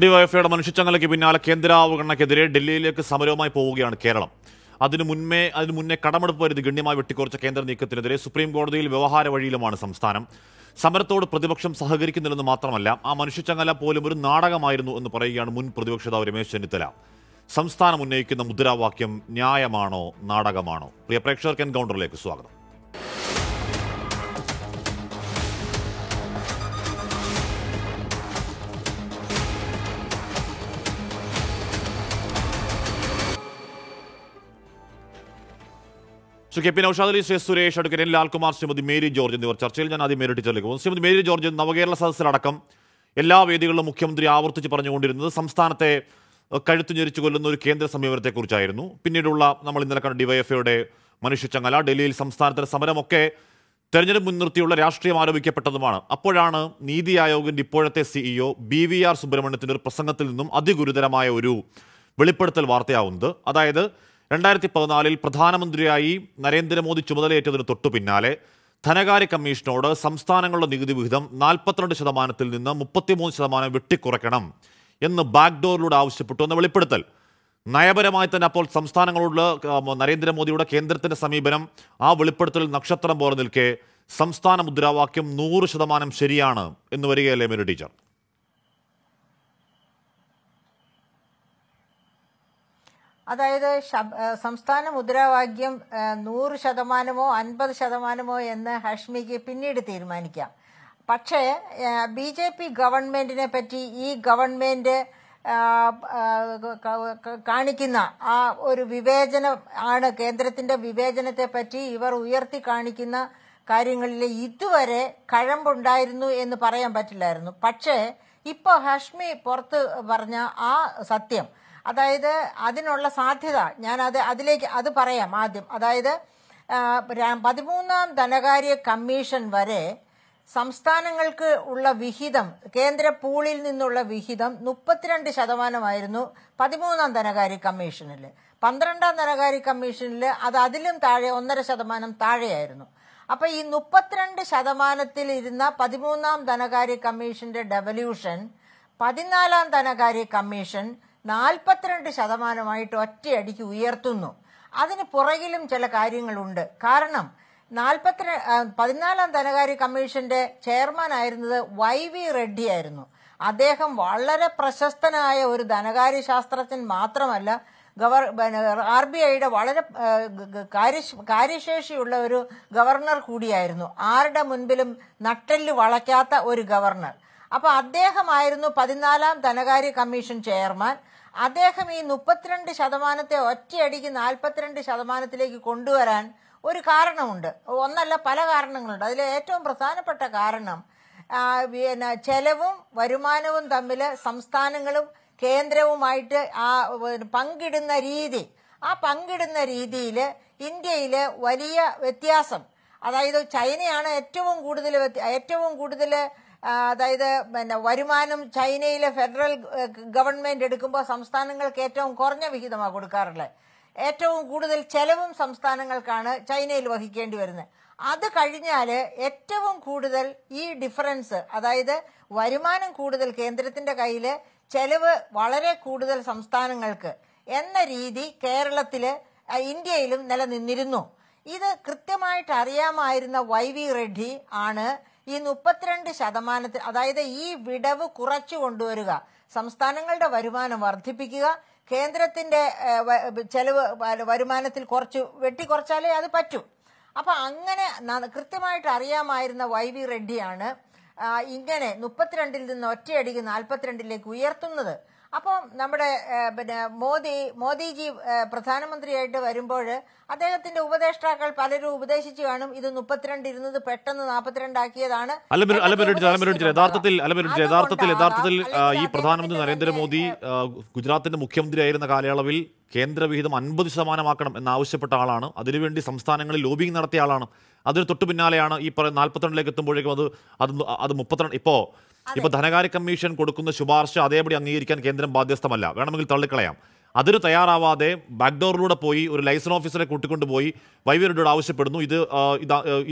ഡിവൈഎഫ്ഐയുടെ മനുഷ്യച്ചങ്ങലയ്ക്ക് പിന്നാലെ കേന്ദ്രാവഗണനയ്ക്കെതിരെ ഡൽഹിയിലേക്ക് സമരവുമായി പോവുകയാണ് കേരളം അതിനു മുൻമേ അതിനു മുന്നേ കടമെടുപ്പ് വരുത് ഗണ്യമായി വെട്ടിക്കുറച്ച കേന്ദ്ര നീക്കത്തിനെതിരെ സുപ്രീം കോടതിയിൽ വ്യവഹാര വഴിയിലുമാണ് സംസ്ഥാനം സമരത്തോട് പ്രതിപക്ഷം സഹകരിക്കുന്നില്ലെന്ന് മാത്രമല്ല ആ മനുഷ്യച്ചങ്ങല പോലും ഒരു നാടകമായിരുന്നു എന്ന് പറയുകയാണ് മുൻ പ്രതിപക്ഷ നേതാവ് രമേശ് ചെന്നിത്തല സംസ്ഥാനം ഉന്നയിക്കുന്ന മുദ്രാവാക്യം ന്യായമാണോ നാടകമാണോ പ്രിയ പ്രേക്ഷകർക്ക് എൻകൗണ്ടറിലേക്ക് സ്വാഗതം സോ K P Naushad Ali Shri Suresh advocate Lalkumar Shrimati Mary George എന്നിവർ ചർച്ചയിൽ ഞാൻ ആദ്യം മേരി ടീച്ചറിലേക്ക് പോകും ശ്രീമതി മേരി ജോർജ് നവകേരള സദസ്സിലടക്കം എല്ലാ വേദികളിലും മുഖ്യമന്ത്രി ആവർത്തിച്ച് പറഞ്ഞുകൊണ്ടിരുന്നത് സംസ്ഥാനത്തെ കഴുത്തു ഞെരിച്ചു കൊല്ലുന്ന ഒരു കേന്ദ്ര സമീപനത്തെക്കുറിച്ചായിരുന്നു പിന്നീടുള്ള നമ്മൾ ഇന്നലെ കണ്ട ഡിവൈഎഫ്ഐയുടെ ചങ്ങല ഡൽഹിയിൽ സംസ്ഥാനത്തിന്റെ സമരമൊക്കെ തെരഞ്ഞെടുപ്പ് മുൻനിർത്തിയുള്ള രാഷ്ട്രീയം ആരോപിക്കപ്പെട്ടതുമാണ് അപ്പോഴാണ് നീതി ആയോഗിൻ്റെ ഇപ്പോഴത്തെ സിഇഒ ബി വി ആർ സുബ്രഹ്മണ്യത്തിൻ്റെ ഒരു പ്രസംഗത്തിൽ നിന്നും അതിഗുരുതരമായ ഒരു വെളിപ്പെടുത്തൽ വാർത്തയാവുന്നത് അതായത് രണ്ടായിരത്തി പതിനാലിൽ പ്രധാനമന്ത്രിയായി നരേന്ദ്രമോദി ചുമതലയേറ്റതിന് തൊട്ടു പിന്നാലെ ധനകാര്യ കമ്മീഷനോട് സംസ്ഥാനങ്ങളുടെ നികുതി വിഹിതം നാൽപ്പത്തിരണ്ട് ശതമാനത്തിൽ നിന്ന് മുപ്പത്തിമൂന്ന് ശതമാനം വെട്ടിക്കുറയ്ക്കണം എന്ന് ബാക്ക്ഡോറിലൂടെ ആവശ്യപ്പെട്ടു എന്ന വെളിപ്പെടുത്തൽ നയപരമായി തന്നെ അപ്പോൾ സംസ്ഥാനങ്ങളോടുള്ള നരേന്ദ്രമോദിയുടെ കേന്ദ്രത്തിൻ്റെ സമീപനം ആ വെളിപ്പെടുത്തൽ നക്ഷത്രം പോലെ നിൽക്കെ സംസ്ഥാന മുദ്രാവാക്യം നൂറ് ശതമാനം ശരിയാണ് എന്ന് വരികയല്ലേ മേരി ടീച്ചർ അതായത് സംസ്ഥാന മുദ്രാവാക്യം നൂറ് ശതമാനമോ അൻപത് ശതമാനമോ എന്ന് ഹഷ്മിക്ക് പിന്നീട് തീരുമാനിക്കാം പക്ഷേ ബി ജെ പി ഗവൺമെൻറ്റിനെ പറ്റി ഈ ഗവൺമെൻറ് കാണിക്കുന്ന ആ ഒരു വിവേചനം ആണ് കേന്ദ്രത്തിൻ്റെ വിവേചനത്തെ പറ്റി ഇവർ ഉയർത്തി കാണിക്കുന്ന കാര്യങ്ങളിൽ ഇതുവരെ കഴമ്പുണ്ടായിരുന്നു എന്ന് പറയാൻ പറ്റില്ലായിരുന്നു പക്ഷേ ഇപ്പോൾ ഹഷ്മി പുറത്ത് പറഞ്ഞ ആ സത്യം അതായത് അതിനുള്ള സാധ്യത ഞാൻ അത് അതിലേക്ക് അത് പറയാം ആദ്യം അതായത് പതിമൂന്നാം ധനകാര്യ കമ്മീഷൻ വരെ സംസ്ഥാനങ്ങൾക്ക് ഉള്ള വിഹിതം കേന്ദ്ര പൂളിൽ നിന്നുള്ള വിഹിതം മുപ്പത്തിരണ്ട് ശതമാനമായിരുന്നു പതിമൂന്നാം ധനകാര്യ കമ്മീഷനിൽ പന്ത്രണ്ടാം ധനകാര്യ കമ്മീഷനിൽ അത് അതിലും താഴെ ഒന്നര ശതമാനം താഴെയായിരുന്നു അപ്പോൾ ഈ മുപ്പത്തിരണ്ട് ശതമാനത്തിൽ ഇരുന്ന പതിമൂന്നാം ധനകാര്യ കമ്മീഷന്റെ ഡെവല്യൂഷൻ പതിനാലാം ധനകാര്യ കമ്മീഷൻ നാൽപ്പത്തിരണ്ട് ശതമാനമായിട്ട് ഒറ്റയടിക്ക് ഉയർത്തുന്നു അതിന് പുറകിലും ചില കാര്യങ്ങളുണ്ട് കാരണം നാൽപ്പത്തി പതിനാലാം ധനകാര്യ കമ്മീഷന്റെ ചെയർമാൻ ആയിരുന്നത് വൈ വി റെഡ്ഡി ആയിരുന്നു അദ്ദേഹം വളരെ പ്രശസ്തനായ ഒരു ധനകാര്യ ശാസ്ത്രജ്ഞൻ മാത്രമല്ല ഗവർ ആർ ബി ഐയുടെ വളരെ കാര്യശേഷിയുള്ള ഒരു ഗവർണർ കൂടിയായിരുന്നു ആരുടെ മുൻപിലും നട്ടെല്ല് വളയ്ക്കാത്ത ഒരു ഗവർണർ അപ്പോൾ അദ്ദേഹമായിരുന്നു പതിനാലാം ധനകാര്യ കമ്മീഷൻ ചെയർമാൻ അദ്ദേഹം ഈ മുപ്പത്തിരണ്ട് ശതമാനത്തെ ഒറ്റയടിക്ക് നാൽപ്പത്തിരണ്ട് ശതമാനത്തിലേക്ക് കൊണ്ടുവരാൻ ഒരു കാരണമുണ്ട് ഒന്നല്ല പല കാരണങ്ങളുണ്ട് അതിലെ ഏറ്റവും പ്രധാനപ്പെട്ട കാരണം പിന്നെ ചെലവും വരുമാനവും തമ്മിൽ സംസ്ഥാനങ്ങളും കേന്ദ്രവുമായിട്ട് ആ പങ്കിടുന്ന രീതി ആ പങ്കിടുന്ന രീതിയിൽ ഇന്ത്യയിലെ വലിയ വ്യത്യാസം അതായത് ചൈനയാണ് ഏറ്റവും കൂടുതൽ ഏറ്റവും കൂടുതൽ അതായത് പിന്നെ വരുമാനം ചൈനയിലെ ഫെഡറൽ ഗവൺമെന്റ് എടുക്കുമ്പോൾ സംസ്ഥാനങ്ങൾക്ക് ഏറ്റവും കുറഞ്ഞ വിഹിതമാണ് കൊടുക്കാറുള്ളത് ഏറ്റവും കൂടുതൽ ചെലവും സംസ്ഥാനങ്ങൾക്കാണ് ചൈനയിൽ വഹിക്കേണ്ടി വരുന്നത് അത് കഴിഞ്ഞാൽ ഏറ്റവും കൂടുതൽ ഈ ഡിഫറൻസ് അതായത് വരുമാനം കൂടുതൽ കേന്ദ്രത്തിന്റെ കയ്യിൽ ചെലവ് വളരെ കൂടുതൽ സംസ്ഥാനങ്ങൾക്ക് എന്ന രീതി കേരളത്തിൽ ഇന്ത്യയിലും നിലനിന്നിരുന്നു ഇത് കൃത്യമായിട്ട് അറിയാമായിരുന്ന വൈ വി റെഡ്ഡി ആണ് ഈ മുപ്പത്തിരണ്ട് ശതമാനത്തിൽ അതായത് ഈ വിടവ് കുറച്ചു കൊണ്ടുവരിക സംസ്ഥാനങ്ങളുടെ വരുമാനം വർദ്ധിപ്പിക്കുക കേന്ദ്രത്തിന്റെ ചെലവ് വരുമാനത്തിൽ കുറച്ച് വെട്ടിക്കുറച്ചാലേ അത് പറ്റൂ അപ്പം അങ്ങനെ കൃത്യമായിട്ട് അറിയാമായിരുന്ന വൈ വി റെഡ്ഡിയാണ് ഇങ്ങനെ മുപ്പത്തിരണ്ടിൽ നിന്ന് ഒറ്റയടിക്ക് നാൽപ്പത്തിരണ്ടിലേക്ക് ഉയർത്തുന്നത് അപ്പോൾ നമ്മുടെ പിന്നെ മോദി മോദിജി പ്രധാനമന്ത്രിയായിട്ട് വരുമ്പോൾ അദ്ദേഹത്തിന്റെ ഉപദേഷ്ടാക്കൾ പലരും ഉപദേശിച്ചു കാണും ഇത് മുപ്പത്തിരണ്ട് ഇരുന്നത് പെട്ടെന്ന് നാൽപ്പത്തിരണ്ടാക്കിയതാണ് യഥാർത്ഥത്തിൽ യഥാർത്ഥത്തിൽ യഥാർത്ഥത്തിൽ ഈ പ്രധാനമന്ത്രി നരേന്ദ്രമോദി ഗുജറാത്തിന്റെ മുഖ്യമന്ത്രിയായിരുന്ന കാലയളവിൽ കേന്ദ്രവിഹിതം അൻപത് ശതമാനമാക്കണം എന്നാവശ്യപ്പെട്ട ആളാണ് അതിനുവേണ്ടി സംസ്ഥാനങ്ങളിൽ ലോബിംഗ് നടത്തിയ ആളാണ് അതിന് തൊട്ടു പിന്നാലെയാണ് ഈ പറയുന്ന നാൽപ്പത്തിരണ്ടിലേക്ക് എത്തുമ്പോഴേക്കും അത് അത് അത് മുപ്പത്തിരണ്ട് ഇപ്പോൾ ഇപ്പൊ ധനകാര്യ കമ്മീഷൻ കൊടുക്കുന്ന ശുപാർശ അതേപടി അംഗീകരിക്കാൻ കേന്ദ്രം ബാധ്യസ്ഥമല്ല വേണമെങ്കിൽ തള്ളിക്കളയാം അതൊരു തയ്യാറാവാതെ ബാക്ക്ഡോറിലൂടെ പോയി ഒരു ലൈസൻസ് ഓഫീസറെ കൂട്ടിക്കൊണ്ടുപോയി പോയി ആവശ്യപ്പെടുന്നു ഇത്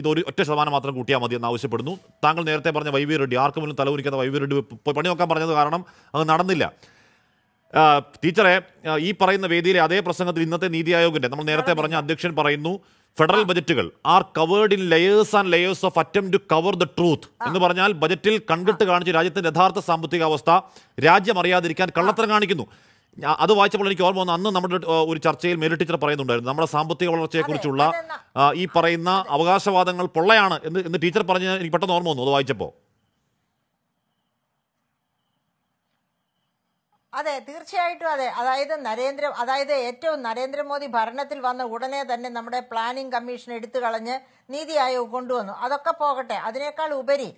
ഇതൊരു ഒറ്റ ശതമാനം മാത്രം കൂട്ടിയാൽ മതി എന്ന് ആവശ്യപ്പെടുന്നു താങ്കൾ നേരത്തെ പറഞ്ഞ വൈവീരഡി ആർക്കും മുന്നിൽ തലകുരിക്കാത്ത വൈവീരഡി പണി നോക്കാൻ പറഞ്ഞത് കാരണം അത് നടന്നില്ല ടീച്ചറെ ഈ പറയുന്ന വേദിയിലെ അതേ പ്രസംഗത്തിൽ ഇന്നത്തെ നീതി ആയോഗിന്റെ നമ്മൾ നേരത്തെ പറഞ്ഞ അധ്യക്ഷൻ പറയുന്നു ഫെഡറൽ ബജറ്റുകൾ are covered in layers and layers of attempt to cover the truth എന്ന് പറഞ്ഞാൽ ബജറ്റിൽ കണ്ടിട്ട് കാണിച്ച് രാജ്യത്തിന്റെ യഥാർത്ഥ സാമ്പത്തിക അവസ്ഥ രാജ്യം അറിയാതിരിക്കാൻ കള്ളത്തരം കാണിക്കുന്നു അത് വായിച്ചപ്പോൾ എനിക്ക് ഓർമ്മ വന്നു അന്ന് നമ്മുടെ ഒരു ചർച്ചയിൽ മേരി ടീച്ചർ പറയുന്നുണ്ടായിരുന്നു നമ്മുടെ സാമ്പത്തിക വളർച്ചയെക്കുറിച്ചുള്ള ഈ പറയുന്ന അവകാശവാദങ്ങൾ പൊള്ളയാണ് എന്ന് എന്ന് ടീച്ചർ പറഞ്ഞ് എനിക്ക് പെട്ടെന്ന് ഓർമ്മ വന്നു അത് വായിച്ചപ്പോൾ അതെ തീർച്ചയായിട്ടും അതെ അതായത് നരേന്ദ്ര അതായത് ഏറ്റവും നരേന്ദ്രമോദി ഭരണത്തിൽ വന്ന ഉടനെ തന്നെ നമ്മുടെ പ്ലാനിംഗ് കമ്മീഷൻ എടുത്തു കളഞ്ഞ് നീതി ആയോഗ് കൊണ്ടുവന്നു അതൊക്കെ പോകട്ടെ അതിനേക്കാൾ ഉപരി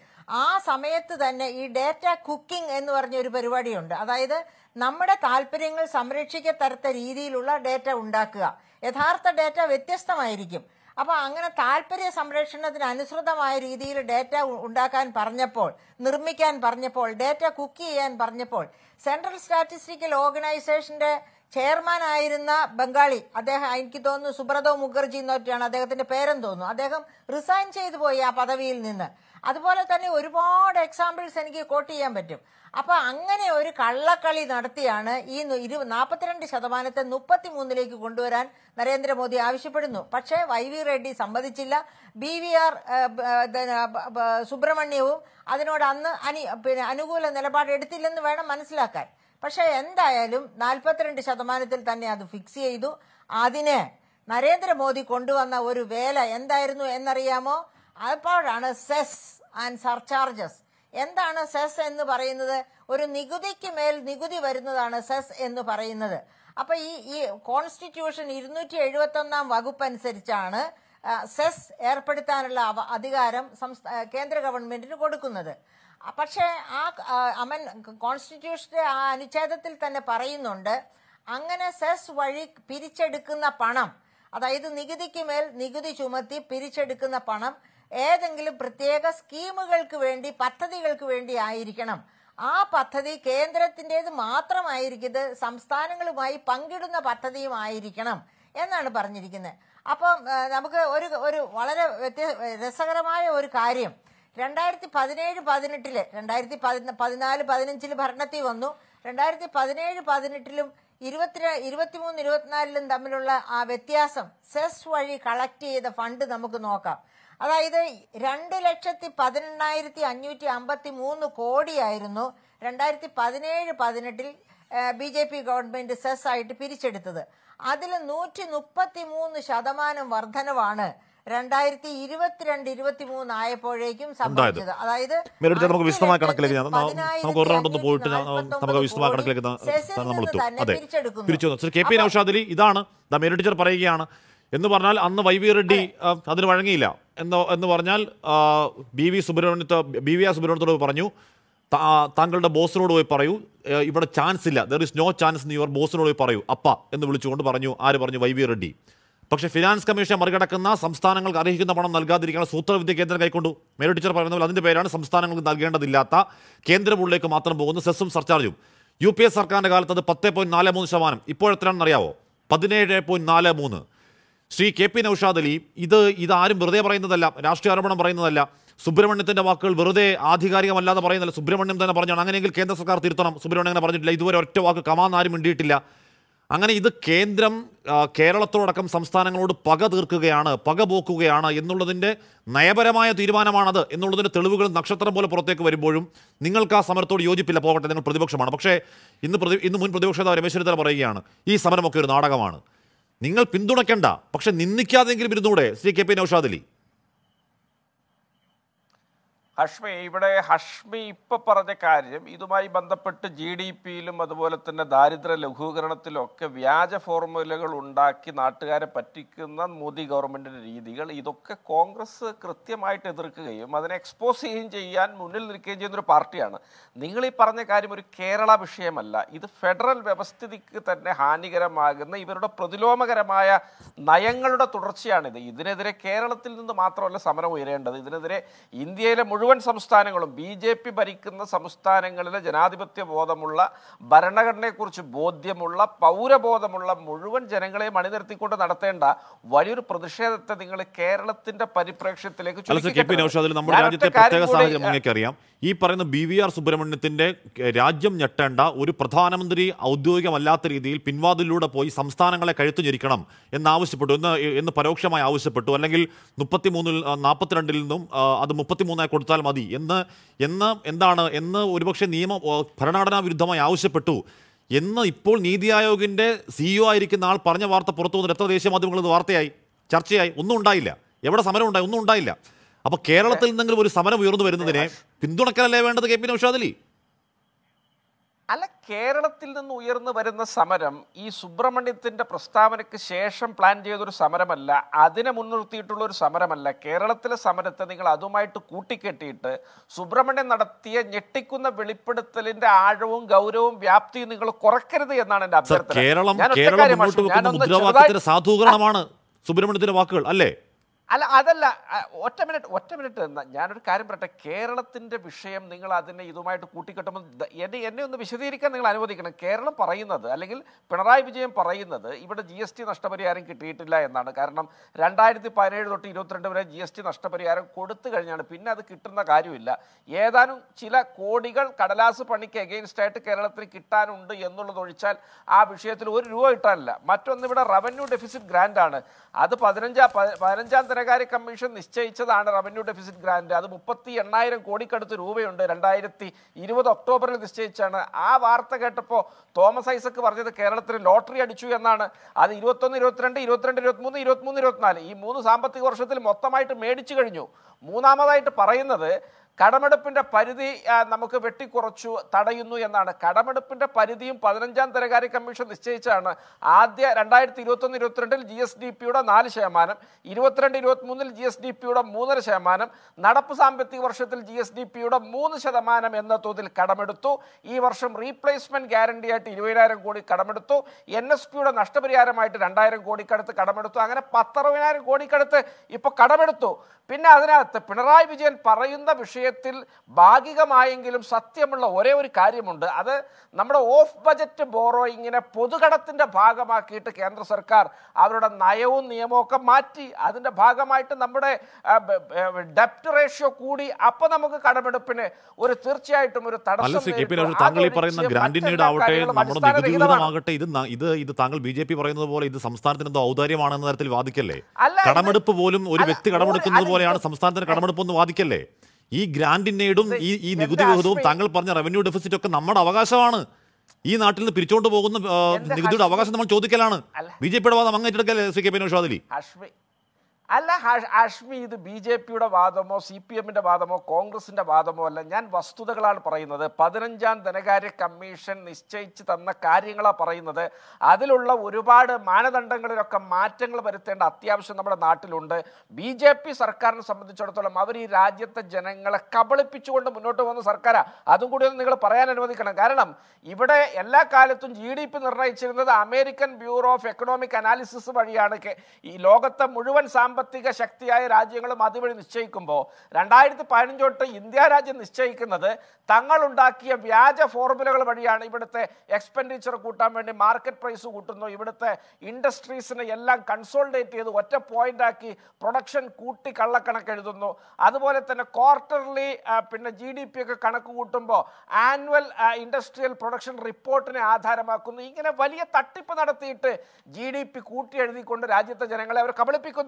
ആ സമയത്ത് തന്നെ ഈ ഡേറ്റ കുക്കിംഗ് എന്ന് പറഞ്ഞ ഒരു പരിപാടിയുണ്ട് അതായത് നമ്മുടെ താല്പര്യങ്ങൾ സംരക്ഷിക്കത്തരത്ത രീതിയിലുള്ള ഡേറ്റ ഉണ്ടാക്കുക യഥാർത്ഥ ഡേറ്റ വ്യത്യസ്തമായിരിക്കും അപ്പോൾ അങ്ങനെ താല്പര്യ സംരക്ഷണത്തിന് അനുസൃതമായ രീതിയിൽ ഡേറ്റ ഉണ്ടാക്കാൻ പറഞ്ഞപ്പോൾ നിർമ്മിക്കാൻ പറഞ്ഞപ്പോൾ ഡേറ്റ കുക്ക് ചെയ്യാൻ പറഞ്ഞപ്പോൾ സെൻട്രൽ സ്റ്റാറ്റിസ്റ്റിക്കൽ ഓർഗനൈസേഷൻ്റെ ചെയർമാൻ ആയിരുന്ന ബംഗാളി അദ്ദേഹം എനിക്ക് തോന്നുന്നു സുബ്രതോ മുഖർജി എന്നൊക്കെയാണ് അദ്ദേഹത്തിന്റെ പേരെന്ന് തോന്നുന്നു അദ്ദേഹം റിസൈൻ ചെയ്തു പോയി ആ പദവിയിൽ നിന്ന് അതുപോലെ തന്നെ ഒരുപാട് എക്സാമ്പിൾസ് എനിക്ക് കോട്ട് ചെയ്യാൻ പറ്റും അപ്പോൾ അങ്ങനെ ഒരു കള്ളക്കളി നടത്തിയാണ് ഈ ഇരു നാൽപ്പത്തിരണ്ട് ശതമാനത്തെ മുപ്പത്തി മൂന്നിലേക്ക് കൊണ്ടുവരാൻ നരേന്ദ്രമോദി ആവശ്യപ്പെടുന്നു പക്ഷേ വൈ വി റെഡ്ഡി സമ്മതിച്ചില്ല ബി വി ആർ സുബ്രഹ്മണ്യവും അതിനോട് അന്ന് അനി പിന്നെ അനുകൂല നിലപാടെടുത്തില്ലെന്ന് വേണം മനസ്സിലാക്കാൻ പക്ഷേ എന്തായാലും നാൽപ്പത്തിരണ്ട് ശതമാനത്തിൽ തന്നെ അത് ഫിക്സ് ചെയ്തു അതിന് നരേന്ദ്രമോദി കൊണ്ടുവന്ന ഒരു വേല എന്തായിരുന്നു എന്നറിയാമോ അപ്പോഴാണ് സെസ് ആൻഡ് സർചാർജസ് എന്താണ് സെസ് എന്ന് പറയുന്നത് ഒരു നികുതിക്ക് മേൽ നികുതി വരുന്നതാണ് സെസ് എന്ന് പറയുന്നത് അപ്പൊ ഈ ഈ കോൺസ്റ്റിറ്റ്യൂഷൻ ഇരുന്നൂറ്റി എഴുപത്തി ഒന്നാം വകുപ്പ് അനുസരിച്ചാണ് സെസ് ഏർപ്പെടുത്താനുള്ള അധികാരം കേന്ദ്ര ഗവൺമെന്റിന് കൊടുക്കുന്നത് പക്ഷേ ആ അമൻ കോൺസ്റ്റിറ്റ്യൂഷന്റെ ആ അനുച്ഛേദത്തിൽ തന്നെ പറയുന്നുണ്ട് അങ്ങനെ സെസ് വഴി പിരിച്ചെടുക്കുന്ന പണം അതായത് നികുതിക്ക് മേൽ നികുതി ചുമത്തി പിരിച്ചെടുക്കുന്ന പണം ഏതെങ്കിലും പ്രത്യേക സ്കീമുകൾക്ക് വേണ്ടി പദ്ധതികൾക്ക് വേണ്ടി ആയിരിക്കണം ആ പദ്ധതി കേന്ദ്രത്തിൻ്റെത് മാത്രമായിരിക്കരുത് സംസ്ഥാനങ്ങളുമായി പങ്കിടുന്ന ആയിരിക്കണം എന്നാണ് പറഞ്ഞിരിക്കുന്നത് അപ്പം നമുക്ക് ഒരു ഒരു വളരെ രസകരമായ ഒരു കാര്യം രണ്ടായിരത്തി പതിനേഴ് പതിനെട്ടില് രണ്ടായിരത്തി പതിനാല് പതിനഞ്ചില് ഭരണത്തിൽ വന്നു രണ്ടായിരത്തി പതിനേഴ് പതിനെട്ടിലും ഇരുപത്തി ഇരുപത്തിമൂന്ന് ഇരുപത്തിനാലിലും തമ്മിലുള്ള ആ വ്യത്യാസം സെസ് വഴി കളക്ട് ചെയ്ത ഫണ്ട് നമുക്ക് നോക്കാം അതായത് രണ്ട് ലക്ഷത്തി പതിനെണ്ണായിരത്തി അഞ്ഞൂറ്റി അമ്പത്തി മൂന്ന് കോടിയായിരുന്നു രണ്ടായിരത്തി പതിനേഴ് പതിനെട്ടിൽ B J P government cess ആയിട്ട് പിരിച്ചെടുത്തത് അതിൽ നൂറ്റി മുപ്പത്തി മൂന്ന് ശതമാനം വർധനവാണ് രണ്ടായിരത്തി നമുക്ക് നമുക്ക് ഒരു റൗണ്ട് ഒന്ന് പോയിട്ട് നമുക്ക് നമ്മൾ അതെ ഇതാണ് ദ മേരി ടീച്ചർ പറയുകയാണ് എന്ന് പറഞ്ഞാൽ അന്ന് വൈ വി റെഡ്ഡി അതിന് വഴങ്ങിയില്ല എന്ന് എന്ന് പറഞ്ഞാൽ ബി വി സുബ്രഹ്മണ്യത്തെ ബി വി ആർ സുബ്രഹ്മണ്യത്തോട് പറഞ്ഞു താങ്കളുടെ ബോസിനോട് പോയി പറയൂ ഇവിടെ ചാൻസ് ഇല്ല ദർ ഇസ് നോ ചാൻസ് എന്ന് യുവർ ബോസിനോട് പോയി പറയൂ അപ്പ എന്ന് വിളിച്ചുകൊണ്ട് പറഞ്ഞു ആര് പറഞ്ഞു വൈ വി റെഡ്ഡി പക്ഷേ ഫിനാൻസ് കമ്മീഷനെ മറികടക്കുന്ന സംസ്ഥാനങ്ങൾക്ക് അർഹിക്കുന്ന പണം നൽകാതിരിക്കുന്ന സൂത്രവിദ്യ കേന്ദ്രം കൈക്കൊണ്ടു മേരി ടീച്ചർ പറയുന്ന പോലെ അതിൻ്റെ പേരാണ് സംസ്ഥാനങ്ങൾക്ക് നൽകേണ്ടതില്ലാത്ത കേന്ദ്രമുള്ളിലേക്ക് മാത്രം പോകുന്ന സെസ്സും സർചാർജും യു പി എസ് സർക്കാരിൻ്റെ കാലത്ത് അത് പത്ത് പോയിൻറ്റ് നാല് മൂന്ന് ശതമാനം ഇപ്പോഴെത്രയാണെന്ന് അറിയാവോ പതിനേഴ് പോയിൻറ്റ് നാല് മൂന്ന് ശ്രീ കെ പി നൌഷാദ് അലി ഇത് ഇതാരും വെറുതെ പറയുന്നതല്ല രാഷ്ട്രീയ ആരോപണം പറയുന്നതല്ല സുബ്രഹ്മണ്യത്തിൻ്റെ വാക്കുകൾ വെറുതെ ആധികാരികമല്ലാതെ പറയുന്നില്ല സുബ്രഹ്മണ്യം തന്നെ പറഞ്ഞാണ് അങ്ങനെയെങ്കിൽ കേന്ദ്ര സർക്കാർ തിരുത്തണം സുബ്രഹ്മണ്യം അങ്ങനെ പറഞ്ഞിട്ടില്ല ഇതുവരെ ഒറ്റ വാക്ക് കമാന്നാരും മിണ്ടിയിട്ടില്ല അങ്ങനെ ഇത് കേന്ദ്രം കേരളത്തോടക്കം സംസ്ഥാനങ്ങളോട് പക തീർക്കുകയാണ് പക പോക്കുകയാണ് എന്നുള്ളതിൻ്റെ നയപരമായ തീരുമാനമാണത് എന്നുള്ളതിൻ്റെ തെളിവുകൾ നക്ഷത്രം പോലെ പുറത്തേക്ക് വരുമ്പോഴും നിങ്ങൾക്ക് ആ സമരത്തോട് യോജിപ്പില്ല പോകട്ടെ നിങ്ങൾ പ്രതിപക്ഷമാണ് പക്ഷേ ഇന്ന് പ്രതി ഇന്ന് മുൻ പ്രതിപക്ഷ നേതാവ് രമേശ് ചെന്നിത്തല പറയുകയാണ് ഈ സമരമൊക്കെ ഒരു നാടകമാണ് നിങ്ങൾ പിന്തുണയ്ക്കേണ്ട പക്ഷേ നിന്ദിക്കാതെങ്കിലും ഇരുന്നൂടെ ശ്രീ കെ പി നൗഷാദലി ഹഷ്മി ഇവിടെ ഹഷ്മി ഇപ്പൊ പറഞ്ഞ കാര്യം ഇതുമായി ബന്ധപ്പെട്ട് ജി ഡി പിയിലും അതുപോലെ തന്നെ ദാരിദ്ര്യ ലഘൂകരണത്തിലും ഒക്കെ വ്യാജ ഫോർമുലകൾ ഉണ്ടാക്കി നാട്ടുകാരെ പറ്റിക്കുന്ന മോദി ഗവൺമെന്റിന്റെ രീതികൾ ഇതൊക്കെ കോൺഗ്രസ് കൃത്യമായിട്ട് എതിർക്കുകയും അതിനെ എക്സ്പോസ് ചെയ്യുകയും ചെയ്യാൻ മുന്നിൽ നിൽക്കുകയും ചെയ്യുന്ന ഒരു പാർട്ടിയാണ് നിങ്ങൾ ഈ പറഞ്ഞ കാര്യം ഒരു കേരള വിഷയമല്ല ഇത് ഫെഡറൽ വ്യവസ്ഥിതിക്ക് തന്നെ ഹാനികരമാകുന്ന ഇവരുടെ പ്രതിലോമകരമായ നയങ്ങളുടെ തുടർച്ചയാണിത് ഇതിനെതിരെ കേരളത്തിൽ നിന്ന് മാത്രമല്ല സമരം ഉയരേണ്ടത് ഇതിനെതിരെ ഇന്ത്യയിലെ മുഴുവൻ മുഴുവൻ സംസ്ഥാനങ്ങളും ബി ജെ പി ഭരിക്കുന്ന സംസ്ഥാനങ്ങളിലെ ജനാധിപത്യ ബോധമുള്ള ഭരണഘടനയെക്കുറിച്ച് ബോധ്യമുള്ള പൗരബോധമുള്ള മുഴുവൻ ജനങ്ങളെയും അണിനിർത്തിക്കൊണ്ട് നടത്തേണ്ട വലിയൊരു പ്രതിഷേധത്തെ നിങ്ങൾ കേരളത്തിന്റെ പരിപ്രേക്ഷ്യത്തിലേക്ക് നമ്മുടെ രാജ്യത്തെ പ്രത്യേക സാഹചര്യം അറിയാം ഈ പറയുന്ന ബി വി ആർ സുബ്രഹ്മണ്യത്തിൻ്റെ രാജ്യം ഞെട്ടേണ്ട ഒരു പ്രധാനമന്ത്രി ഔദ്യോഗികമല്ലാത്ത രീതിയിൽ പിൻവാതിലൂടെ പോയി സംസ്ഥാനങ്ങളെ കഴുത്തു ഞെരിക്കണം എന്നാവശ്യപ്പെട്ടു എന്ന് എന്ന് പരോക്ഷമായി ആവശ്യപ്പെട്ടു അല്ലെങ്കിൽ മുപ്പത്തിമൂന്നിൽ നാൽപ്പത്തിരണ്ടിൽ നിന്നും അത് മുപ്പത്തിമൂന്നായി കൊടുത്താൽ മതി എന്ന് എന്ന് എന്താണ് എന്ന് ഒരുപക്ഷെ നിയമ ഭരണഘടനാ വിരുദ്ധമായി ആവശ്യപ്പെട്ടു എന്ന് ഇപ്പോൾ നീതി ആയോഗിൻ്റെ സിഇഒ ആയിരിക്കുന്ന ആൾ പറഞ്ഞ വാർത്ത പുറത്തു വന്നിട്ട് എത്ര ദേശീയ മാധ്യമങ്ങൾ വാർത്തയായി ചർച്ചയായി ഒന്നും ഉണ്ടായില്ല എവിടെ സമരം ഉണ്ടായി ഒന്നും ഉണ്ടായില്ല അപ്പൊ കേരളത്തിൽ നിന്നെങ്കിലും ഒരു സമരം ഉയർന്നു വരുന്നതിനെ പിന്തുണക്കലല്ലേ വേണ്ടത് കെ പി നൌഷാദലി അല്ല കേരളത്തിൽ നിന്ന് ഉയർന്നു വരുന്ന സമരം ഈ സുബ്രഹ്മണ്യത്തിന്റെ പ്രസ്താവനയ്ക്ക് ശേഷം പ്ലാൻ ചെയ്തൊരു സമരമല്ല അതിനെ മുൻനിർത്തിയിട്ടുള്ള ഒരു സമരമല്ല കേരളത്തിലെ സമരത്തെ നിങ്ങൾ അതുമായിട്ട് കൂട്ടിക്കെട്ടിയിട്ട് സുബ്രഹ്മണ്യം നടത്തിയ ഞെട്ടിക്കുന്ന വെളിപ്പെടുത്തലിന്റെ ആഴവും ഗൗരവവും വ്യാപ്തിയും നിങ്ങൾ കുറക്കരുത് എന്നാണ് എന്റെ അഭ്യർത്ഥന സാധൂകരണമാണ് സുബ്രഹ്മണ്യത്തിന്റെ വാക്കുകൾ അല്ലേ അല്ല അതല്ല ഒറ്റ മിനിറ്റ് ഒറ്റ മിനിറ്റ് ഞാനൊരു കാര്യം പറയട്ടെ കേരളത്തിൻ്റെ വിഷയം നിങ്ങൾ അതിനെ ഇതുമായിട്ട് കൂട്ടിക്കെട്ടുമ്പോൾ എന്നെ എന്നെ ഒന്ന് വിശദീകരിക്കാൻ നിങ്ങൾ അനുവദിക്കണം കേരളം പറയുന്നത് അല്ലെങ്കിൽ പിണറായി വിജയൻ പറയുന്നത് ഇവിടെ ജി എസ് ടി നഷ്ടപരിഹാരം കിട്ടിയിട്ടില്ല എന്നാണ് കാരണം രണ്ടായിരത്തി പതിനേഴ് തൊട്ട് ഇരുപത്തിരണ്ട് വരെ ജി എസ് ടി നഷ്ടപരിഹാരം കൊടുത്തു കഴിഞ്ഞാണ് പിന്നെ അത് കിട്ടുന്ന കാര്യമില്ല ഏതാനും ചില കോടികൾ കടലാസ് പണിക്ക് എഗെയിൻസ്റ്റ് ആയിട്ട് കേരളത്തിന് കിട്ടാനുണ്ട് എന്നുള്ളത് ഒഴിച്ചാൽ ആ വിഷയത്തിൽ ഒരു രൂപ കിട്ടാനില്ല മറ്റൊന്ന് ഇവിടെ റവന്യൂ ഡെഫിസിറ്റ് ഗ്രാൻഡാണ് അത് പതിനഞ്ചാം പതിനഞ്ചാം തരം ധനകാര്യ കമ്മീഷൻ നിശ്ചയിച്ചതാണ് റവന്യൂ ഡെഫിസിറ്റ് ഗ്രാൻറ്റ് അത് മുപ്പത്തി എണ്ണായിരം കോടിക്കടുത്ത് രൂപയുണ്ട് രണ്ടായിരത്തി ഇരുപത് ഒക്ടോബറിൽ നിശ്ചയിച്ചാണ് ആ വാർത്ത കേട്ടപ്പോൾ തോമസ് ഐസക്ക് പറഞ്ഞത് കേരളത്തിന് ലോട്ടറി അടിച്ചു എന്നാണ് അത് ഇരുപത്തൊന്ന് ഇരുപത്തിരണ്ട് ഇരുപത്തിരണ്ട് ഇരുപത്തിമൂന്ന് ഇരുപത്തിമൂന്ന് ഇരുപത്തിനാല് ഈ മൂന്ന് സാമ്പത്തിക വർഷത്തിൽ മൊത്തമായിട്ട് മേടിച്ചു കഴിഞ്ഞു മൂന്നാമതായിട്ട് പറയുന്നത് കടമെടുപ്പിന്റെ പരിധി നമുക്ക് വെട്ടിക്കുറച്ചു തടയുന്നു എന്നാണ് കടമെടുപ്പിന്റെ പരിധിയും പതിനഞ്ചാം ധനകാര്യ കമ്മീഷൻ നിശ്ചയിച്ചാണ് ആദ്യ രണ്ടായിരത്തി ഇരുപത്തൊന്ന് ഇരുപത്തിരണ്ടിൽ ജി എസ് ഡി പിയുടെ നാല് ശതമാനം ഇരുപത്തിരണ്ട് ഇരുപത്തിമൂന്നിൽ ജി എസ് ഡി പിയുടെ മൂന്നര ശതമാനം നടപ്പ് സാമ്പത്തിക വർഷത്തിൽ ജി എസ് ഡി പിയുടെ മൂന്ന് ശതമാനം എന്ന തോതിൽ കടമെടുത്തു ഈ വർഷം റീപ്ലേസ്മെന്റ് ഗ്യാരണ്ടി ആയിട്ട് ഇരുപതിനായിരം കോടി കടമെടുത്തു എൻ എസ് പിയുടെ നഷ്ടപരിഹാരമായിട്ട് രണ്ടായിരം കോടിക്കടുത്ത് കടമെടുത്തു അങ്ങനെ പത്തറുപതിനായിരം കോടിക്കടുത്ത് ഇപ്പോൾ കടമെടുത്തു പിന്നെ അതിനകത്ത് പിണറായി വിജയൻ പറയുന്ന വിഷയം വിഷയത്തിൽ ഭാഗികമായെങ്കിലും സത്യമുള്ള ഒരേ ഒരു കാര്യമുണ്ട് അത് നമ്മുടെ ഓഫ് ബജറ്റ് ബോറോയിങ്ങിനെ പൊതുകടത്തിൻ്റെ ഭാഗമാക്കിയിട്ട് കേന്ദ്ര സർക്കാർ അവരുടെ നയവും നിയമവും ഒക്കെ മാറ്റി അതിൻ്റെ ഭാഗമായിട്ട് നമ്മുടെ ഡെപ്റ്റ് റേഷ്യോ കൂടി അപ്പോൾ നമുക്ക് കടമെടുപ്പിന് ഒരു തീർച്ചയായിട്ടും ഒരു തടസ്സം ഈ പറയുന്ന ആവട്ടെ ഇത് ഇത് ഇത് താങ്കൾ ബി ജെ പി പറയുന്നത് പോലെ ഇത് സംസ്ഥാനത്തിന് എന്തോ ഔദാര്യമാണെന്ന തരത്തിൽ വാദിക്കല്ലേ കടമെടുപ്പ് പോലും ഒരു വ്യക്തി കടമെടുക്കുന്നത് പോലെയാണ് സംസ്ഥാനത്തിന് കടമെടുപ്പ് എന്ന് വാദിക്കല്ലേ ഈ ഗ്രാൻഡിനേടും ഈ ഈ നികുതി വിഹിതവും താങ്കൾ പറഞ്ഞ റവന്യൂ ഡെഫിസിറ്റ് ഒക്കെ നമ്മുടെ അവകാശമാണ് ഈ നാട്ടിൽ നിന്ന് പിരിച്ചോണ്ട് പോകുന്ന നികുതിയുടെ അവകാശം നമ്മൾ ചോദിക്കലാണ് ബി ജെ പിയുടെ വാദം അങ്ങേറ്റെടുക്കല്ലേ സി കെ പി അല്ല ആഷ്മി ഇത് ബി ജെ പിയുടെ വാദമോ സി പി എമ്മിൻ്റെ വാദമോ കോൺഗ്രസിൻ്റെ വാദമോ അല്ല ഞാൻ വസ്തുതകളാണ് പറയുന്നത് പതിനഞ്ചാം ധനകാര്യ കമ്മീഷൻ നിശ്ചയിച്ച് തന്ന കാര്യങ്ങളാണ് പറയുന്നത് അതിലുള്ള ഒരുപാട് മാനദണ്ഡങ്ങളിലൊക്കെ മാറ്റങ്ങൾ വരുത്തേണ്ട അത്യാവശ്യം നമ്മുടെ നാട്ടിലുണ്ട് ബി ജെ പി സർക്കാരിനെ സംബന്ധിച്ചിടത്തോളം അവർ ഈ രാജ്യത്തെ ജനങ്ങളെ കബളിപ്പിച്ചുകൊണ്ട് മുന്നോട്ട് പോകുന്ന സർക്കാരാണ് അതും കൂടി ഒന്ന് നിങ്ങൾ പറയാൻ അനുവദിക്കണം കാരണം ഇവിടെ എല്ലാ കാലത്തും ജി ഡി പി നിർണ്ണയിച്ചിരുന്നത് American bureau of economic analysis വഴിയാണ് ഈ ലോകത്തെ മുഴുവൻ സാമ്പത്തിക സാമ്പത്തിക ശക്തിയായ രാജ്യങ്ങളും അതുവഴി നിശ്ചയിക്കുമ്പോൾ രണ്ടായിരത്തി പതിനഞ്ചോട്ട് ഇന്ത്യ രാജ്യം നിശ്ചയിക്കുന്നത് തങ്ങളുണ്ടാക്കിയ വ്യാജ ഫോർമുലകൾ വഴിയാണ് ഇവിടുത്തെ എക്സ്പെൻഡിച്ചർ കൂട്ടാൻ വേണ്ടി മാർക്കറ്റ് പ്രൈസ് കൂട്ടുന്നു ഇവിടുത്തെ ഇൻഡസ്ട്രീസിനെ എല്ലാം കൺസോൾഡേറ്റ് ചെയ്ത് ഒറ്റ പോയിന്റ് ആക്കി പ്രൊഡക്ഷൻ കൂട്ടി കള്ളക്കണക്ക് എഴുതുന്നു അതുപോലെ തന്നെ ക്വാർട്ടർലി പിന്നെ ജി ഡി പി ഒക്കെ കണക്ക് കൂട്ടുമ്പോൾ ആനുവൽ ഇൻഡസ്ട്രിയൽ പ്രൊഡക്ഷൻ റിപ്പോർട്ടിനെ ആധാരമാക്കുന്നു ഇങ്ങനെ വലിയ തട്ടിപ്പ് നടത്തിയിട്ട് ജി ഡി പി കൂട്ടി എഴുതിക്കൊണ്ട് രാജ്യത്തെ ജനങ്ങളെ അവർ കബളിപ്പിക്കുന്നു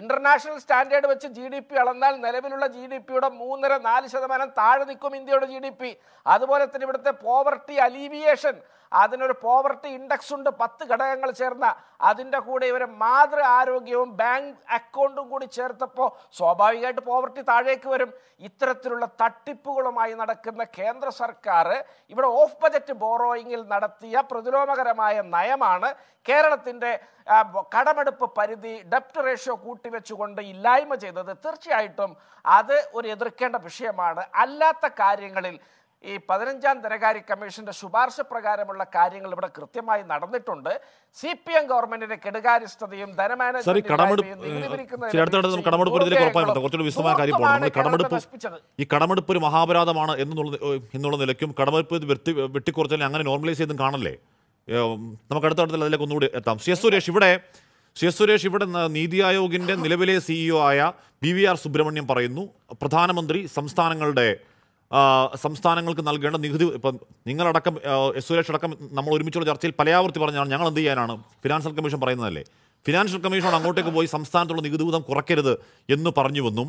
ഇന്റർനാഷണൽ സ്റ്റാൻഡേർഡ് വെച്ച് ജി ഡി പി അളന്നാൽ നിലവിലുള്ള ജി ഡി പിയുടെ മൂന്നര നാല് ശതമാനം താഴെ നിൽക്കും ഇന്ത്യയുടെ ജി ഡി പി അതുപോലെ തന്നെ ഇവിടുത്തെ പോവർട്ടി അലീവിയേഷൻ അതിനൊരു പോവർട്ടി ഇൻഡെക്സ് ഉണ്ട് പത്ത് ഘടകങ്ങൾ ചേർന്ന അതിൻ്റെ കൂടെ ഇവർ മാതൃ ആരോഗ്യവും ബാങ്ക് അക്കൗണ്ടും കൂടി ചേർത്തപ്പോൾ സ്വാഭാവികമായിട്ട് പോവർട്ടി താഴേക്ക് വരും ഇത്തരത്തിലുള്ള തട്ടിപ്പുകളുമായി നടക്കുന്ന കേന്ദ്ര സർക്കാർ ഇവിടെ ഓഫ് ബജറ്റ് ബോറോയിങ്ങിൽ നടത്തിയ പ്രതിലോമകരമായ നയമാണ് കേരളത്തിൻ്റെ കടമെടുപ്പ് പരിധി ഡെപ്റ്റ് റേഷ്യോ കൂട്ടിവെച്ചുകൊണ്ട് ഇല്ലായ്മ ചെയ്തത് തീർച്ചയായിട്ടും അത് ഒരു എതിർക്കേണ്ട വിഷയമാണ് അല്ലാത്ത കാര്യങ്ങളിൽ ഈ പതിനഞ്ചാം ധനകാര്യ കമ്മീഷന്റെ ശുപാർശ പ്രകാരമുള്ള കാര്യങ്ങൾ ഇവിടെ കൃത്യമായി നടന്നിട്ടുണ്ട് സി പി എം ഗവൺമെന്റിന്റെ കെടുകാര്യസ്ഥതയും ധനമാനസ്പിച്ചത് ഈ ഒരു മഹാപരാധമാണ് എന്നുള്ള എന്നുള്ള നിലയ്ക്കും കടമെടുപ്പ് വെട്ടി അങ്ങനെ നോർമലൈസ് ചെയ്തും കാണല്ലേ നമുക്ക് അടുത്ത അതിലേക്ക് ഒന്നുകൂടി എത്താം സി എസ് സുരേഷ് ഇവിടെ സി എസ് സുരേഷ് ഇവിടെ നീതി ആയോഗിന്റെ നിലവിലെ സിഇഒ e ആയ ബി വി ആർ സുബ്രഹ്മണ്യം പറയുന്നു പ്രധാനമന്ത്രി സംസ്ഥാനങ്ങളുടെ സംസ്ഥാനങ്ങൾക്ക് നൽകേണ്ട നികുതി ഇപ്പം നിങ്ങളടക്കം സുരേഷ് അടക്കം നമ്മൾ ഒരുമിച്ചുള്ള ചർച്ചയിൽ പലയാവർത്തി പറഞ്ഞാണ് ഞങ്ങൾ എന്ത് ചെയ്യാനാണ് ഫിനാൻഷ്യൽ കമ്മീഷൻ പറയുന്നതല്ലേ ഫിനാൻഷ്യൽ കമ്മീഷൻ അങ്ങോട്ടേക്ക് പോയി സംസ്ഥാനത്തുള്ള നികുതി വിധം കുറയ്ക്കരുത് എന്ന് വന്നും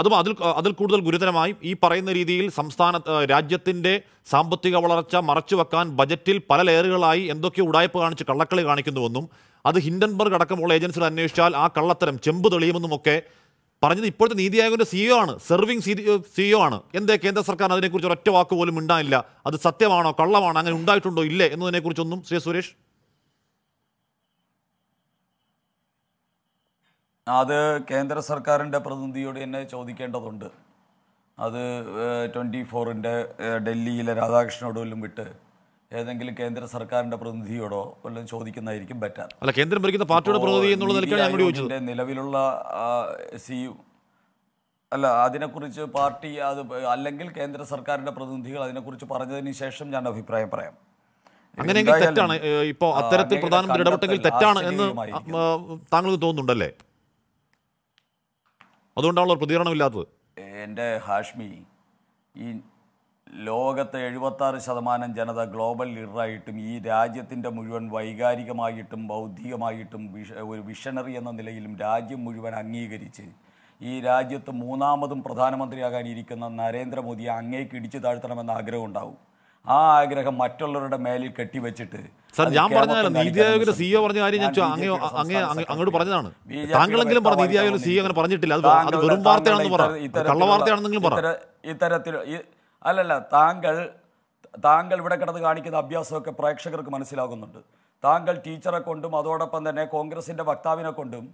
അതും അതിൽ അതിൽ കൂടുതൽ ഗുരുതരമായി ഈ പറയുന്ന രീതിയിൽ സംസ്ഥാന രാജ്യത്തിൻ്റെ സാമ്പത്തിക വളർച്ച വെക്കാൻ ബജറ്റിൽ പല ലെയറുകളായി എന്തൊക്കെ ഉടായ്പ കാണിച്ച് കള്ളക്കളി കാണിക്കുന്നുവെന്നും അത് ഹിൻഡൻബർഗ് അടക്കമുള്ള ഏജൻസികൾ അന്വേഷിച്ചാൽ ആ കള്ളത്തരം ചെമ്പ് തെളിയുമെന്നുമൊക്കെ പറഞ്ഞത് ഇപ്പോഴത്തെ നീതി ആയോഗിൻ്റെ സിഇഒ e ആണ് സി സിഇഒ e e ആണ് എന്തേ കേന്ദ്ര സർക്കാർ അതിനെക്കുറിച്ച് ഒറ്റ വാക്ക് പോലും ഉണ്ടായില്ല അത് സത്യമാണോ കള്ളമാണോ അങ്ങനെ ഉണ്ടായിട്ടുണ്ടോ ഇല്ലേ എന്നതിനെക്കുറിച്ചൊന്നും ശ്രീ സുരേഷ് അത് കേന്ദ്ര സർക്കാരിൻ്റെ പ്രതിനിധിയോട് തന്നെ ചോദിക്കേണ്ടതുണ്ട് അത് ട്വൻറ്റി ഫോറിൻ്റെ ഡൽഹിയിലെ രാധാകൃഷ്ണനോടും വിട്ട് ഏതെങ്കിലും കേന്ദ്ര സർക്കാരിന്റെ പ്രതിനിധിയോടോ വല്ലതും ചോദിക്കുന്നതായിരിക്കും ബെറ്റർ അല്ല കേന്ദ്രം ഭരിക്കുന്ന പാർട്ടിയുടെ പ്രതിനിധി എന്നുള്ള നിലയ്ക്കാണ് ഞാൻ ചോദിച്ചത് നിലവിലുള്ള സി അല്ല അതിനെക്കുറിച്ച് പാർട്ടി അത് അല്ലെങ്കിൽ കേന്ദ്ര സർക്കാരിന്റെ പ്രതിനിധികൾ അതിനെക്കുറിച്ച് പറഞ്ഞതിന് ശേഷം ഞാൻ അഭിപ്രായം പറയാം അങ്ങനെയെങ്കിൽ തെറ്റാണ് ഇപ്പോ അത്തരത്തിൽ പ്രധാനമന്ത്രി ഇടപെട്ടെങ്കിൽ തെറ്റാണ് എന്ന് താങ്കൾക്ക് തോന്നുന്നുണ്ടല്ലേ അതുകൊണ്ടാണല്ലോ പ്രതികരണമില്ലാത്തത് എൻ്റെ ഹാഷ്മി ഈ ലോകത്തെ എഴുപത്താറ് ശതമാനം ജനത ഗ്ലോബൽ ലീഡറായിട്ടും ഈ രാജ്യത്തിൻ്റെ മുഴുവൻ വൈകാരികമായിട്ടും ബൗദ്ധികമായിട്ടും ഒരു വിഷണറി എന്ന നിലയിലും രാജ്യം മുഴുവൻ അംഗീകരിച്ച് ഈ രാജ്യത്ത് മൂന്നാമതും പ്രധാനമന്ത്രിയാകാൻ ഇരിക്കുന്ന നരേന്ദ്രമോദിയെ അങ്ങേക്ക് ഇടിച്ചു താഴ്ത്തണമെന്ന ആഗ്രഹം ഉണ്ടാവും ആ ആഗ്രഹം മറ്റുള്ളവരുടെ മേലിൽ കെട്ടിവെച്ചിട്ട് സാർ ഞാൻ പറഞ്ഞതല്ല നീതി ആയോഗിന്റെ സിഇഒ e പറഞ്ഞ കാര്യം ഞാൻ അങ്ങേ അങ്ങേ അങ്ങോട്ട് പറഞ്ഞതാണ് താങ്കളെങ്കിലും പറഞ്ഞു നീതി ആയോഗിന്റെ സിഇഒ e അങ്ങനെ പറഞ്ഞിട്ടില്ല അത് വെറും വാർത്തയാണെന്ന് പറഞ്ഞു കള്ളവാർത്തയാണെന്നെങ്കിലും പറഞ്ഞു ഇത്തരത്തിൽ അല്ലല്ല താങ്കൾ താങ്കൾ ഇവിടെ കിടന്ന് കാണിക്കുന്ന അഭ്യാസമൊക്കെ പ്രേക്ഷകർക്ക് മനസ്സിലാകുന്നുണ്ട് താങ്കൾ ടീച്ചറെ കൊണ്ടും അതോടൊപ്പം തന്നെ കോൺഗ്രസിൻ്റെ വക്താവിനെ കൊണ്ടും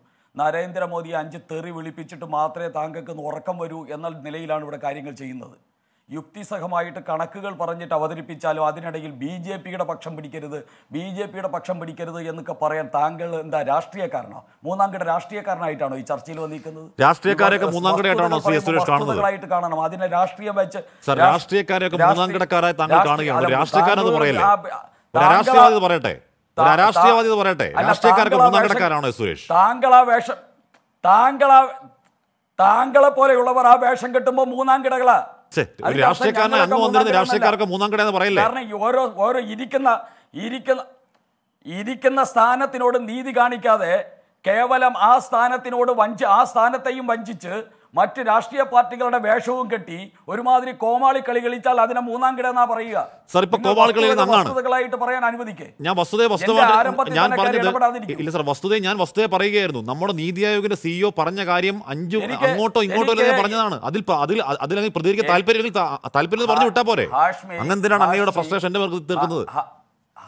നരേന്ദ്രമോദിയെ അഞ്ച് തെറി വിളിപ്പിച്ചിട്ട് മാത്രമേ താങ്കൾക്ക് ഉറക്കം വരൂ എന്ന നിലയിലാണ് ഇവിടെ കാര്യങ്ങൾ ചെയ്യുന്നത് യുക്തിസഹമായിട്ട് കണക്കുകൾ പറഞ്ഞിട്ട് അവതരിപ്പിച്ചാലും അതിനിടയിൽ ബി ജെ പിയുടെ പക്ഷം പിടിക്കരുത് ബി ജെ പിയുടെ പക്ഷം പിടിക്കരുത് എന്നൊക്കെ പറയാൻ താങ്കൾ എന്താ രാഷ്ട്രീയക്കാരനോ മൂന്നാംകിട രാഷ്ട്രീയക്കാരനായിട്ടാണോ ഈ ചർച്ചയിൽ വന്നിരിക്കുന്നത് രാഷ്ട്രീയക്കാരൊക്കെ കാണണം അതിനെ രാഷ്ട്രീയം വെച്ച് രാഷ്ട്രീയക്കാരൊക്കെ താങ്കൾ കാണുകയാണ് പറയല്ലേ പറയട്ടെ പറയട്ടെ സുരേഷ് താങ്കൾ ആ വേഷം താങ്കൾ താങ്കളെ പോലെയുള്ളവർ ആ വേഷം കെട്ടുമ്പോൾ മൂന്നാം കിടകളാ രാഷ്ട്രീയക്കാരനെ അങ്ങ് വന്നിരുന്ന രാഷ്ട്രീയക്കാർക്ക് മൂന്നാം കട എന്ന് പറയില്ല കാരണം ഓരോ ഓരോ ഇരിക്കുന്ന ഇരിക്കുന്ന ഇരിക്കുന്ന സ്ഥാനത്തിനോട് നീതി കാണിക്കാതെ കേവലം ആ സ്ഥാനത്തിനോട് വഞ്ചി ആ സ്ഥാനത്തെയും വഞ്ചിച്ച് മറ്റ് രാഷ്ട്രീയ പാർട്ടികളുടെ വേഷവും കെട്ടി ഒരുമാതിരി കോമാളി കളി കളിച്ചാൽ അതിനെ മൂന്നാം കിട എന്നാ പറയുക സാർ ഇപ്പൊ കോമാളി കളി വസ്തുതകളായിട്ട് പറയാൻ അനുവദിക്കേ ഞാൻ വസ്തുതയെ ഞാൻ പറഞ്ഞത് ഇല്ല വസ്തുതയെ ഞാൻ വസ്തുതയെ പറയുകയായിരുന്നു നമ്മുടെ നീതി ആയോഗിന്റെ സിഇഒ e പറഞ്ഞ കാര്യം അഞ്ചു അങ്ങോട്ടോ ഇങ്ങോട്ടോ പറഞ്ഞതാണ് അതിൽ അതിൽ അതിൽ പ്രതികരിക്കാൻ താല്പര്യം താല്പര്യം പറഞ്ഞു വിട്ടാ പോരെ അങ്ങനെന്തിനാണ് അങ്ങയുടെ ഫ്രസ്ട്രേഷൻ എന്റെ തീർക്കുന്നത്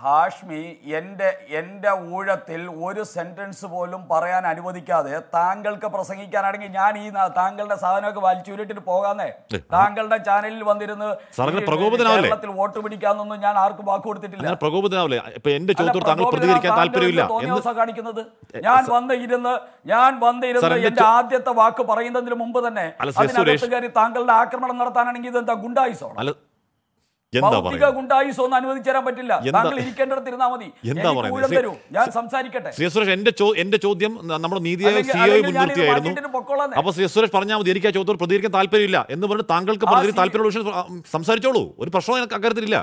ഹാഷ്മി എൻ്റെ എൻ്റെ ഊഴത്തിൽ ഒരു സെൻറ്റൻസ് പോലും പറയാൻ അനുവദിക്കാതെ താങ്കൾക്ക് പ്രസംഗിക്കാനാണെങ്കിൽ ഞാൻ ഈ താങ്കളുടെ സാധനമൊക്കെ വലിച്ചു ഉരുട്ടിട്ട് പോകാന്നേ താങ്കളുടെ ചാനലിൽ വന്നിരുന്ന് കേരളത്തിൽ വോട്ട് പിടിക്കാന്നൊന്നും ഞാൻ ആർക്കും വാക്ക് കൊടുത്തിട്ടില്ല കാണിക്കുന്നത് ഞാൻ വന്നിരുന്ന് ഞാൻ വന്നിരുന്ന് എന്റെ ആദ്യത്തെ വാക്ക് പറയുന്നതിന് മുമ്പ് തന്നെ അതിനകത്ത് കയറി താങ്കളുടെ ആക്രമണം നടത്താനാണെങ്കിൽ ഇത് എന്താ ഗുണ്ടായിസോ ഭൗതിക ഗുണ്ടായുസ് ഒന്നും അനുവദിച്ചു പറ്റില്ല താങ്കൾ ഇരിക്കേണ്ടിടത്ത് ഇരുന്നാ മതി ഞാൻ സംസാരിക്കട്ടെ ശ്രീ സുരേഷ് എന്റെ എന്റെ ചോദ്യം നമ്മുടെ നീതി ആയോഗ് സിഒയെ മുൻനിർത്തിയായിരുന്നു അപ്പൊ ശ്രീ സുരേഷ് പറഞ്ഞാൽ മതി എനിക്ക് ആ ചോദ്യത്തോട് പ്രതികരിക്കാൻ താല്പര്യമില്ല എന്ന് പറഞ്ഞ് താങ്കൾക്ക് പ്രതികരിക്കാൻ താല്പര്യമുള്ള വിഷയം സംസാരിച്ചോളൂ ഒരു പ്രശ്നം എനിക്ക് അക്കാര്യത്തിലില്ല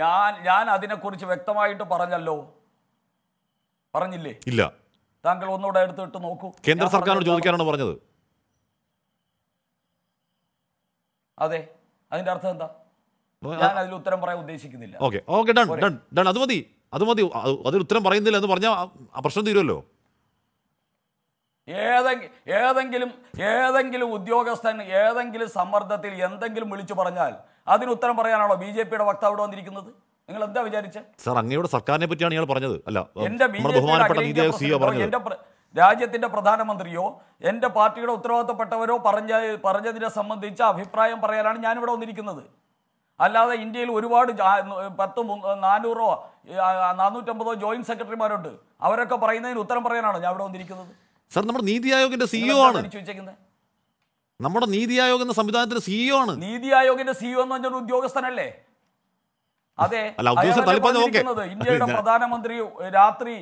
ഞാൻ ഞാൻ അതിനെക്കുറിച്ച് വ്യക്തമായിട്ട് പറഞ്ഞല്ലോ പറഞ്ഞില്ലേ ഇല്ല താങ്കൾ ഒന്നുകൂടെ എടുത്തിട്ട് നോക്കൂ കേന്ദ്ര സർക്കാരിനോട് ചോദിക്കാനാണ് പറഞ്ഞത് അതെ അതിന്റെ അർത്ഥം എന്താ ഞാൻ അതിൽ ഉത്തരം പറയാൻ ഉദ്ദേശിക്കുന്നില്ല okay okay done done done അത് മതി അത് മതി അതിൽ ഉത്തരം പറയുന്നില്ല എന്ന് പറഞ്ഞാൽ പ്രശ്നം തീരുമല്ലോ ഏതെങ്കിലും ഏതെങ്കിലും ഉദ്യോഗസ്ഥൻ ഏതെങ്കിലും സമ്മർദ്ദത്തിൽ എന്തെങ്കിലും വിളിച്ചു പറഞ്ഞാൽ അതിന് ഉത്തരം പറയാനാണോ ബി ജെ പിയുടെ വക്താവ് ഇവിടെ വന്നിരിക്കുന്നത് നിങ്ങൾ എന്താ വിചാരിച്ചത് സർ അങ്ങയുടെ സർക്കാരിനെ പറ്റിയാണ് ഇയാൾ പറഞ്ഞത് അല്ല എന്റെ ബഹുമാനപ്പെട്ട എന്റെ രാജ്യത്തിൻ്റെ പ്രധാനമന്ത്രിയോ എൻ്റെ പാർട്ടിയുടെ ഉത്തരവാദിത്തപ്പെട്ടവരോ പറഞ്ഞ പറഞ്ഞതിനെ സംബന്ധിച്ച അഭിപ്രായം പറയാനാണ് ഞാനിവിടെ വന്നിരിക്കുന്നത് അല്ലാതെ ഇന്ത്യയിൽ ഒരുപാട് പത്ത് നാനൂറോ നാനൂറ്റമ്പതോ ജോയിന്റ് സെക്രട്ടറിമാരുണ്ട് അവരൊക്കെ പറയുന്നതിന് ഉത്തരം പറയാനാണ് ഞാൻ ഇവിടെ വന്നിരിക്കുന്നത് സർ നമ്മുടെ നീതി ആയോഗിന്റെ സിഇഒ e ആണ് നമ്മുടെ നീതി ആയോഗ് എന്ന സംവിധാനത്തിന്റെ സിഇഒ e ആണ് നീതി ആയോഗിന്റെ സിഇഒ e എന്ന് പറഞ്ഞൊരു ഉദ്യോഗസ്ഥനല്ലേ അതെ ഇന്ത്യയുടെ പ്രധാനമന്ത്രി രാത്രി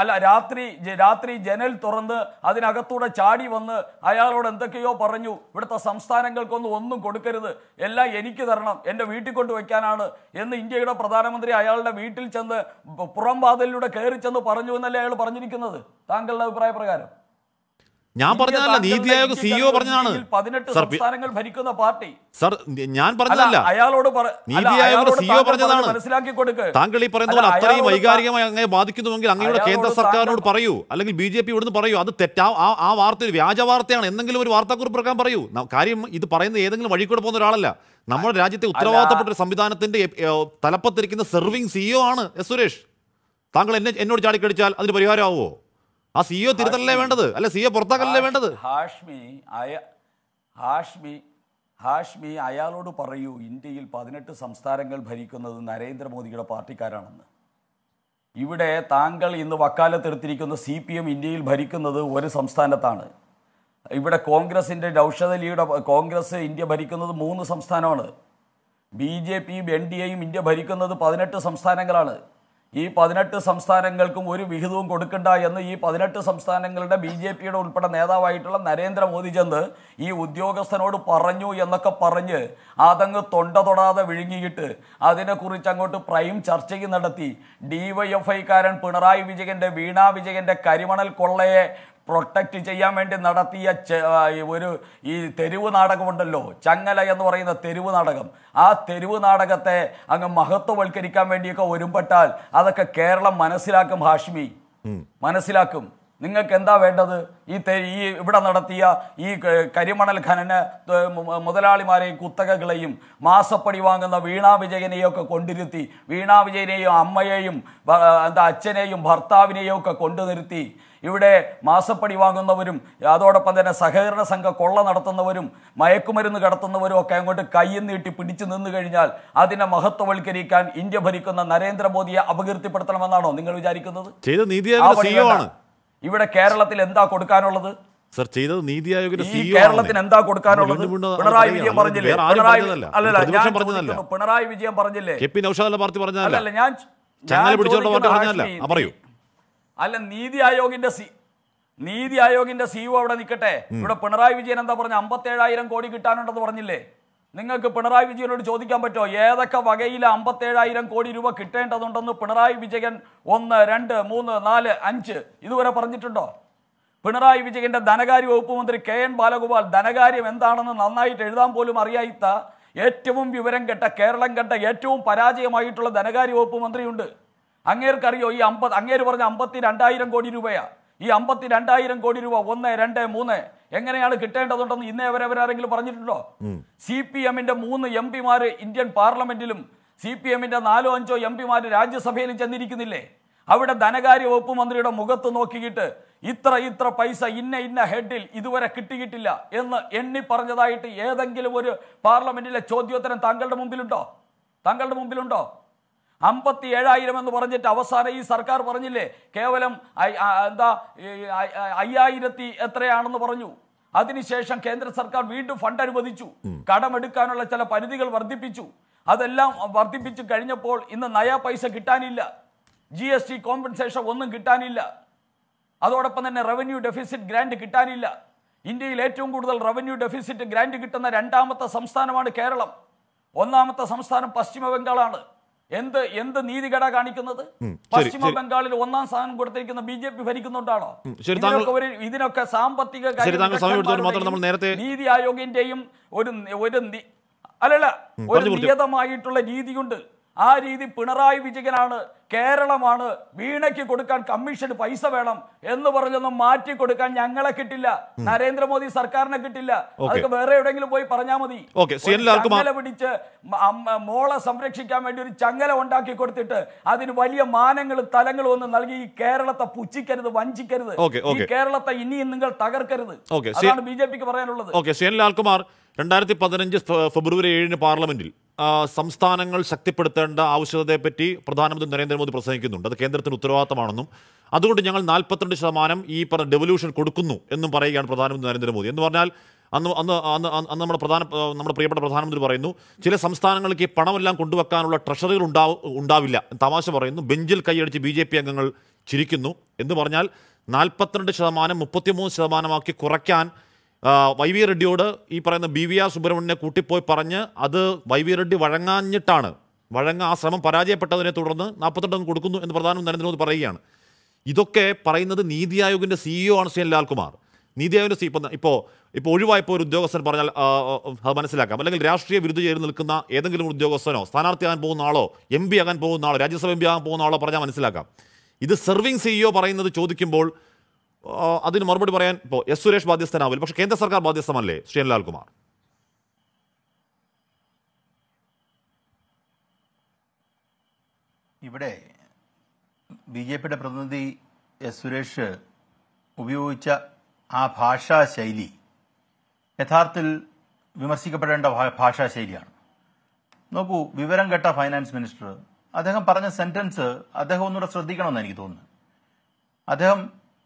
അല്ല രാത്രി രാത്രി ജനൽ തുറന്ന് അതിനകത്തൂടെ ചാടി വന്ന് അയാളോട് എന്തൊക്കെയോ പറഞ്ഞു ഇവിടുത്തെ സംസ്ഥാനങ്ങൾക്കൊന്നും ഒന്നും കൊടുക്കരുത് എല്ലാം എനിക്ക് തരണം എൻ്റെ വീട്ടിൽ കൊണ്ട് വയ്ക്കാനാണ് എന്ന് ഇന്ത്യയുടെ പ്രധാനമന്ത്രി അയാളുടെ വീട്ടിൽ ചെന്ന് പുറം കയറി ചെന്ന് പറഞ്ഞു എന്നല്ലേ അയാൾ പറഞ്ഞിരിക്കുന്നത് താങ്കളുടെ അഭിപ്രായ പ്രകാരം ഞാൻ പറഞ്ഞതല്ല നീതി ആയോഗ് സിഇഒ e പറഞ്ഞതാണ് സംസ്ഥാനങ്ങൾ ഭരിക്കുന്ന പാർട്ടി സർ ഞാൻ പറഞ്ഞതല്ല അയാളോട് നീതി ആയോഗ് സിഇഒ e പറഞ്ഞതാണ് മനസ്സിലാക്കി കൊടുക്കുക താങ്കൾ ഈ പറയുന്ന പോലെ അത്രയും വൈകാരികമായി അങ്ങനെ ബാധിക്കുന്നുവെങ്കിൽ അങ്ങയുടെ കേന്ദ്ര സർക്കാരിനോട് പറയൂ അല്ലെങ്കിൽ ബി ജെ പി ഇവിടുന്ന് പറയൂ അത് തെറ്റാ ആ ആ വാർത്ത വ്യാജ വാർത്തയാണ് എന്തെങ്കിലും ഒരു വാർത്താക്കുറിപ്പ് ഇറക്കാൻ പറയൂ കാര്യം ഇത് പറയുന്നത് ഏതെങ്കിലും വഴി കൂടെ പോകുന്ന ഒരാളല്ല നമ്മുടെ രാജ്യത്തെ ഉത്തരവാദിത്തപ്പെട്ട ഒരു സംവിധാനത്തിന്റെ തലപ്പത്തിരിക്കുന്ന സെർവിംഗ് സിഇഒ e ആണ് എസ് സുരേഷ് താങ്കൾ എന്നെ എന്നോട് ചാടിക്കടിച്ചാൽ അതിന് പരിഹാരമാവുമോ ആ സി ഒ e തിരുത്തലല്ലേ e വേണ്ടത് അല്ല സി ഒ e പുറത്താക്കലല്ലേ വേണ്ടത് ഹാഷ്മി അയ ഹാഷ്മി ഹാഷ്മി അയാളോട് പറയൂ ഇന്ത്യയിൽ പതിനെട്ട് സംസ്ഥാനങ്ങൾ ഭരിക്കുന്നത് നരേന്ദ്രമോദിയുടെ പാർട്ടിക്കാരാണെന്ന് ഇവിടെ താങ്കൾ ഇന്ന് വക്കാലത്തെടുത്തിരിക്കുന്ന സി പി എം ഇന്ത്യയിൽ ഭരിക്കുന്നത് ഒരു സംസ്ഥാനത്താണ് ഇവിടെ കോൺഗ്രസിൻ്റെ ഔഷധലിയുടെ കോൺഗ്രസ് ഇന്ത്യ ഭരിക്കുന്നത് മൂന്ന് സംസ്ഥാനമാണ് ബി ജെ പിയും എൻ ഡി എയും ഇന്ത്യ ഭരിക്കുന്നത് പതിനെട്ട് സംസ്ഥാനങ്ങളാണ് ഈ പതിനെട്ട് സംസ്ഥാനങ്ങൾക്കും ഒരു വിഹിതവും കൊടുക്കണ്ട എന്ന് ഈ പതിനെട്ട് സംസ്ഥാനങ്ങളുടെ ബി ജെ പിയുടെ ഉൾപ്പെടെ നേതാവായിട്ടുള്ള നരേന്ദ്രമോദി ചെന്ന് ഈ ഉദ്യോഗസ്ഥനോട് പറഞ്ഞു എന്നൊക്കെ പറഞ്ഞ് അതങ്ങ് തൊണ്ട തൊടാതെ വിഴുങ്ങിയിട്ട് അതിനെക്കുറിച്ച് അങ്ങോട്ട് പ്രൈം ചർച്ചയ്ക്ക് നടത്തി ഡി വൈ എഫ് ഐക്കാരൻ പിണറായി വിജയൻ്റെ വീണാ വിജയൻ്റെ കരിമണൽ കൊള്ളയെ പ്രൊട്ടക്റ്റ് ചെയ്യാൻ വേണ്ടി നടത്തിയ ഒരു ഈ തെരുവ് നാടകമുണ്ടല്ലോ ചങ്ങല എന്ന് പറയുന്ന തെരുവ് നാടകം ആ തെരുവ് നാടകത്തെ അങ്ങ് മഹത്വവൽക്കരിക്കാൻ വേണ്ടിയൊക്കെ ഒരുമ്പെട്ടാൽ അതൊക്കെ കേരളം മനസ്സിലാക്കും ഹാഷ്മി മനസ്സിലാക്കും നിങ്ങൾക്ക് എന്താ വേണ്ടത് ഈ ഈ ഇവിടെ നടത്തിയ ഈ കരിമണൽ ഖനന മുതലാളിമാരെയും കുത്തകകളെയും മാസപ്പടി വാങ്ങുന്ന വീണാ വിജയനെയും ഒക്കെ കൊണ്ടിരുത്തി വീണാ വിജയനെയും അമ്മയെയും എന്താ അച്ഛനെയും ഭർത്താവിനെയും ഒക്കെ കൊണ്ടു നിർത്തി ഇവിടെ മാസപ്പടി വാങ്ങുന്നവരും അതോടൊപ്പം തന്നെ സഹകരണ സംഘ കൊള്ള നടത്തുന്നവരും മയക്കുമരുന്ന് കടത്തുന്നവരും ഒക്കെ അങ്ങോട്ട് കയ്യും നീട്ടി പിടിച്ചു നിന്നു കഴിഞ്ഞാൽ അതിനെ മഹത്വവൽക്കരിക്കാൻ ഇന്ത്യ ഭരിക്കുന്ന നരേന്ദ്രമോദിയെ അപകീർത്തിപ്പെടുത്തണമെന്നാണോ നിങ്ങൾ വിചാരിക്കുന്നത് ഇവിടെ കേരളത്തിൽ എന്താ കൊടുക്കാനുള്ളത് സർ ചെയ്തത് നീതി ആയോഗിന്റെ കേരളത്തിന് എന്താ കൊടുക്കാനുള്ളത് പിണറായി വിജയൻ പറഞ്ഞില്ലേ പിണറായി അല്ലല്ല ഞാൻ പിണറായി വിജയൻ പറഞ്ഞില്ലേ പാർട്ടി പറഞ്ഞതല്ല ഞാൻ പറയൂ അല്ല നീതി ആയോഗിന്റെ നീതി ആയോഗിന്റെ സിഇഒ e അവിടെ നിൽക്കട്ടെ ഇവിടെ പിണറായി വിജയൻ എന്താ പറഞ്ഞ അമ്പത്തേഴായിരം കോടി കിട്ടാനുണ്ടെന്ന് പറഞ്ഞില്ലേ നിങ്ങൾക്ക് പിണറായി വിജയനോട് ചോദിക്കാൻ പറ്റുമോ ഏതൊക്കെ വകയിൽ അമ്പത്തേഴായിരം കോടി രൂപ കിട്ടേണ്ടതുണ്ടെന്ന് പിണറായി വിജയൻ ഒന്ന് രണ്ട് മൂന്ന് നാല് അഞ്ച് ഇതുവരെ പറഞ്ഞിട്ടുണ്ടോ പിണറായി വിജയന്റെ ധനകാര്യ വകുപ്പ് മന്ത്രി കെ എൻ ബാലഗോപാൽ ധനകാര്യം എന്താണെന്ന് നന്നായിട്ട് എഴുതാൻ പോലും അറിയാത്ത ഏറ്റവും വിവരം കെട്ട കേരളം കെട്ട ഏറ്റവും പരാജയമായിട്ടുള്ള ധനകാര്യ വകുപ്പ് മന്ത്രിയുണ്ട് അങ്ങേർക്കറിയോ ഈ അമ്പത് അങ്ങേര് പറഞ്ഞ അമ്പത്തി രണ്ടായിരം കോടി രൂപയാണ് ഈ അമ്പത്തി രണ്ടായിരം കോടി രൂപ ഒന്ന് രണ്ട് മൂന്ന് എങ്ങനെയാണ് കിട്ടേണ്ടതുണ്ടെന്ന് ഇന്നേ വരെ അവരാരെങ്കിലും പറഞ്ഞിട്ടുണ്ടോ സി പി എമ്മിന്റെ മൂന്ന് എം പിമാര് ഇന്ത്യൻ പാർലമെന്റിലും സി പി എമ്മിന്റെ നാലോ അഞ്ചോ എം പിമാര് രാജ്യസഭയിലും ചെന്നിരിക്കുന്നില്ലേ അവിടെ ധനകാര്യ വകുപ്പ് മന്ത്രിയുടെ മുഖത്ത് നോക്കിയിട്ട് ഇത്ര ഇത്ര പൈസ ഇന്ന ഇന്ന ഹെഡിൽ ഇതുവരെ കിട്ടിയിട്ടില്ല എന്ന് എണ്ണി പറഞ്ഞതായിട്ട് ഏതെങ്കിലും ഒരു പാർലമെന്റിലെ ചോദ്യോത്തരം താങ്കളുടെ മുമ്പിലുണ്ടോ താങ്കളുടെ മുമ്പിലുണ്ടോ അമ്പത്തി ഏഴായിരം എന്ന് പറഞ്ഞിട്ട് അവസാനം ഈ സർക്കാർ പറഞ്ഞില്ലേ കേവലം എന്താ അയ്യായിരത്തി എത്രയാണെന്ന് പറഞ്ഞു അതിനുശേഷം കേന്ദ്ര സർക്കാർ വീണ്ടും ഫണ്ട് അനുവദിച്ചു കടമെടുക്കാനുള്ള ചില പരിധികൾ വർദ്ധിപ്പിച്ചു അതെല്ലാം വർദ്ധിപ്പിച്ചു കഴിഞ്ഞപ്പോൾ ഇന്ന് നയാ പൈസ കിട്ടാനില്ല ജി എസ് ടി കോമ്പൻസേഷൻ ഒന്നും കിട്ടാനില്ല അതോടൊപ്പം തന്നെ റവന്യൂ ഡെഫിസിറ്റ് ഗ്രാൻഡ് കിട്ടാനില്ല ഇന്ത്യയിൽ ഏറ്റവും കൂടുതൽ റവന്യൂ ഡെഫിസിറ്റ് ഗ്രാൻഡ് കിട്ടുന്ന രണ്ടാമത്തെ സംസ്ഥാനമാണ് കേരളം ഒന്നാമത്തെ സംസ്ഥാനം പശ്ചിമ ബംഗാളാണ് എന്ത് എന്ത് നീതികട കാണിക്കുന്നത് പശ്ചിമ ബംഗാളിൽ ഒന്നാം സ്ഥാനം കൊടുത്തിരിക്കുന്ന ബി ജെ പി ഭരിക്കുന്നുണ്ടാണോ ഇതിനൊക്കെ സാമ്പത്തിക നീതി ആയോഗിന്റെയും ഒരു ഒരു അല്ലല്ല ഒരു നിയതമായിട്ടുള്ള രീതിയുണ്ട് ആ രീതി പിണറായി വിജയനാണ് കേരളമാണ് വീണയ്ക്ക് കൊടുക്കാൻ കമ്മീഷന് പൈസ വേണം എന്ന് പറഞ്ഞൊന്നും മാറ്റി കൊടുക്കാൻ ഞങ്ങളെ കിട്ടില്ല നരേന്ദ്രമോദി സർക്കാരിനെ കിട്ടില്ല അതൊക്കെ വേറെ എവിടെയെങ്കിലും പോയി പറഞ്ഞാൽ മതി ചങ്ങല പിടിച്ച് മോളെ സംരക്ഷിക്കാൻ വേണ്ടി ഒരു ചങ്ങല ഉണ്ടാക്കി കൊടുത്തിട്ട് അതിന് വലിയ മാനങ്ങളും തലങ്ങളും ഒന്നും നൽകി ഈ കേരളത്തെ പുച്ഛിക്കരുത് വഞ്ചിക്കരുത് ഈ കേരളത്തെ ഇനിയും നിങ്ങൾ തകർക്കരുത് അതാണ് ബി ജെ പിക്ക് പറയാനുള്ളത് ലാൽകുമാർ രണ്ടായിരത്തി പതിനഞ്ച് ഫെബ്രുവരി ഏഴിന് പാർലമെന്റിൽ സംസ്ഥാനങ്ങൾ ശക്തിപ്പെടുത്തേണ്ട ആവശ്യകതയെപ്പറ്റി പ്രധാനമന്ത്രി നരേന്ദ്ര നരേന്ദ്രമോദി പ്രസംഗിക്കുന്നുണ്ട് അത് കേന്ദ്രത്തിന് ഉത്തരവാദിത്തമാണെന്നും അതുകൊണ്ട് ഞങ്ങൾ നാൽപ്പത്തിരണ്ട് ശതമാനം ഈ പറഞ്ഞ ഡെവല്യൂഷൻ കൊടുക്കുന്നു എന്നും പറയുകയാണ് പ്രധാനമന്ത്രി നരേന്ദ്രമോദി എന്ന് പറഞ്ഞാൽ അന്ന് അന്ന് അന്ന് അന്ന് നമ്മുടെ പ്രധാന നമ്മുടെ പ്രിയപ്പെട്ട പ്രധാനമന്ത്രി പറയുന്നു ചില സംസ്ഥാനങ്ങൾക്ക് ഈ പണമെല്ലാം കൊണ്ടുവെക്കാനുള്ള ട്രഷറികൾ ഉണ്ടാവും ഉണ്ടാവില്ല തമാശ പറയുന്നു ബെഞ്ചിൽ കൈയടിച്ച് ബി ജെ പി അംഗങ്ങൾ ചിരിക്കുന്നു എന്ന് പറഞ്ഞാൽ നാൽപ്പത്തിരണ്ട് ശതമാനം മുപ്പത്തിമൂന്ന് ശതമാനമാക്കി കുറയ്ക്കാൻ വൈ വി റെഡ്ഡിയോട് ഈ പറയുന്ന ബി വി ആർ സുബ്രഹ്മണ്യനെ കൂട്ടിപ്പോയി പറഞ്ഞ് അത് വൈ വി റെഡ്ഡി വഴങ്ങാഞ്ഞിട്ടാണ് വഴങ്ങ ആ ശ്രമം പരാജയപ്പെട്ടതിനെ തുടർന്ന് നാൽപ്പത്തെട്ടെന്ന് കൊടുക്കുന്നു എന്ന് പ്രധാനമന്ത്രി നരേന്ദ്രമോദി പറയുകയാണ് ഇതൊക്കെ പറയുന്നത് നീതി ആയോഗിൻ്റെ സിഇഒ e ആണ് ശ്രീ ലാൽകുമാർ നീതി ആയോഗിൻ്റെ സി e ഇപ്പം ഇപ്പോൾ ഇപ്പോൾ ഒഴിവായപ്പോൾ ഒരു ഉദ്യോഗസ്ഥൻ പറഞ്ഞാൽ അത് മനസ്സിലാക്കാം അല്ലെങ്കിൽ രാഷ്ട്രീയ വിരുദ്ധ ചേർന്ന് നിൽക്കുന്ന ഏതെങ്കിലും ഉദ്യോഗസ്ഥനോ സ്ഥാനാർത്ഥിയാകാൻ പോകുന്ന ആളോ എം പി ആകാൻ പോകുന്ന ആളോ രാജ്യസഭ എം പി ആകാൻ പോകുന്ന ആളോ പറഞ്ഞാൽ മനസ്സിലാക്കാം ഇത് സെർവിങ് സിഇഒ e പറയുന്നത് ചോദിക്കുമ്പോൾ അതിന് മറുപടി പറയാൻ ഇപ്പോൾ എസ് സുരേഷ് ബാധ്യസ്ഥനാവില്ല പക്ഷേ കേന്ദ്ര സർക്കാർ ബാധ്യസ്ഥമല്ലേ ശ്രീ ലാൽകുമാർ ഇവിടെ ബി ജെ പിയുടെ പ്രതിനിധി എസ് സുരേഷ് ഉപയോഗിച്ച ആ ഭാഷാശൈലി യഥാർത്ഥത്തിൽ വിമർശിക്കപ്പെടേണ്ട ഭാഷാശൈലിയാണ് നോക്കൂ വിവരം കേട്ട ഫൈനാൻസ് മിനിസ്റ്റർ അദ്ദേഹം പറഞ്ഞ സെന്റൻസ് അദ്ദേഹം ഒന്നുകൂടെ ശ്രദ്ധിക്കണമെന്ന് എനിക്ക് തോന്നുന്നു അദ്ദേഹം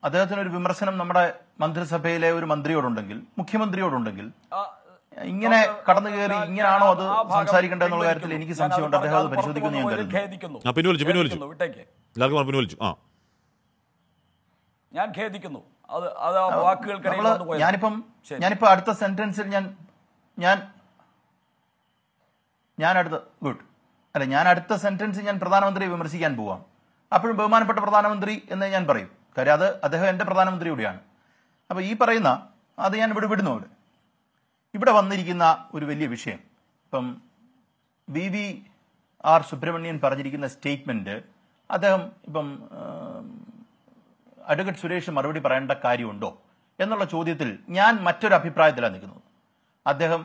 അദ്ദേഹത്തിനൊരു ഒരു വിമർശനം നമ്മുടെ മന്ത്രിസഭയിലെ ഒരു മന്ത്രിയോടുണ്ടെങ്കിൽ മുഖ്യമന്ത്രിയോടുണ്ടെങ്കിൽ ഇങ്ങനെ കടന്നു കയറി ഇങ്ങനെയാണോ അത് സംസാരിക്കേണ്ടത് എന്നുള്ള കാര്യത്തിൽ എനിക്ക് സംശയമുണ്ട് അദ്ദേഹം അത് പരിശോധിക്കുന്നു ഞാൻ എല്ലാവർക്കും ആ ഞാൻ ഖേദിക്കുന്നു അത് ഞാനിപ്പം ഞാനിപ്പോ അടുത്ത സെന്റൻസിൽ ഞാൻ ഞാൻ ഞാൻ അടുത്ത ഗുഡ് അല്ല ഞാൻ അടുത്ത സെന്റൻസിൽ ഞാൻ പ്രധാനമന്ത്രിയെ വിമർശിക്കാൻ പോവാം അപ്പോഴും ബഹുമാനപ്പെട്ട പ്രധാനമന്ത്രി എന്നേ ഞാൻ പറയും കാര്യം അത് അദ്ദേഹം എന്റെ പ്രധാനമന്ത്രി കൂടിയാണ് അപ്പോൾ ഈ പറയുന്ന അത് ഞാൻ ഇവിടെ വിടുന്നു അവിടെ ഇവിടെ വന്നിരിക്കുന്ന ഒരു വലിയ വിഷയം ഇപ്പം വി വി ആർ സുബ്രഹ്മണ്യൻ പറഞ്ഞിരിക്കുന്ന സ്റ്റേറ്റ്മെന്റ് അദ്ദേഹം ഇപ്പം അഡ്വക്കേറ്റ് സുരേഷ് മറുപടി പറയേണ്ട കാര്യമുണ്ടോ എന്നുള്ള ചോദ്യത്തിൽ ഞാൻ മറ്റൊരു അഭിപ്രായത്തിലാണ് നിൽക്കുന്നത് അദ്ദേഹം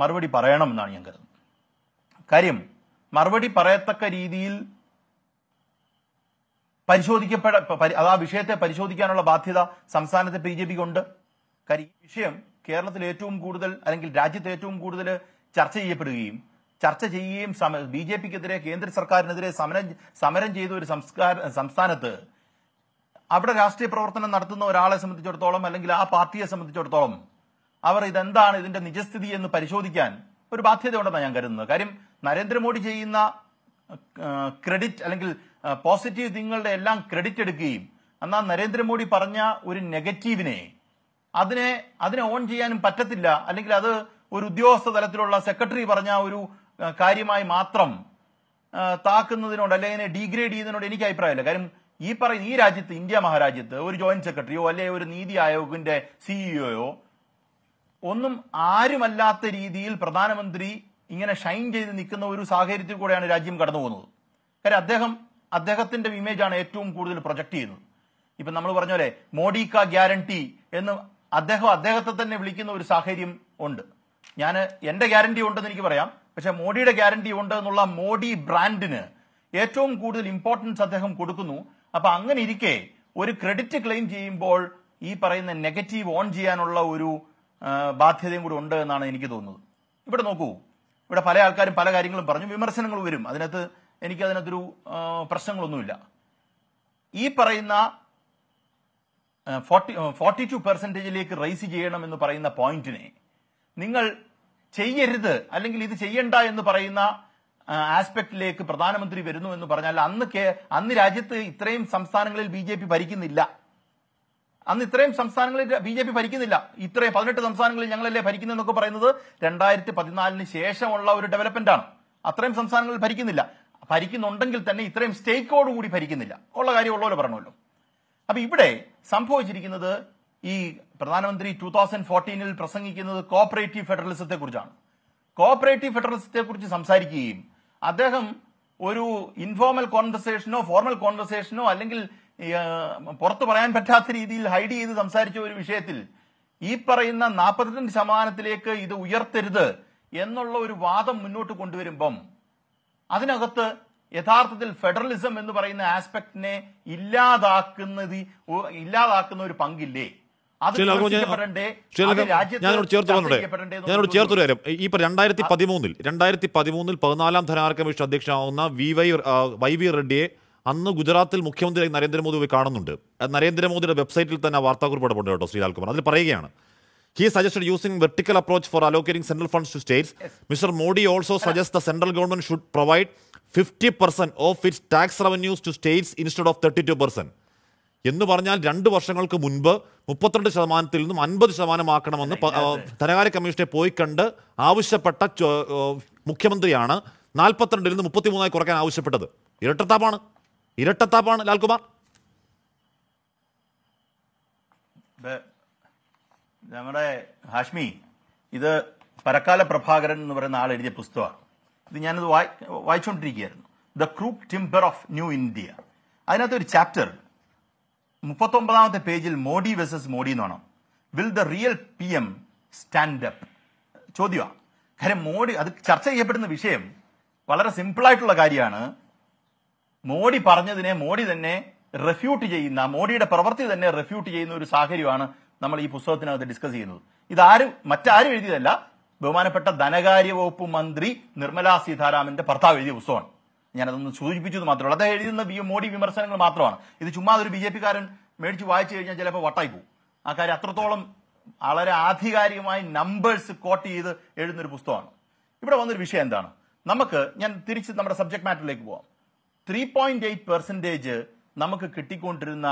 മറുപടി പറയണമെന്നാണ് ഞാൻ കരുതുന്നത് കാര്യം മറുപടി പറയത്തക്ക രീതിയിൽ പരിശോധിക്കപ്പെട അത് ആ വിഷയത്തെ പരിശോധിക്കാനുള്ള ബാധ്യത സംസ്ഥാനത്തെ ബി ജെ പിക്ക് ഉണ്ട് കാര്യം വിഷയം കേരളത്തിൽ ഏറ്റവും കൂടുതൽ അല്ലെങ്കിൽ രാജ്യത്ത് ഏറ്റവും കൂടുതൽ ചർച്ച ചെയ്യപ്പെടുകയും ചർച്ച ചെയ്യുകയും ബി ജെ പിക്കെതിരെ കേന്ദ്ര സർക്കാരിനെതിരെ സമരം സമരം ചെയ്ത ഒരു സംസ്കാര സംസ്ഥാനത്ത് അവിടെ രാഷ്ട്രീയ പ്രവർത്തനം നടത്തുന്ന ഒരാളെ സംബന്ധിച്ചിടത്തോളം അല്ലെങ്കിൽ ആ പാർട്ടിയെ സംബന്ധിച്ചിടത്തോളം അവർ ഇതെന്താണ് ഇതിന്റെ നിജസ്ഥിതി എന്ന് പരിശോധിക്കാൻ ഒരു ബാധ്യതയുണ്ടെന്നാണ് ഞാൻ കരുതുന്നത് കാര്യം നരേന്ദ്രമോദി ചെയ്യുന്ന ക്രെഡിറ്റ് അല്ലെങ്കിൽ പോസിറ്റീവ് തിങ്ങളുടെ എല്ലാം ക്രെഡിറ്റ് എടുക്കുകയും എന്നാൽ നരേന്ദ്രമോദി പറഞ്ഞ ഒരു നെഗറ്റീവിനെ അതിനെ അതിനെ ഓൺ ചെയ്യാനും പറ്റത്തില്ല അല്ലെങ്കിൽ അത് ഒരു ഉദ്യോഗസ്ഥ തലത്തിലുള്ള സെക്രട്ടറി പറഞ്ഞ ഒരു കാര്യമായി മാത്രം താക്കുന്നതിനോട് അല്ലെങ്കിൽ അതിനെ ഡീഗ്രേഡ് ചെയ്യുന്നതിനോട് എനിക്ക് അഭിപ്രായമില്ല കാര്യം ഈ പറയുന്ന ഈ രാജ്യത്ത് ഇന്ത്യ മഹാരാജ്യത്ത് ഒരു ജോയിന്റ് സെക്രട്ടറിയോ അല്ലെങ്കിൽ ഒരു നീതി ആയോഗിന്റെ സിഇഒയോ ഒന്നും ആരുമല്ലാത്ത രീതിയിൽ പ്രധാനമന്ത്രി ഇങ്ങനെ ഷൈൻ ചെയ്ത് നിൽക്കുന്ന ഒരു സാഹചര്യത്തിൽ കൂടെയാണ് രാജ്യം കടന്നു പോകുന്നത് കാര്യം അദ്ദേഹം അദ്ദേഹത്തിന്റെ ഇമേജാണ് ഏറ്റവും കൂടുതൽ പ്രൊജക്ട് ചെയ്യുന്നത് ഇപ്പൊ നമ്മൾ പറഞ്ഞ പോലെ മോഡി കാ ഗ്യാരണ്ടി എന്ന് അദ്ദേഹം അദ്ദേഹത്തെ തന്നെ വിളിക്കുന്ന ഒരു സാഹചര്യം ഉണ്ട് ഞാൻ എന്റെ ഗ്യാരണ്ടി ഉണ്ടെന്ന് എനിക്ക് പറയാം പക്ഷെ മോഡിയുടെ ഗ്യാരണ്ടി ഉണ്ട് എന്നുള്ള മോഡി ബ്രാൻഡിന് ഏറ്റവും കൂടുതൽ ഇമ്പോർട്ടൻസ് അദ്ദേഹം കൊടുക്കുന്നു അപ്പൊ അങ്ങനെ ഇരിക്കെ ഒരു ക്രെഡിറ്റ് ക്ലെയിം ചെയ്യുമ്പോൾ ഈ പറയുന്ന നെഗറ്റീവ് ഓൺ ചെയ്യാനുള്ള ഒരു ബാധ്യതയും കൂടി ഉണ്ട് എന്നാണ് എനിക്ക് തോന്നുന്നത് ഇവിടെ നോക്കൂ ഇവിടെ പല ആൾക്കാരും പല കാര്യങ്ങളും പറഞ്ഞു വിമർശനങ്ങൾ വരും അതിനകത്ത് എനിക്ക് അതിനകത്തൊരു പ്രശ്നങ്ങളൊന്നുമില്ല ഈ പറയുന്ന ഫോർട്ടി ഫോർട്ടി ടു പെർസെൻറ്റേജിലേക്ക് റൈസ് ചെയ്യണം എന്ന് പറയുന്ന പോയിന്റിനെ നിങ്ങൾ ചെയ്യരുത് അല്ലെങ്കിൽ ഇത് ചെയ്യണ്ട എന്ന് പറയുന്ന ആസ്പെക്റ്റിലേക്ക് പ്രധാനമന്ത്രി വരുന്നു എന്ന് പറഞ്ഞാൽ അന്ന് അന്ന് രാജ്യത്ത് ഇത്രയും സംസ്ഥാനങ്ങളിൽ ബി ജെ പി ഭരിക്കുന്നില്ല അന്ന് ഇത്രയും സംസ്ഥാനങ്ങളിൽ ബി ജെ പി ഭരിക്കുന്നില്ല ഇത്രയും പതിനെട്ട് സംസ്ഥാനങ്ങളിൽ ഞങ്ങളല്ലേ ഭരിക്കുന്നത് എന്നൊക്കെ പറയുന്നത് രണ്ടായിരത്തി പതിനാലിന് ശേഷമുള്ള ഒരു ഡെവലപ്മെന്റ് ആണ് അത്രയും സംസ്ഥാനങ്ങളിൽ ഭരിക്കുന്നില്ല ഭരിക്കുന്നുണ്ടെങ്കിൽ തന്നെ ഇത്രയും സ്റ്റേക്കോട് കൂടി ഭരിക്കുന്നില്ല ഉള്ള കാര്യം ഉള്ളവരെ പറഞ്ഞല്ലോ അപ്പൊ ഇവിടെ സംഭവിച്ചിരിക്കുന്നത് ഈ പ്രധാനമന്ത്രി ടൂ തൗസൻഡ് ഫോർട്ടീനിൽ പ്രസംഗിക്കുന്നത് കോപ്പറേറ്റീവ് ഫെഡറലിസത്തെ കുറിച്ചാണ് കോപ്പറേറ്റീവ് ഫെഡറലിസത്തെ കുറിച്ച് സംസാരിക്കുകയും അദ്ദേഹം ഒരു ഇൻഫോർമൽ കോൺവെർസേഷനോ ഫോർമൽ കോൺവെർസേഷനോ അല്ലെങ്കിൽ പുറത്തു പറയാൻ പറ്റാത്ത രീതിയിൽ ഹൈഡ് ചെയ്ത് സംസാരിച്ച ഒരു വിഷയത്തിൽ ഈ പറയുന്ന നാൽപ്പത്തിരണ്ട് ശതമാനത്തിലേക്ക് ഇത് ഉയർത്തരുത് എന്നുള്ള ഒരു വാദം മുന്നോട്ട് കൊണ്ടുവരുമ്പം അതിനകത്ത് യഥാർത്ഥത്തിൽ ഫെഡറലിസം എന്ന് പറയുന്ന ആസ്പെക്ടിനെ ഇല്ലാതാക്കുന്നത് ഇല്ലാതാക്കുന്ന ഒരു പങ്കില്ലേ ഞാനോട് ചേർത്ത് പറഞ്ഞൂടെ ഞാനോട് ഒരു കാര്യം ഈ രണ്ടായിരത്തി പതിമൂന്നിൽ രണ്ടായിരത്തി പതിമൂന്നിൽ പതിനാലാം ധനാര കമ്മീഷൻ അധ്യക്ഷനാവുന്ന വി വൈ വൈ വി റെഡ്ഡിയെ അന്ന് ഗുജറാത്തിൽ മുഖ്യമന്ത്രി നരേന്ദ്രമോദി പോയി കാണുന്നുണ്ട് നരേന്ദ്രമോദിയുടെ വെബ്സൈറ്റിൽ തന്നെ വാർത്താക്കുറിപ്പ് ഇടപെടും കേട്ടോ ശ്രീലാൽകുമാർ അതിൽ പറയുകയാണ് he suggested using vertical approach for allocating central funds to states mister Modi also suggest the central government should provide fifty percent of its tax revenues to states instead of thirty two percent എന്ന് പറഞ്ഞാൽ രണ്ട് വർഷങ്ങൾക്ക് മുൻപ് മുപ്പത്തിരണ്ട് ശതമാനത്തിൽ നിന്നും അൻപത് ശതമാനമാക്കണമെന്ന് ധനകാര്യ കമ്മീഷനെ പോയി കണ്ട് ആവശ്യപ്പെട്ട മുഖ്യമന്ത്രിയാണ് നാൽപ്പത്തിരണ്ടിൽ നിന്ന് മുപ്പത്തിമൂന്നായി കുറയ്ക്കാൻ ആവശ്യപ്പെട്ടത് ഇരട്ടത്താപ്പാണ് ഇരട്ടത്താപ്പാണ് ലാൽകുമാർ ഞങ്ങളുടെ ഹാഷ്മി ഇത് പരക്കാല പ്രഭാകരൻ എന്ന് പറയുന്ന ആൾ എഴുതിയ പുസ്തകമാണ് ഇത് ഞാനത് വായി വായിച്ചുകൊണ്ടിരിക്കുകയായിരുന്നു the crook timber of new India അതിനകത്ത് ഒരു ചാപ്റ്റർ മുപ്പത്തൊമ്പതാമത്തെ പേജിൽ മോഡി വേഴ്സസ് മോഡി എന്ന് വേണം will the real P M stand up ചോദ്യമാണ് കാര്യം മോഡി അത് ചർച്ച ചെയ്യപ്പെടുന്ന വിഷയം വളരെ സിമ്പിളായിട്ടുള്ള കാര്യമാണ് മോഡി പറഞ്ഞതിനെ മോഡി തന്നെ റെഫ്യൂട്ട് ചെയ്യുന്ന മോഡിയുടെ പ്രവൃത്തി തന്നെ റെഫ്യൂട്ട് ചെയ്യുന്ന ഒരു സാഹചര്യമാണ് നമ്മൾ ഈ പുസ്തകത്തിനകത്ത് ഡിസ്കസ് ചെയ്യുന്നത് ഇതാരും മറ്റാരും എഴുതിയതല്ല ബഹുമാനപ്പെട്ട ധനകാര്യ വകുപ്പ് മന്ത്രി നിർമ്മലാ സീതാരാമന്റെ ഭർത്താവ് എഴുതിയ പുസ്തകമാണ് ഞാനതൊന്ന് സൂചിപ്പിച്ചത് മാത്രമല്ല അദ്ദേഹം എഴുതുന്ന മോഡി വിമർശനങ്ങൾ മാത്രമാണ് ഇത് ചുമ്മാ ഒരു ബി ജെ കാരൻ മേടിച്ച് വായിച്ചു കഴിഞ്ഞാൽ ചിലപ്പോൾ വട്ടായി പോകും ആ കാര്യം അത്രത്തോളം വളരെ ആധികാരികമായി നമ്പേഴ്സ് കോട്ട് ചെയ്ത് എഴുതുന്നൊരു പുസ്തകമാണ് ഇവിടെ വന്നൊരു വിഷയം എന്താണ് നമുക്ക് ഞാൻ തിരിച്ച് നമ്മുടെ സബ്ജക്ട് മാറ്ററിലേക്ക് പോവാം ത്രീ പോയിന്റ് എയ്റ്റ് പെർസെൻറ്റേജ് നമുക്ക് കിട്ടിക്കൊണ്ടിരുന്ന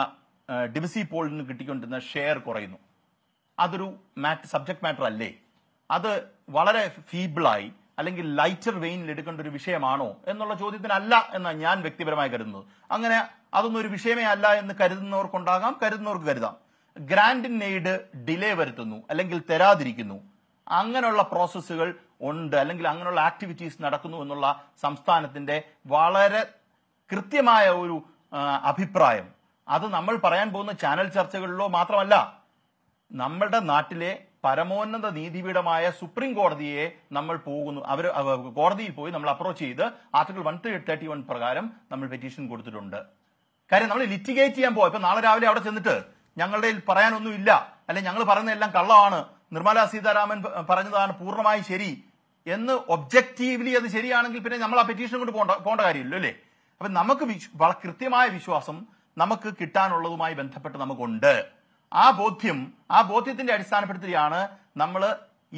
ഡിവിസി പോളിന് കിട്ടിക്കൊണ്ടിരുന്ന ഷെയർ കുറയുന്നു അതൊരു മാറ്റ് സബ്ജക്ട് മാറ്റർ അല്ലേ അത് വളരെ ഫീബിളായി അല്ലെങ്കിൽ ലൈറ്റർ വെയിനിൽ എടുക്കേണ്ട ഒരു വിഷയമാണോ എന്നുള്ള ചോദ്യത്തിനല്ല എന്നാണ് ഞാൻ വ്യക്തിപരമായി കരുതുന്നത് അങ്ങനെ അതൊന്നും ഒരു വിഷയമേ അല്ല എന്ന് കരുതുന്നവർക്കുണ്ടാകാം കരുതുന്നവർക്ക് കരുതാം ഗ്രാൻഡ് നെയ്ഡ് ഡിലേ വരുത്തുന്നു അല്ലെങ്കിൽ തരാതിരിക്കുന്നു അങ്ങനെയുള്ള പ്രോസസ്സുകൾ ഉണ്ട് അല്ലെങ്കിൽ അങ്ങനെയുള്ള ആക്ടിവിറ്റീസ് നടക്കുന്നു എന്നുള്ള സംസ്ഥാനത്തിന്റെ വളരെ കൃത്യമായ ഒരു അഭിപ്രായം അത് നമ്മൾ പറയാൻ പോകുന്ന ചാനൽ ചർച്ചകളിലോ മാത്രമല്ല നമ്മുടെ നാട്ടിലെ പരമോന്നത നീതിപീഠമായ സുപ്രീം കോടതിയെ നമ്മൾ പോകുന്നു അവർ കോടതിയിൽ പോയി നമ്മൾ അപ്രോച്ച് ചെയ്ത് ആർട്ടിക്കിൾ വൺ തേർട്ടി വൺ പ്രകാരം നമ്മൾ പെറ്റീഷൻ കൊടുത്തിട്ടുണ്ട് കാര്യം നമ്മൾ ലിറ്റിഗേറ്റ് ചെയ്യാൻ പോയപ്പോൾ ഇപ്പൊ നാളെ രാവിലെ അവിടെ ചെന്നിട്ട് ഞങ്ങളുടെ പറയാനൊന്നും ഇല്ല അല്ലെ ഞങ്ങൾ പറയുന്ന എല്ലാം കള്ളമാണ് നിർമ്മല സീതാരാമൻ പറഞ്ഞതാണ് പൂർണ്ണമായും ശരി എന്ന് ഒബ്ജക്റ്റീവ്ലി അത് ശരിയാണെങ്കിൽ പിന്നെ നമ്മൾ ആ പെറ്റീഷൻ കൊണ്ട് പോകേണ്ട പോകേണ്ട കാര്യമില്ലോ അല്ലേ അപ്പൊ നമുക്ക് കൃത്യമായ വിശ്വാസം നമുക്ക് കിട്ടാനുള്ളതുമായി ബന്ധപ്പെട്ട് നമുക്കുണ്ട് ആ ബോധ്യം ആ ബോധ്യത്തിന്റെ അടിസ്ഥാനപ്പെടുത്തിയാണ് നമ്മൾ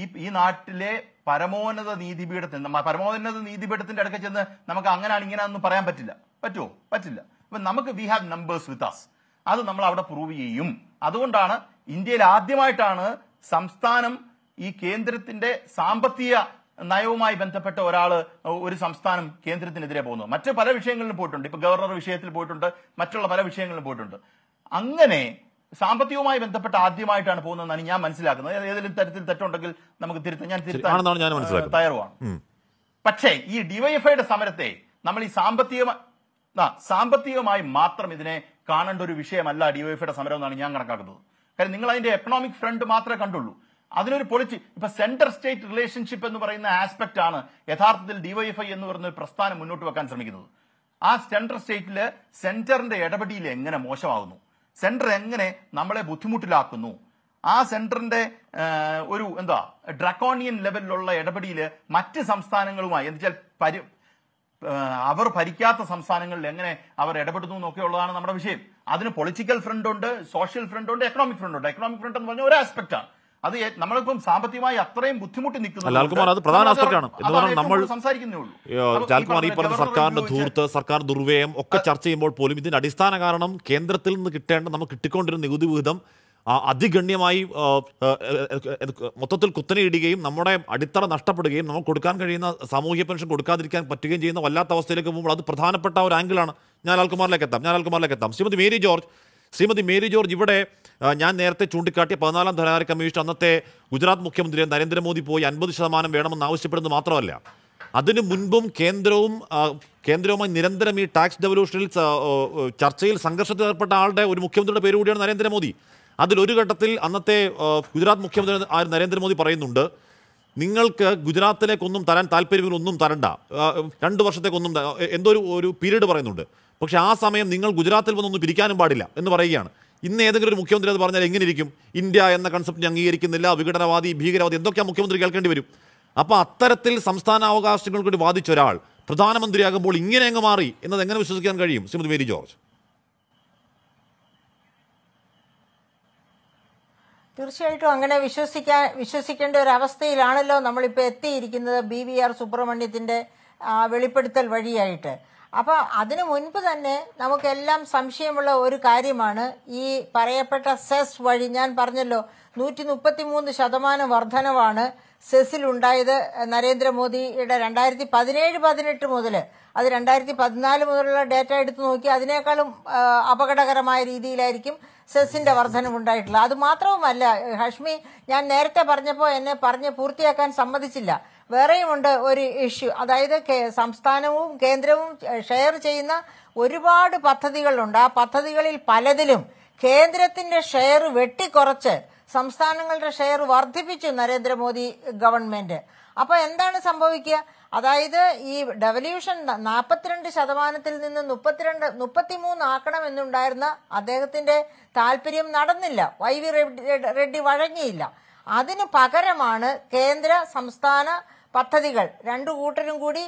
ഈ ഈ നാട്ടിലെ പരമോന്നത നീതിപീഠത്തിൽ പരമോന്നത നീതിപീഠത്തിന്റെ അടുക്ക ചെന്ന് നമുക്ക് അങ്ങനെയാണ് ഒന്നും പറയാൻ പറ്റില്ല പറ്റുമോ പറ്റില്ല അപ്പൊ നമുക്ക് we have numbers with us അത് നമ്മൾ അവിടെ പ്രൂവ് ചെയ്യും അതുകൊണ്ടാണ് ഇന്ത്യയിൽ ആദ്യമായിട്ടാണ് സംസ്ഥാനം ഈ കേന്ദ്രത്തിന്റെ സാമ്പത്തിക നയവുമായി ബന്ധപ്പെട്ട ഒരാൾ ഒരു സംസ്ഥാനം കേന്ദ്രത്തിനെതിരെ പോകുന്നു മറ്റ് പല വിഷയങ്ങളിലും പോയിട്ടുണ്ട് ഇപ്പൊ ഗവർണർ വിഷയത്തിൽ പോയിട്ടുണ്ട് മറ്റുള്ള പല വിഷയങ്ങളിലും പോയിട്ടുണ്ട് അങ്ങനെ സാമ്പത്തികവുമായി ബന്ധപ്പെട്ട് ആദ്യമായിട്ടാണ് പോകുന്നതെന്നാണ് ഞാൻ മനസ്സിലാക്കുന്നത് ഏതെങ്കിലും തരത്തിൽ തെറ്റുണ്ടെങ്കിൽ നമുക്ക് തിരുത്താം ഞാൻ തിരുത്താൻ തയ്യാറുമാണ് പക്ഷേ ഈ ഡിവൈഎഫ്ഐയുടെ സമരത്തെ നമ്മൾ ഈ സാമ്പത്തിക സാമ്പത്തികമായി മാത്രം ഇതിനെ കാണേണ്ട ഒരു വിഷയമല്ല ഡിവൈഎഫ്ഐയുടെ സമരം എന്നാണ് ഞാൻ കണക്കാക്കുന്നത് കാര്യം നിങ്ങൾ അതിന്റെ എക്കണോമിക് ഫ്രണ്ട് മാത്രമേ കണ്ടുള്ളൂ അതിനൊരു പൊളിച്ച് ഇപ്പൊ സെന്റർ സ്റ്റേറ്റ് റിലേഷൻഷിപ്പ് എന്ന് പറയുന്ന ആസ്പെക്ട് ആണ് യഥാർത്ഥത്തിൽ ഡിവൈഎഫ്ഐ എന്ന് പറയുന്ന ഒരു പ്രസ്ഥാനം മുന്നോട്ട് വെക്കാൻ ശ്രമിക്കുന്നത് ആ സെൻട്രൽ സ്റ്റേറ്റില് സെന്ററിന്റെ ഇടപെടിയിൽ എങ്ങനെ മോശമാകുന്നു സെൻറ്റർ എങ്ങനെ നമ്മളെ ബുദ്ധിമുട്ടിലാക്കുന്നു ആ സെന്ററിന്റെ ഒരു എന്താ ഡ്രക്കോണിയൻ ലെവലിലുള്ള ഇടപെടിയിൽ മറ്റ് സംസ്ഥാനങ്ങളുമായി എന്നുവെച്ചാൽ പരി അവർ ഭരിക്കാത്ത സംസ്ഥാനങ്ങളിൽ എങ്ങനെ അവർ ഇടപെടുന്നു എന്നൊക്കെയുള്ളതാണ് നമ്മുടെ വിഷയം അതിന് പൊളിറ്റിക്കൽ ഫ്രണ്ട് ഉണ്ട് സോഷ്യൽ ഫ്രണ്ട് ഉണ്ട് എക്കണോമിക് ഫ്രണ്ട് ഉണ്ട് എക്കണോമിക് ഫ്രണ്ട് എന്ന് പറഞ്ഞാൽ ഒരു ആസ്പെക്ട് ആണ് അത് നമ്മളിപ്പം സാമ്പത്തികമായി അത്രയും ബുദ്ധിമുട്ടി നിൽക്കുന്നു അത് പ്രധാന എന്ന് നമ്മൾ ലാൽകുമാർ ഈ പറഞ്ഞ സർക്കാരിന്റെ ധൂർത്ത് സർക്കാർ ദുർവ്യയം ഒക്കെ ചർച്ച ചെയ്യുമ്പോൾ പോലും ഇതിന്റെ അടിസ്ഥാന കാരണം കേന്ദ്രത്തിൽ നിന്ന് കിട്ടേണ്ട നമുക്ക് കിട്ടിക്കൊണ്ടിരുന്ന നികുതി വിഹിതം അതിഗണ്യമായി മൊത്തത്തിൽ കുത്തനെയിടുകയും നമ്മുടെ അടിത്തറ നഷ്ടപ്പെടുകയും നമുക്ക് കൊടുക്കാൻ കഴിയുന്ന സാമൂഹ്യ പെൻഷൻ കൊടുക്കാതിരിക്കാൻ പറ്റുകയും ചെയ്യുന്ന വല്ലാത്ത അവസ്ഥയിലേക്ക് പോകുമ്പോൾ അത് പ്രധാനപ്പെട്ട ഒരു ആംഗിളാണ് ഞാൻ ലാൽകുമാറിലേക്ക് എത്താം ഞാൻ ലാൽകുമാറിലേക്ക് എത്താം ശ്രീമതി മേരി ജോർജ് ശ്രീമതി മേരി ജോർജ് ഇവിടെ ഞാൻ നേരത്തെ ചൂണ്ടിക്കാട്ടിയ പതിനാലാം ധനകാര്യ കമ്മീഷൻ അന്നത്തെ ഗുജറാത്ത് മുഖ്യമന്ത്രി നരേന്ദ്രമോദി പോയി അൻപത് ശതമാനം വേണമെന്ന് ആവശ്യപ്പെടുന്നത് മാത്രമല്ല അതിനു മുൻപും കേന്ദ്രവും കേന്ദ്രവുമായി നിരന്തരം ഈ ടാക്സ് ഡെവല്യൂഷനിൽ ചർച്ചയിൽ സംഘർഷത്തിൽ ഏർപ്പെട്ട ആളുടെ ഒരു മുഖ്യമന്ത്രിയുടെ പേര് കൂടിയാണ് നരേന്ദ്രമോദി അതിലൊരു ഘട്ടത്തിൽ അന്നത്തെ ഗുജറാത്ത് മുഖ്യമന്ത്രി നരേന്ദ്രമോദി പറയുന്നുണ്ട് നിങ്ങൾക്ക് ഗുജറാത്തിലേക്കൊന്നും തരാൻ താല്പര്യമില്ല ഒന്നും തരണ്ട രണ്ട് വർഷത്തേക്കൊന്നും എന്തോ ഒരു പീരീഡ് പറയുന്നുണ്ട് പക്ഷേ ആ സമയം നിങ്ങൾ ഗുജറാത്തിൽ വന്നൊന്നും പിരിക്കാനും പാടില്ല എന്ന് പറയുകയാണ് ഇന്ന് ഏതെങ്കിലും ഒരു മുഖ്യമന്ത്രി അത് പറഞ്ഞാൽ എങ്ങനെ ഇരിക്കും ഇന്ത്യ എന്ന കൺസെപ്റ്റ് അംഗീകരിക്കുന്നില്ല വിഘടനവാദി ഭീകരവാദി എന്തൊക്കെയാണ് മുഖ്യമന്ത്രി കേൾക്കേണ്ടി വരും അപ്പോൾ അത്തരത്തിൽ സംസ്ഥാനാവകാശങ്ങൾ കൂടി വാദിച്ച ഒരാൾ പ്രധാനമന്ത്രിയാകുമ്പോൾ ഇങ്ങനെ അങ്ങ് മാറി എന്നത് എങ്ങനെ വിശ്വസിക്കാൻ കഴിയും ശ്രീമതി മേരി ജോർജ് തീർച്ചയായിട്ടും അങ്ങനെ വിശ്വസിക്കാൻ വിശ്വസിക്കേണ്ട ഒരു അവസ്ഥയിലാണല്ലോ നമ്മളിപ്പോൾ എത്തിയിരിക്കുന്നത് ബി വി ആർ സുബ്രഹ്മണ്യത്തിൻ്റെ വെളിപ്പെടുത്തൽ വഴിയായിട്ട് അപ്പോൾ അതിനു മുൻപ് തന്നെ നമുക്കെല്ലാം സംശയമുള്ള ഒരു കാര്യമാണ് ഈ പറയപ്പെട്ട സെസ് വഴി ഞാൻ പറഞ്ഞല്ലോ നൂറ്റി മുപ്പത്തി മൂന്ന് ശതമാനം വർധനവാണ് ഉണ്ടായത് നരേന്ദ്രമോദിയുടെ രണ്ടായിരത്തി പതിനേഴ് പതിനെട്ട് മുതൽ അത് രണ്ടായിരത്തി പതിനാല് മുതലുള്ള ഡേറ്റ എടുത്തു നോക്കി അതിനേക്കാളും അപകടകരമായ രീതിയിലായിരിക്കും സെസിന്റെ ഉണ്ടായിട്ടുള്ളത് അത് മാത്രവുമല്ല ഹഷ്മി ഞാൻ നേരത്തെ പറഞ്ഞപ്പോൾ എന്നെ പറഞ്ഞ് പൂർത്തിയാക്കാൻ സമ്മതിച്ചില്ല വേറെയുമുണ്ട് ഒരു ഇഷ്യൂ അതായത് സംസ്ഥാനവും കേന്ദ്രവും ഷെയർ ചെയ്യുന്ന ഒരുപാട് പദ്ധതികളുണ്ട് ആ പദ്ധതികളിൽ പലതിലും കേന്ദ്രത്തിന്റെ ഷെയർ വെട്ടിക്കുറച്ച് സംസ്ഥാനങ്ങളുടെ ഷെയർ വർദ്ധിപ്പിച്ചു നരേന്ദ്രമോദി ഗവൺമെന്റ് അപ്പോൾ എന്താണ് സംഭവിക്കുക അതായത് ഈ ഡെവല്യൂഷൻ നാൽപ്പത്തിരണ്ട് ശതമാനത്തിൽ നിന്ന് മുപ്പത്തിരണ്ട് മുപ്പത്തിമൂന്ന് എന്നുണ്ടായിരുന്ന അദ്ദേഹത്തിന്റെ താല്പര്യം നടന്നില്ല വൈ വി റെഡ്ഡി വഴങ്ങിയില്ല അതിന് പകരമാണ് കേന്ദ്ര സംസ്ഥാന പദ്ധതികൾ രണ്ടു കൂട്ടരും കൂടി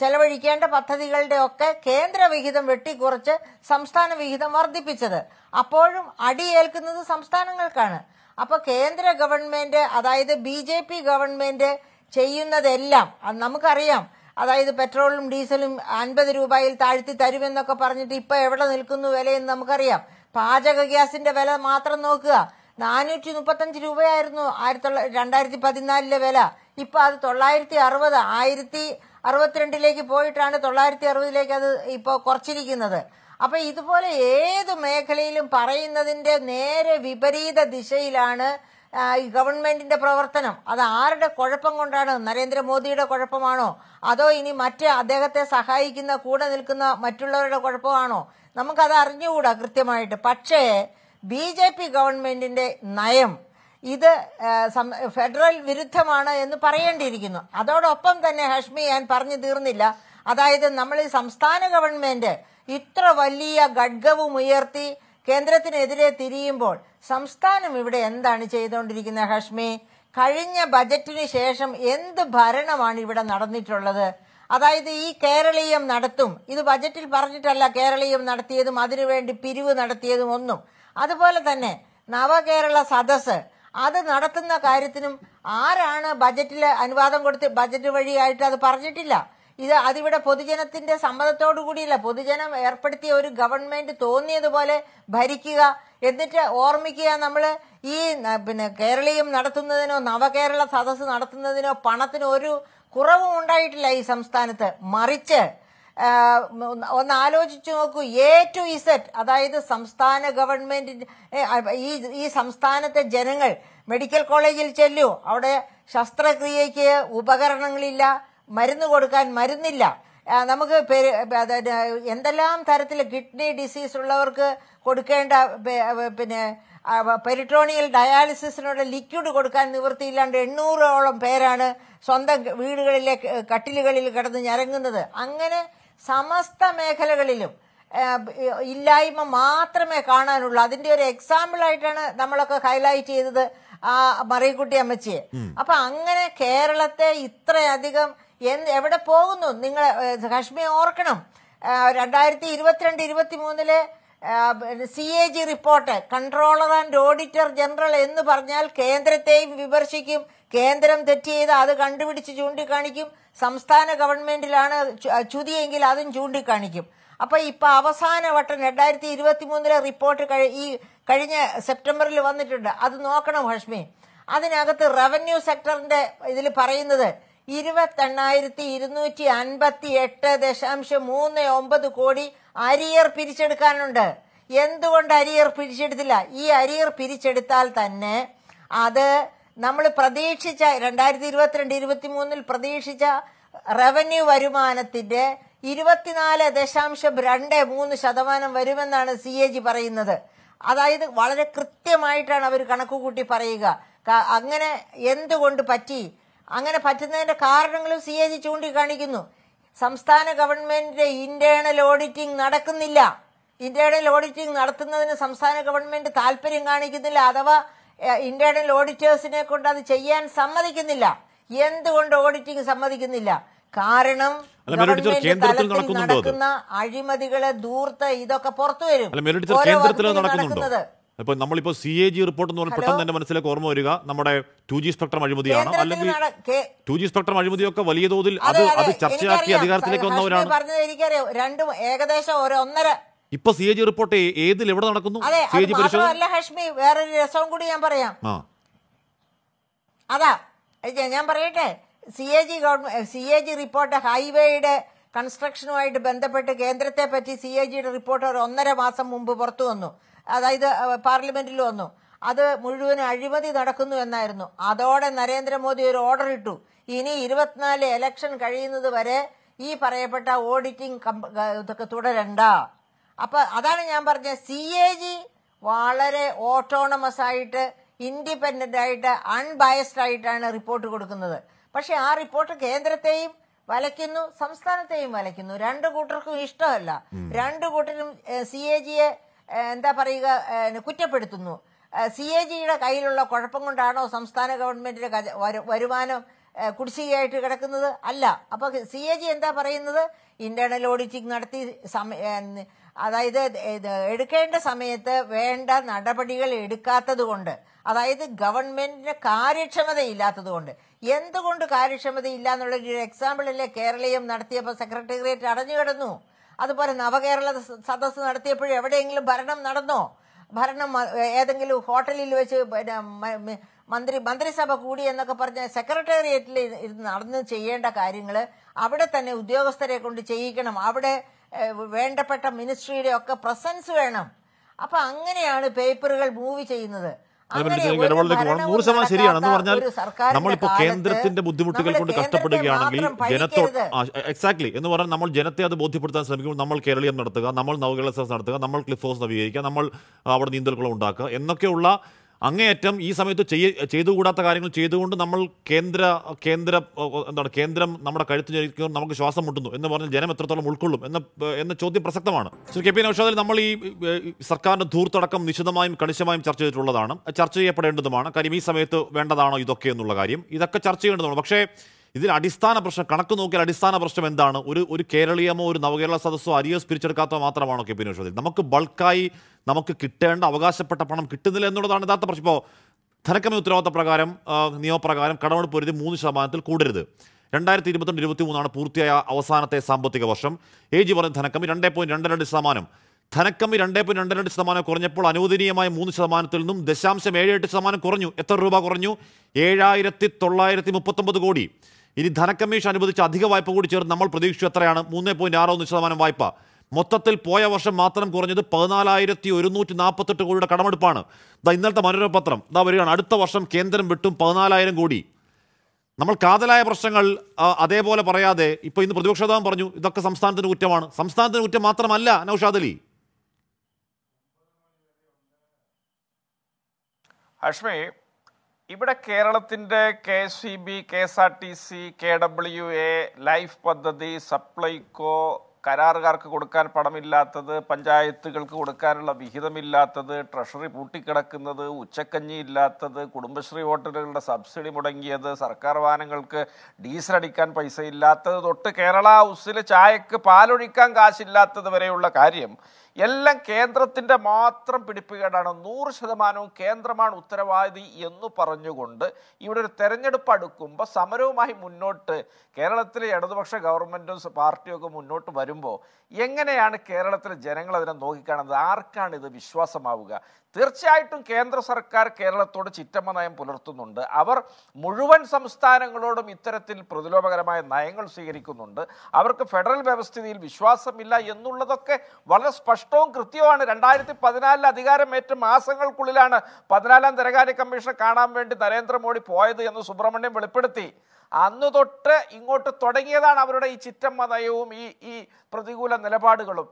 ചെലവഴിക്കേണ്ട പദ്ധതികളുടെ ഒക്കെ കേന്ദ്ര വിഹിതം വെട്ടിക്കുറച്ച് സംസ്ഥാന വിഹിതം വർദ്ധിപ്പിച്ചത് അപ്പോഴും അടിയേൽക്കുന്നത് സംസ്ഥാനങ്ങൾക്കാണ് അപ്പോൾ കേന്ദ്ര ഗവൺമെന്റ് അതായത് ബി ജെ പി ഗവൺമെന്റ് ചെയ്യുന്നതെല്ലാം നമുക്കറിയാം അതായത് പെട്രോളും ഡീസലും അൻപത് രൂപയിൽ താഴ്ത്തി തരുമെന്നൊക്കെ പറഞ്ഞിട്ട് ഇപ്പൊ എവിടെ നിൽക്കുന്നു വിലയെന്ന് നമുക്കറിയാം പാചക ഗ്യാസിന്റെ വില മാത്രം നോക്കുക നാനൂറ്റി മുപ്പത്തഞ്ച് രൂപയായിരുന്നു ആയിരത്തി തൊള്ളായിരത്തി രണ്ടായിരത്തി പതിനാലിലെ വില ഇപ്പൊ അത് തൊള്ളായിരത്തി അറുപത് ആയിരത്തി അറുപത്തിരണ്ടിലേക്ക് പോയിട്ടാണ് തൊള്ളായിരത്തി അറുപതിലേക്ക് അത് ഇപ്പോൾ കുറച്ചിരിക്കുന്നത് അപ്പൊ ഇതുപോലെ ഏത് മേഖലയിലും പറയുന്നതിന്റെ നേരെ വിപരീത ദിശയിലാണ് ഈ ഗവൺമെന്റിന്റെ പ്രവർത്തനം അത് ആരുടെ കുഴപ്പം കൊണ്ടാണ് നരേന്ദ്രമോദിയുടെ കുഴപ്പമാണോ അതോ ഇനി മറ്റ് അദ്ദേഹത്തെ സഹായിക്കുന്ന കൂടെ നിൽക്കുന്ന മറ്റുള്ളവരുടെ കുഴപ്പമാണോ നമുക്കത് അറിഞ്ഞുകൂടാ കൃത്യമായിട്ട് പക്ഷേ ബി ജെ പി ഗവൺമെന്റിന്റെ നയം ഇത് ഫെഡറൽ വിരുദ്ധമാണ് എന്ന് പറയേണ്ടിയിരിക്കുന്നു അതോടൊപ്പം തന്നെ ഹഷ്മി ഞാൻ പറഞ്ഞു തീർന്നില്ല അതായത് നമ്മൾ ഈ സംസ്ഥാന ഗവൺമെന്റ് ഇത്ര വലിയ ഘഡ്ഗവും ഉയർത്തി കേന്ദ്രത്തിനെതിരെ തിരിയുമ്പോൾ സംസ്ഥാനം ഇവിടെ എന്താണ് ചെയ്തുകൊണ്ടിരിക്കുന്നത് ഹഷ്മി കഴിഞ്ഞ ബജറ്റിന് ശേഷം എന്ത് ഭരണമാണ് ഇവിടെ നടന്നിട്ടുള്ളത് അതായത് ഈ കേരളീയം നടത്തും ഇത് ബജറ്റിൽ പറഞ്ഞിട്ടല്ല കേരളീയം നടത്തിയതും അതിനുവേണ്ടി പിരിവ് നടത്തിയതും ഒന്നും അതുപോലെ തന്നെ നവകേരള സദസ്സ് അത് നടത്തുന്ന കാര്യത്തിനും ആരാണ് ബജറ്റിൽ അനുവാദം കൊടുത്ത് ബജറ്റ് വഴിയായിട്ട് അത് പറഞ്ഞിട്ടില്ല ഇത് അതിവിടെ പൊതുജനത്തിന്റെ സമ്മതത്തോടു കൂടിയില്ല പൊതുജനം ഏർപ്പെടുത്തിയ ഒരു ഗവൺമെന്റ് തോന്നിയതുപോലെ ഭരിക്കുക എന്നിട്ട് ഓർമ്മിക്കുക നമ്മൾ ഈ പിന്നെ കേരളീയം നടത്തുന്നതിനോ നവകേരള സദസ്സ് നടത്തുന്നതിനോ പണത്തിന് ഒരു കുറവും ഉണ്ടായിട്ടില്ല ഈ സംസ്ഥാനത്ത് മറിച്ച് ഒന്ന് ആലോചിച്ചു നോക്കൂ എ ടു ഇസെറ്റ് അതായത് സംസ്ഥാന ഗവൺമെന്റ് ഈ ഈ സംസ്ഥാനത്തെ ജനങ്ങൾ മെഡിക്കൽ കോളേജിൽ ചെല്ലൂ അവിടെ ശസ്ത്രക്രിയയ്ക്ക് ഉപകരണങ്ങളില്ല മരുന്ന് കൊടുക്കാൻ മരുന്നില്ല നമുക്ക് എന്തെല്ലാം തരത്തിൽ കിഡ്നി ഡിസീസ് ഉള്ളവർക്ക് കൊടുക്കേണ്ട പിന്നെ പെരിട്രോണിയൽ ഡയാലിസിസിനുള്ള ലിക്വിഡ് കൊടുക്കാൻ നിവൃത്തിയില്ലാണ്ട് എണ്ണൂറോളം പേരാണ് സ്വന്തം വീടുകളിലെ കട്ടിലുകളിൽ കിടന്ന് ഞരങ്ങുന്നത് അങ്ങനെ സമസ്ത മേഖലകളിലും ഇല്ലായ്മ മാത്രമേ കാണാനുള്ളൂ അതിന്റെ ഒരു എക്സാമ്പിൾ ആയിട്ടാണ് നമ്മളൊക്കെ ഹൈലൈറ്റ് ചെയ്തത് ആ മറിയക്കുട്ടി അമ്മച്ചിയെ അപ്പൊ അങ്ങനെ കേരളത്തെ ഇത്രയധികം എവിടെ പോകുന്നു നിങ്ങൾ കശ്മീർ ഓർക്കണം രണ്ടായിരത്തി ഇരുപത്തിരണ്ട് ഇരുപത്തി മൂന്നില് C A G report controller and auditor general എന്ന് പറഞ്ഞാൽ കേന്ദ്രത്തെയും വിമർശിക്കും കേന്ദ്രം തെറ്റ് ചെയ്ത് അത് കണ്ടുപിടിച്ച് ചൂണ്ടിക്കാണിക്കും സംസ്ഥാന ഗവൺമെന്റിലാണ് ചുതിയെങ്കിൽ അതും ചൂണ്ടിക്കാണിക്കും അപ്പൊ ഇപ്പൊ അവസാനവട്ടം രണ്ടായിരത്തി ഇരുപത്തി മൂന്നിലെ റിപ്പോർട്ട് ഈ കഴിഞ്ഞ സെപ്റ്റംബറിൽ വന്നിട്ടുണ്ട് അത് നോക്കണം ഹഷ്മി അതിനകത്ത് റവന്യൂ സെക്ടറിന്റെ ഇതിൽ പറയുന്നത് ഇരുപത്തെണ്ണായിരത്തി ഇരുന്നൂറ്റി അൻപത്തി എട്ട് ദശാംശം മൂന്ന് ഒമ്പത് കോടി അരിയർ പിരിച്ചെടുക്കാനുണ്ട് എന്തുകൊണ്ട് അരിയർ പിരിച്ചെടുത്തില്ല ഈ അരിയർ പിരിച്ചെടുത്താൽ തന്നെ അത് നമ്മൾ പ്രതീക്ഷിച്ച രണ്ടായിരത്തി ഇരുപത്തിരണ്ട് ഇരുപത്തി മൂന്നിൽ പ്രതീക്ഷിച്ച റവന്യൂ വരുമാനത്തിന്റെ ഇരുപത്തിനാല് ദശാംശം രണ്ട് മൂന്ന് ശതമാനം വരുമെന്നാണ് സി എ ജി പറയുന്നത് അതായത് വളരെ കൃത്യമായിട്ടാണ് അവർ കണക്കുകൂട്ടി പറയുക അങ്ങനെ എന്തുകൊണ്ട് പറ്റി അങ്ങനെ പറ്റുന്നതിന്റെ കാരണങ്ങളും സി എ ജി ചൂണ്ടിക്കാണിക്കുന്നു സംസ്ഥാന ഗവൺമെന്റിന്റെ ഇന്റേണൽ ഓഡിറ്റിംഗ് നടക്കുന്നില്ല ഇന്റേണൽ ഓഡിറ്റിംഗ് നടത്തുന്നതിന് സംസ്ഥാന ഗവൺമെന്റ് താല്പര്യം കാണിക്കുന്നില്ല അഥവാ ഇന്റേണൽ ഓഡിറ്റേഴ്സിനെ കൊണ്ട് അത് ചെയ്യാൻ സമ്മതിക്കുന്നില്ല എന്തുകൊണ്ട് ഓഡിറ്റിംഗ് സമ്മതിക്കുന്നില്ല കാരണം കേന്ദ്രത്തിൽ നടക്കുന്ന അഴിമതികളെ ദൂർത്ത് ഇതൊക്കെ പുറത്തു വരും നടക്കുന്നത് ഇപ്പൊ നമ്മളിപ്പോ സി എ ജി റിപ്പോർട്ട് എന്ന് പറഞ്ഞാൽ പെട്ടെന്ന് തന്നെ മനസ്സിലേക്ക് ഓർമ്മ വരിക നമ്മുടെ ടു ജി സ്പെക്ട്രം അഴിമതിയാണ് അല്ലെങ്കിൽ ടു ജി സ്പെക്ട്രം അഴിമതിയൊക്കെ വലിയ തോതിൽ അത് അത് ചർച്ചയാക്കി അധികാരത്തിലേക്ക് വന്നവരാണ് പറഞ്ഞത് എനിക്കറിയാം രണ്ടും ഏകദേശം ഒരു ഒന്നര ഇപ്പൊ സി എ ജി റിപ്പോർട്ട് ഏതിൽ എവിടെ നടക്കുന്നു വേറൊരു രസവും കൂടി ഞാൻ പറയാം അതാ ഞാൻ പറയട്ടെ C A G government C A G report ഹൈവേയുടെ കൺസ്ട്രക്ഷനുമായിട്ട് ബന്ധപ്പെട്ട് കേന്ദ്രത്തെ പറ്റി സി എ ജിയുടെ റിപ്പോർട്ട് ഒരു ഒന്നര മാസം മുമ്പ് പുറത്തു വന്നു അതായത് പാർലമെന്റിൽ വന്നു അത് മുഴുവൻ അഴിമതി നടക്കുന്നു എന്നായിരുന്നു അതോടെ നരേന്ദ്രമോദി ഒരു ഓർഡർ ഇട്ടു ഇനി ഇരുപത്തിനാല് എലക്ഷൻ കഴിയുന്നത് വരെ ഈ പറയപ്പെട്ട ഓഡിറ്റിംഗ് തുടരണ്ട അപ്പോൾ അതാണ് ഞാൻ പറഞ്ഞ സി എ ജി വളരെ ഓട്ടോണമസ് ആയിട്ട് ഇൻഡിപെൻഡന്റ് ആയിട്ട് അൺബയസ്ഡ് ആയിട്ടാണ് റിപ്പോർട്ട് കൊടുക്കുന്നത് പക്ഷേ ആ റിപ്പോർട്ട് കേന്ദ്രത്തെയും വലയ്ക്കുന്നു സംസ്ഥാനത്തെയും വലയ്ക്കുന്നു രണ്ട് കൂട്ടർക്കും ഇഷ്ടമല്ല രണ്ട് കൂട്ടരും സി എ ജിയെ എന്താ പറയുക കുറ്റപ്പെടുത്തുന്നു സി എ ജിയുടെ കയ്യിലുള്ള കുഴപ്പം കൊണ്ടാണോ സംസ്ഥാന ഗവൺമെന്റിന്റെ വരുമാനം കുടിശ്ശികയായിട്ട് കിടക്കുന്നത് അല്ല അപ്പോൾ സി എ ജി എന്താ പറയുന്നത് ഇന്റേണൽ ഓഡിറ്റിംഗ് നടത്തി അതായത് എടുക്കേണ്ട സമയത്ത് വേണ്ട നടപടികൾ എടുക്കാത്തത് കൊണ്ട് അതായത് ഗവൺമെന്റിന് കൊണ്ട് എന്തുകൊണ്ട് കാര്യക്ഷമതയില്ല എന്നുള്ളൊരു എക്സാമ്പിളല്ലേ കേരളീയം നടത്തിയപ്പോൾ സെക്രട്ടേറിയറ്റ് അടഞ്ഞു കിടന്നു അതുപോലെ നവകേരള സദസ്സ് നടത്തിയപ്പോഴും എവിടെയെങ്കിലും ഭരണം നടന്നോ ഭരണം ഏതെങ്കിലും ഹോട്ടലിൽ വെച്ച് പിന്നെ മന്ത്രി മന്ത്രിസഭ കൂടി എന്നൊക്കെ പറഞ്ഞ സെക്രട്ടേറിയറ്റിൽ ഇരുന്ന് നടന്ന് ചെയ്യേണ്ട കാര്യങ്ങൾ അവിടെ തന്നെ ഉദ്യോഗസ്ഥരെ കൊണ്ട് ചെയ്യിക്കണം അവിടെ വേണ്ടപ്പെട്ട മിനിസ്ട്രിയുടെ ഒക്കെ പ്രസൻസ് വേണം അപ്പൊ അങ്ങനെയാണ് പേപ്പറുകൾ മൂവ് ചെയ്യുന്നത് ശരിയാണ് എന്ന് പറഞ്ഞാൽ കേന്ദ്രത്തിന്റെ ബുദ്ധിമുട്ടുകൾ കൊണ്ട് കഷ്ടപ്പെടുകയാണെങ്കിൽ ജനത്തോട് എക്സാക്ട്ലി എന്ന് പറഞ്ഞാൽ നമ്മൾ ജനത്തെ അത് ബോധ്യപ്പെടുത്താൻ ശ്രമിക്കുമ്പോൾ നമ്മൾ കേരളീയം നടത്തുക നമ്മൾ നവകേരള നടത്തുക നമ്മൾ ക്ലിഫ് ഹൗസ് നവീകരിക്കുക നമ്മൾ അവിടെ നീന്തൽക്കുളം ഉണ്ടാക്കുക എന്നൊക്കെയുള്ള അങ്ങേയറ്റം ഈ സമയത്ത് ചെയ്യ ചെയ്തുകൂടാത്ത കാര്യങ്ങൾ ചെയ്തുകൊണ്ട് നമ്മൾ കേന്ദ്ര കേന്ദ്ര എന്താണ് കേന്ദ്രം നമ്മുടെ കഴുത്ത് ഞെരിക്കും നമുക്ക് ശ്വാസം മുട്ടുന്നു എന്ന് പറഞ്ഞാൽ ജനം എത്രത്തോളം ഉൾക്കൊള്ളും എന്ന എന്ന ചോദ്യം പ്രസക്തമാണ് ശ്രീ കെ പി നൌഷാദിൽ നമ്മൾ ഈ സർക്കാരിൻ്റെ ധൂർത്തടക്കം നിശിതമായും കണിശമായും ചർച്ച ചെയ്തിട്ടുള്ളതാണ് ചർച്ച ചെയ്യപ്പെടേണ്ടതുമാണ് കാര്യം ഈ സമയത്ത് വേണ്ടതാണോ ഇതൊക്കെ എന്നുള്ള കാര്യം ഇതൊക്കെ ചർച്ച ചെയ്യേണ്ടതുമാണ് പക്ഷേ ഇതിൽ അടിസ്ഥാന പ്രശ്നം കണക്ക് നോക്കിയാൽ അടിസ്ഥാന പ്രശ്നം എന്താണ് ഒരു ഒരു കേരളീയമോ ഒരു നവകേരള സദസ്സോ അരിയോസ് പിരിച്ചെടുക്കാത്തോ മാത്രമാണോ കെ പി നൂഷത്തിൽ നമുക്ക് ബൾക്കായി നമുക്ക് കിട്ടേണ്ട അവകാശപ്പെട്ട പണം കിട്ടുന്നില്ല എന്നുള്ളതാണ് യഥാർത്ഥ പ്രശ്നം ഇപ്പോൾ ധനക്കമ്മി ഉത്തരവാദിത്ത പ്രകാരം നിയമപ്രകാരം കടമെടുപ്പ് വരുതി മൂന്ന് ശതമാനത്തിൽ കൂടരുത് രണ്ടായിരത്തി ഇരുപത്തിരണ്ട് ഇരുപത്തി മൂന്നാണ് പൂർത്തിയായ അവസാനത്തെ സാമ്പത്തിക വർഷം എ ജി പറഞ്ഞ ധനക്കമ്മി രണ്ടേ പോയിന്റ് രണ്ട് രണ്ട് ശതമാനം ധനക്കമ്മി രണ്ടേ പോയിന്റ് രണ്ട് രണ്ട് ശതമാനം കുറഞ്ഞപ്പോൾ അനുവദനീയമായ മൂന്ന് ശതമാനത്തിൽ നിന്നും ദശാംശം ഏഴ് എട്ട് ശതമാനം കുറഞ്ഞു എത്ര രൂപ കുറഞ്ഞു ഏഴായിരത്തി തൊള്ളായിരത്തി മുപ്പത്തൊമ്പത് കോടി ഇനി ധനക്കമ്മീഷൻ അനുവദിച്ച അധിക വായ്പ കൂടി ചേർന്ന് നമ്മൾ പ്രതീക്ഷിച്ചു എത്രയാണ് മൂന്ന് പോയിന്റ് ആറ് ഒന്ന് ശതമാനം വായ്പ മൊത്തത്തിൽ പോയ വർഷം മാത്രം കുറഞ്ഞത് പതിനാലായിരത്തി ഒരുന്നൂറ്റി നാൽപ്പത്തെട്ട് കോടിയുടെ കടമെടുപ്പാണ് ഇതാ ഇന്നലത്തെ മനോരമ പത്രം ഇതാ വരികയാണ് അടുത്ത വർഷം കേന്ദ്രം വിട്ടും പതിനാലായിരം കോടി നമ്മൾ കാതലായ പ്രശ്നങ്ങൾ അതേപോലെ പറയാതെ ഇപ്പോൾ ഇന്ന് പ്രതിപക്ഷതാൻ പറഞ്ഞു ഇതൊക്കെ സംസ്ഥാനത്തിന് കുറ്റമാണ് സംസ്ഥാനത്തിന് കുറ്റം മാത്രമല്ല നൌഷാദ് അലി ഇവിടെ കേരളത്തിൻ്റെ K S E B K S R T C K W A life പദ്ധതി സപ്ലൈകോ കരാറുകാർക്ക് കൊടുക്കാൻ പണമില്ലാത്തത് പഞ്ചായത്തുകൾക്ക് കൊടുക്കാനുള്ള വിഹിതമില്ലാത്തത് ട്രഷറി പൂട്ടിക്കിടക്കുന്നത് ഉച്ചക്കഞ്ഞി ഇല്ലാത്തത് കുടുംബശ്രീ ഹോട്ടലുകളുടെ സബ്സിഡി മുടങ്ങിയത് സർക്കാർ വാഹനങ്ങൾക്ക് ഡീസൽ അടിക്കാൻ പൈസ ഇല്ലാത്തത് തൊട്ട് കേരള ഹൗസിൽ ചായക്ക് പാലൊഴിക്കാൻ കാശില്ലാത്തത് വരെയുള്ള കാര്യം എല്ലാം കേന്ദ്രത്തിൻ്റെ മാത്രം പിടിപ്പുകേടാണ് നൂറ് ശതമാനവും കേന്ദ്രമാണ് ഉത്തരവാദി എന്ന് പറഞ്ഞുകൊണ്ട് ഇവിടെ ഒരു തെരഞ്ഞെടുപ്പ് അടുക്കുമ്പോൾ സമരവുമായി മുന്നോട്ട് കേരളത്തിലെ ഇടതുപക്ഷ ഗവൺമെൻറ്റും ഒക്കെ മുന്നോട്ട് വരുമ്പോൾ എങ്ങനെയാണ് കേരളത്തിലെ ജനങ്ങൾ അതിനെ നോക്കിക്കാണുന്നത് ആർക്കാണ് ഇത് വിശ്വാസമാവുക തീർച്ചയായിട്ടും കേന്ദ്ര സർക്കാർ കേരളത്തോട് ചിറ്റമ്മ നയം പുലർത്തുന്നുണ്ട് അവർ മുഴുവൻ സംസ്ഥാനങ്ങളോടും ഇത്തരത്തിൽ പ്രതിലോഭകരമായ നയങ്ങൾ സ്വീകരിക്കുന്നുണ്ട് അവർക്ക് ഫെഡറൽ വ്യവസ്ഥിതിയിൽ വിശ്വാസമില്ല എന്നുള്ളതൊക്കെ വളരെ സ്പഷ്ടവും കൃത്യവുമാണ് രണ്ടായിരത്തി പതിനാലിൽ അധികാരമേറ്റ മാസങ്ങൾക്കുള്ളിലാണ് പതിനാലാം തിരകാര്യ കമ്മീഷനെ കാണാൻ വേണ്ടി നരേന്ദ്രമോദി പോയത് എന്ന് സുബ്രഹ്മണ്യം വെളിപ്പെടുത്തി അന്ന് തൊട്ട് ഇങ്ങോട്ട് തുടങ്ങിയതാണ് അവരുടെ ഈ ചിറ്റമ്മ നയവും ഈ ഈ പ്രതികൂല നിലപാടുകളും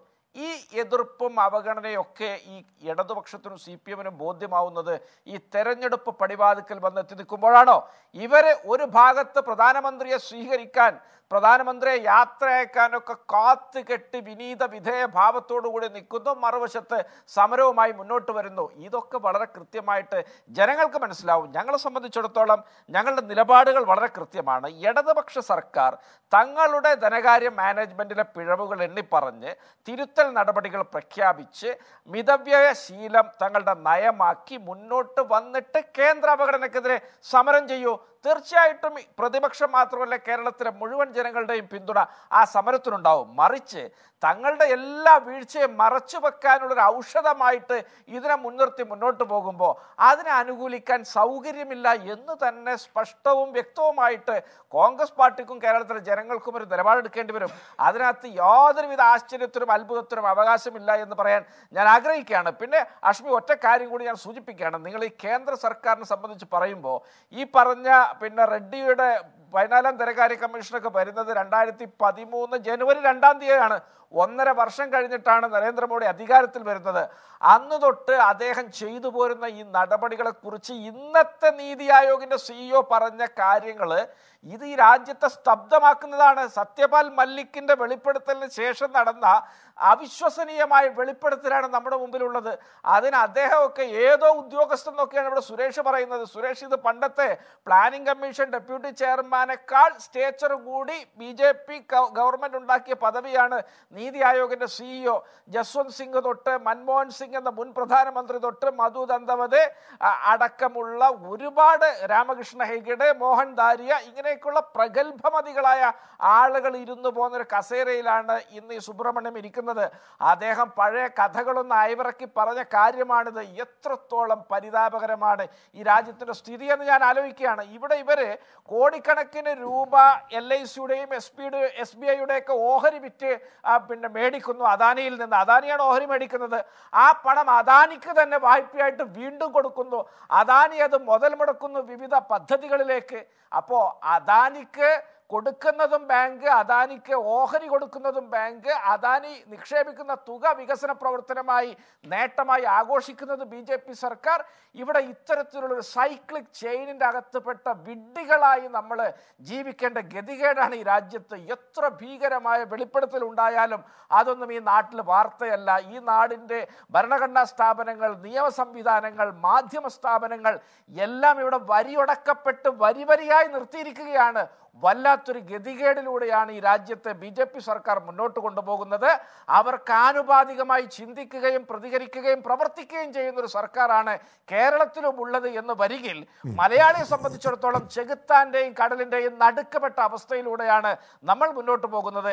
ഈ എതിർപ്പും അവഗണനയൊക്കെ ഈ ഇടതുപക്ഷത്തിനും സി പി എമ്മിനും ബോധ്യമാവുന്നത് ഈ തെരഞ്ഞെടുപ്പ് പടിവാതിക്കൽ വന്നെത്തി നിൽക്കുമ്പോഴാണോ ഇവരെ ഒരു ഭാഗത്ത് പ്രധാനമന്ത്രിയെ സ്വീകരിക്കാൻ പ്രധാനമന്ത്രിയെ അയക്കാനൊക്കെ കാത്തു കെട്ടി വിനീത വിധേയ ഭാവത്തോടുകൂടി നിൽക്കുന്നു മറുവശത്ത് സമരവുമായി മുന്നോട്ട് വരുന്നു ഇതൊക്കെ വളരെ കൃത്യമായിട്ട് ജനങ്ങൾക്ക് മനസ്സിലാവും ഞങ്ങളെ സംബന്ധിച്ചിടത്തോളം ഞങ്ങളുടെ നിലപാടുകൾ വളരെ കൃത്യമാണ് ഇടതുപക്ഷ സർക്കാർ തങ്ങളുടെ ധനകാര്യ മാനേജ്മെൻറ്റിലെ പിഴവുകൾ എണ്ണിപ്പറഞ്ഞ് തിരുത്തി തിരുത്തൽ നടപടികൾ പ്രഖ്യാപിച്ച് മിതവ്യയ ശീലം തങ്ങളുടെ നയമാക്കി മുന്നോട്ട് വന്നിട്ട് കേന്ദ്ര അപകടനക്കെതിരെ സമരം ചെയ്യൂ തീർച്ചയായിട്ടും പ്രതിപക്ഷം മാത്രമല്ല കേരളത്തിലെ മുഴുവൻ ജനങ്ങളുടെയും പിന്തുണ ആ സമരത്തിനുണ്ടാവും മറിച്ച് തങ്ങളുടെ എല്ലാ വീഴ്ചയും മറച്ചു വെക്കാനുള്ളൊരു ഔഷധമായിട്ട് ഇതിനെ മുൻനിർത്തി മുന്നോട്ട് പോകുമ്പോൾ അതിനെ അനുകൂലിക്കാൻ സൗകര്യമില്ല എന്ന് തന്നെ സ്പഷ്ടവും വ്യക്തവുമായിട്ട് കോൺഗ്രസ് പാർട്ടിക്കും കേരളത്തിലെ ജനങ്ങൾക്കും ഒരു നിലപാടെടുക്കേണ്ടി വരും അതിനകത്ത് യാതൊരുവിധ ആശ്ചര്യത്തിനും അത്ഭുതത്തിനും അവകാശമില്ല എന്ന് പറയാൻ ഞാൻ ആഗ്രഹിക്കുകയാണ് പിന്നെ അഷ്മി ഒറ്റ കാര്യം കൂടി ഞാൻ സൂചിപ്പിക്കുകയാണ് നിങ്ങൾ ഈ കേന്ദ്ര സർക്കാരിനെ സംബന്ധിച്ച് പറയുമ്പോൾ ഈ പറഞ്ഞ പിന്നെ റെഡ്ഡിയുടെ പതിനാലാം ധനകാര്യ കമ്മീഷനൊക്കെ വരുന്നത് രണ്ടായിരത്തി പതിമൂന്ന് ജനുവരി രണ്ടാം തീയതിയാണ് ഒന്നര വർഷം കഴിഞ്ഞിട്ടാണ് നരേന്ദ്രമോദി അധികാരത്തിൽ വരുന്നത് അന്ന് തൊട്ട് അദ്ദേഹം ചെയ്തു പോരുന്ന ഈ നടപടികളെക്കുറിച്ച് ഇന്നത്തെ നീതി ആയോഗിൻ്റെ സിഇഒ e പറഞ്ഞ കാര്യങ്ങൾ ഇത് ഈ രാജ്യത്തെ സ്തബ്ധമാക്കുന്നതാണ് സത്യപാൽ മല്ലിക്കിൻ്റെ വെളിപ്പെടുത്തലിന് ശേഷം നടന്ന അവിശ്വസനീയമായ വെളിപ്പെടുത്തലാണ് നമ്മുടെ മുമ്പിലുള്ളത് അതിന് അദ്ദേഹമൊക്കെ ഏതോ ഉദ്യോഗസ്ഥൻ എന്നൊക്കെയാണ് ഇവിടെ സുരേഷ് പറയുന്നത് സുരേഷ് ഇത് പണ്ടത്തെ പ്ലാനിംഗ് കമ്മീഷൻ ഡെപ്യൂട്ടി ചെയർമാനേക്കാൾ സ്റ്റേച്ചർ കൂടി ബി ജെ പി ഗവൺമെൻറ് ഉണ്ടാക്കിയ പദവിയാണ് നീതി ആയോഗിൻ്റെ സിഇഒ e ജസ്വന്ത് സിംഗ് തൊട്ട് മൻമോഹൻ സിംഗ് എന്ന മുൻ പ്രധാനമന്ത്രി തൊട്ട് മധു ദന്തവത് അടക്കമുള്ള ഒരുപാട് രാമകൃഷ്ണ ഹെഗഡെ മോഹൻ ദാരിയ ഇങ്ങനെയൊക്കെയുള്ള പ്രഗത്ഭമതികളായ ആളുകൾ ഇരുന്നു പോകുന്നൊരു ഒരു കസേരയിലാണ് ഇന്ന് ഈ സുബ്രഹ്മണ്യം ഇരിക്കുന്നത് അദ്ദേഹം പഴയ കഥകളൊന്ന് അയവിറക്കി പറഞ്ഞ കാര്യമാണിത് എത്രത്തോളം പരിതാപകരമാണ് ഈ രാജ്യത്തിൻ്റെ സ്ഥിതി എന്ന് ഞാൻ ആലോചിക്കുകയാണ് ഇവിടെ ഇവർ കോടിക്കണക്കിന് രൂപ എൽ ഐ സിയുടെയും എസ് പിയുടെ എസ് ബി ഐയുടെയൊക്കെ ഓഹരി വിറ്റ് പിന്നെ മേടിക്കുന്നു അദാനിയിൽ നിന്ന് അദാനിയാണ് ഓഹരി മേടിക്കുന്നത് ആ പണം അദാനിക്ക് തന്നെ വായ്പയായിട്ട് വീണ്ടും കൊടുക്കുന്നു അദാനി അത് മുതൽ മുടക്കുന്നു വിവിധ പദ്ധതികളിലേക്ക് അപ്പോൾ അദാനിക്ക് കൊടുക്കുന്നതും ബാങ്ക് അദാനിക്ക് ഓഹരി കൊടുക്കുന്നതും ബാങ്ക് അദാനി നിക്ഷേപിക്കുന്ന തുക വികസന പ്രവർത്തനമായി നേട്ടമായി ആഘോഷിക്കുന്നത് ബി ജെ പി സർക്കാർ ഇവിടെ ഒരു സൈക്ലിക് ചെയിനിൻ്റെ അകത്തുപെട്ട വിഡ്ഢികളായി നമ്മൾ ജീവിക്കേണ്ട ഗതികേടാണ് ഈ രാജ്യത്ത് എത്ര ഭീകരമായ വെളിപ്പെടുത്തൽ ഉണ്ടായാലും അതൊന്നും ഈ നാട്ടിൽ വാർത്തയല്ല ഈ നാടിൻ്റെ ഭരണഘടനാ സ്ഥാപനങ്ങൾ നിയമ സംവിധാനങ്ങൾ മാധ്യമ സ്ഥാപനങ്ങൾ എല്ലാം ഇവിടെ വരിയൊടക്കപ്പെട്ട് വരിവരിയായി നിർത്തിയിരിക്കുകയാണ് വല്ലാത്തൊരു ഗതികേടിലൂടെയാണ് ഈ രാജ്യത്തെ ബി ജെ പി സർക്കാർ മുന്നോട്ട് കൊണ്ടുപോകുന്നത് അവർക്ക് ആനുപാതികമായി ചിന്തിക്കുകയും പ്രതികരിക്കുകയും പ്രവർത്തിക്കുകയും ചെയ്യുന്ന ഒരു സർക്കാരാണ് കേരളത്തിലും ഉള്ളത് എന്ന് വരികിൽ മലയാളിയെ സംബന്ധിച്ചിടത്തോളം ചെകുത്താന്റെയും കടലിന്റെയും നടുക്കപ്പെട്ട അവസ്ഥയിലൂടെയാണ് നമ്മൾ മുന്നോട്ട് പോകുന്നത്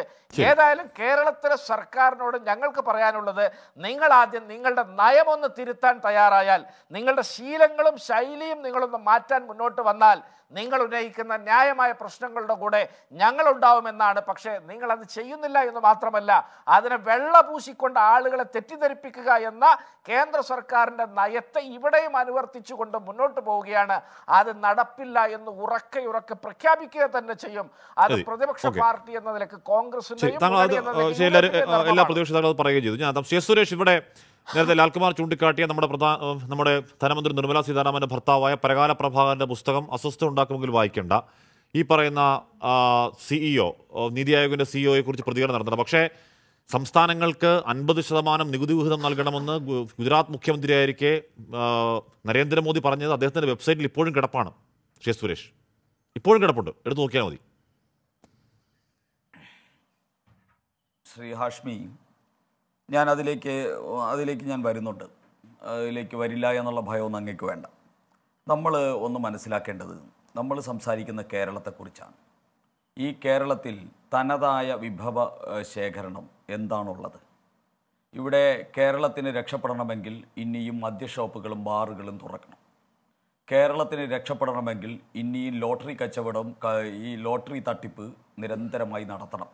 ഏതായാലും കേരളത്തിലെ സർക്കാരിനോട് ഞങ്ങൾക്ക് പറയാനുള്ളത് നിങ്ങൾ ആദ്യം നിങ്ങളുടെ നയമൊന്ന് തിരുത്താൻ തയ്യാറായാൽ നിങ്ങളുടെ ശീലങ്ങളും ശൈലിയും നിങ്ങളൊന്ന് മാറ്റാൻ മുന്നോട്ട് വന്നാൽ നിങ്ങൾ ഉന്നയിക്കുന്ന ന്യായമായ പ്രശ്നങ്ങൾ നിങ്ങളുടെ കൂടെ ഞങ്ങൾ ഉണ്ടാവുമെന്നാണ് പക്ഷേ നിങ്ങളത് ചെയ്യുന്നില്ല എന്ന് മാത്രമല്ല അതിനെ വെള്ള പൂശിക്കൊണ്ട് ആളുകളെ തെറ്റിദ്ധരിപ്പിക്കുക എന്ന കേന്ദ്ര സർക്കാരിൻ്റെ നയത്തെ ഇവിടെയും അനുവർത്തിച്ചുകൊണ്ട് മുന്നോട്ട് പോവുകയാണ് അത് നടപ്പില്ല എന്ന് ഉറക്കെ ഉറക്കെ പ്രഖ്യാപിക്കുക തന്നെ ചെയ്യും അത് പ്രതിപക്ഷ പാർട്ടി എന്ന നിലക്ക് കോൺഗ്രസിന്റെയും എല്ലാ ഞാൻ സുരേഷ് ഇവിടെ നേരത്തെ ലാൽകുമാർ ചൂണ്ടിക്കാട്ടിയ നമ്മുടെ പ്രധാന നമ്മുടെ ധനമന്ത്രി നിർമ്മലാ സീതാരാമന്റെ ഭർത്താവായ പരകാല പ്രഭാകരന്റെ പുസ്തകം അസ്വസ്ഥ ഉണ്ടാക്കുമെങ്കിൽ വായിക്കേണ്ട ഈ പറയുന്ന സിഇഒ e നീതി ആയോഗിൻ്റെ e കുറിച്ച് പ്രതികരണം നടത്തണം പക്ഷേ സംസ്ഥാനങ്ങൾക്ക് അൻപത് ശതമാനം നികുതി വിഹിതം നൽകണമെന്ന് ഗുജറാത്ത് മുഖ്യമന്ത്രിയായിരിക്കെ നരേന്ദ്രമോദി പറഞ്ഞത് അദ്ദേഹത്തിൻ്റെ വെബ്സൈറ്റിൽ ഇപ്പോഴും കിടപ്പാണ് ശ്രീ സുരേഷ് ഇപ്പോഴും കിടപ്പുണ്ട് എടുത്തു നോക്കിയാൽ മതി ശ്രീ ഹാഷ്മി ഞാൻ അതിലേക്ക് അതിലേക്ക് ഞാൻ വരുന്നുണ്ട് അതിലേക്ക് വരില്ല എന്നുള്ള ഭയമൊന്നും അങ്ങേക്ക് വേണ്ട നമ്മൾ ഒന്ന് മനസ്സിലാക്കേണ്ടത് നമ്മൾ സംസാരിക്കുന്ന കേരളത്തെക്കുറിച്ചാണ് ഈ കേരളത്തിൽ തനതായ വിഭവ ശേഖരണം എന്താണുള്ളത് ഇവിടെ കേരളത്തിന് രക്ഷപ്പെടണമെങ്കിൽ ഇനിയും മദ്യഷോപ്പുകളും ബാറുകളും തുറക്കണം കേരളത്തിന് രക്ഷപ്പെടണമെങ്കിൽ ഇനിയും ലോട്ടറി കച്ചവടം ഈ ലോട്ടറി തട്ടിപ്പ് നിരന്തരമായി നടത്തണം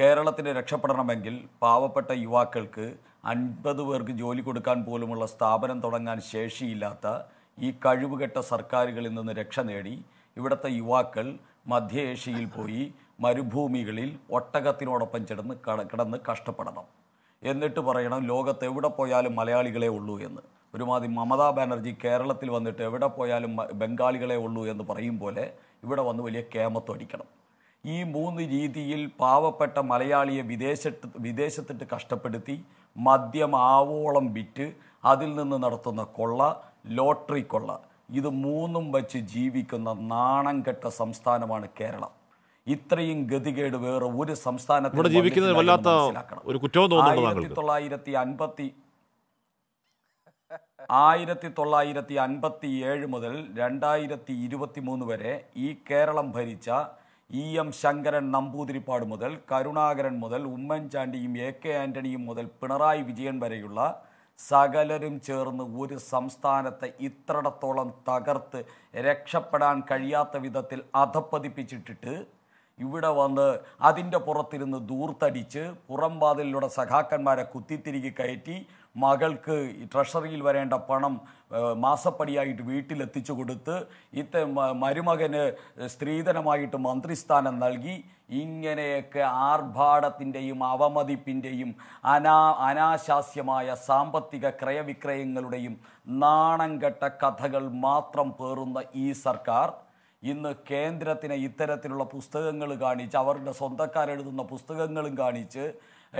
കേരളത്തിന് രക്ഷപ്പെടണമെങ്കിൽ പാവപ്പെട്ട യുവാക്കൾക്ക് അൻപത് പേർക്ക് ജോലി കൊടുക്കാൻ പോലുമുള്ള സ്ഥാപനം തുടങ്ങാൻ ശേഷിയില്ലാത്ത ഈ കഴിവുകെട്ട സർക്കാരുകളിൽ നിന്ന് രക്ഷ നേടി ഇവിടുത്തെ യുവാക്കൾ മധ്യേഷ്യയിൽ പോയി മരുഭൂമികളിൽ ഒട്ടകത്തിനോടൊപ്പം ചെടന്ന് കിടന്ന് കഷ്ടപ്പെടണം എന്നിട്ട് പറയണം ലോകത്ത് എവിടെ പോയാലും മലയാളികളെ ഉള്ളൂ എന്ന് ഒരുമാതിരി മമതാ ബാനർജി കേരളത്തിൽ വന്നിട്ട് എവിടെ പോയാലും ബംഗാളികളെ ഉള്ളൂ എന്ന് പറയും പോലെ ഇവിടെ വന്ന് വലിയ കേമത്തൊടിക്കണം ഈ മൂന്ന് രീതിയിൽ പാവപ്പെട്ട മലയാളിയെ വിദേശത്ത് വിദേശത്തിട്ട് കഷ്ടപ്പെടുത്തി മദ്യം ആവോളം വിറ്റ് അതിൽ നിന്ന് നടത്തുന്ന കൊള്ള ലോട്ടറി കൊള്ള ഇത് മൂന്നും വച്ച് ജീവിക്കുന്ന നാണം കെട്ട സംസ്ഥാനമാണ് കേരളം ഇത്രയും ഗതികേട് വേറെ ഒരു സംസ്ഥാനത്ത് ജീവിക്കുന്നത് വല്ലാത്ത ഒരു കുറ്റവും ആയിരത്തി തൊള്ളായിരത്തി അൻപത്തി ആയിരത്തി തൊള്ളായിരത്തി അൻപത്തി ഏഴ് മുതൽ രണ്ടായിരത്തി ഇരുപത്തി മൂന്ന് വരെ ഈ കേരളം ഭരിച്ച ഇ എം ശങ്കരൻ നമ്പൂതിരിപ്പാട് മുതൽ കരുണാകരൻ മുതൽ ഉമ്മൻചാണ്ടിയും എ കെ ആന്റണിയും മുതൽ പിണറായി വിജയൻ വരെയുള്ള സകലരും ചേർന്ന് ഒരു സംസ്ഥാനത്തെ ഇത്രടത്തോളം തകർത്ത് രക്ഷപ്പെടാൻ കഴിയാത്ത വിധത്തിൽ അധപ്പതിപ്പിച്ചിട്ടിട്ട് ഇവിടെ വന്ന് അതിൻ്റെ പുറത്തിരുന്ന് ദൂർത്തടിച്ച് പുറം സഖാക്കന്മാരെ കുത്തിത്തിരികി കയറ്റി മകൾക്ക് ട്രഷറിയിൽ വരേണ്ട പണം മാസപ്പടിയായിട്ട് വീട്ടിലെത്തിച്ചു കൊടുത്ത് ഇത്ത മരുമകന് സ്ത്രീധനമായിട്ട് മന്ത്രിസ്ഥാനം നൽകി ഇങ്ങനെയൊക്കെ ആർഭാടത്തിൻ്റെയും അവമതിപ്പിൻ്റെയും അനാ അനാശാസ്യമായ സാമ്പത്തിക ക്രയവിക്രയങ്ങളുടെയും നാണംകെട്ട കഥകൾ മാത്രം പേറുന്ന ഈ സർക്കാർ ഇന്ന് കേന്ദ്രത്തിന് ഇത്തരത്തിലുള്ള പുസ്തകങ്ങൾ കാണിച്ച് അവരുടെ സ്വന്തക്കാരെഴുതുന്ന പുസ്തകങ്ങളും കാണിച്ച്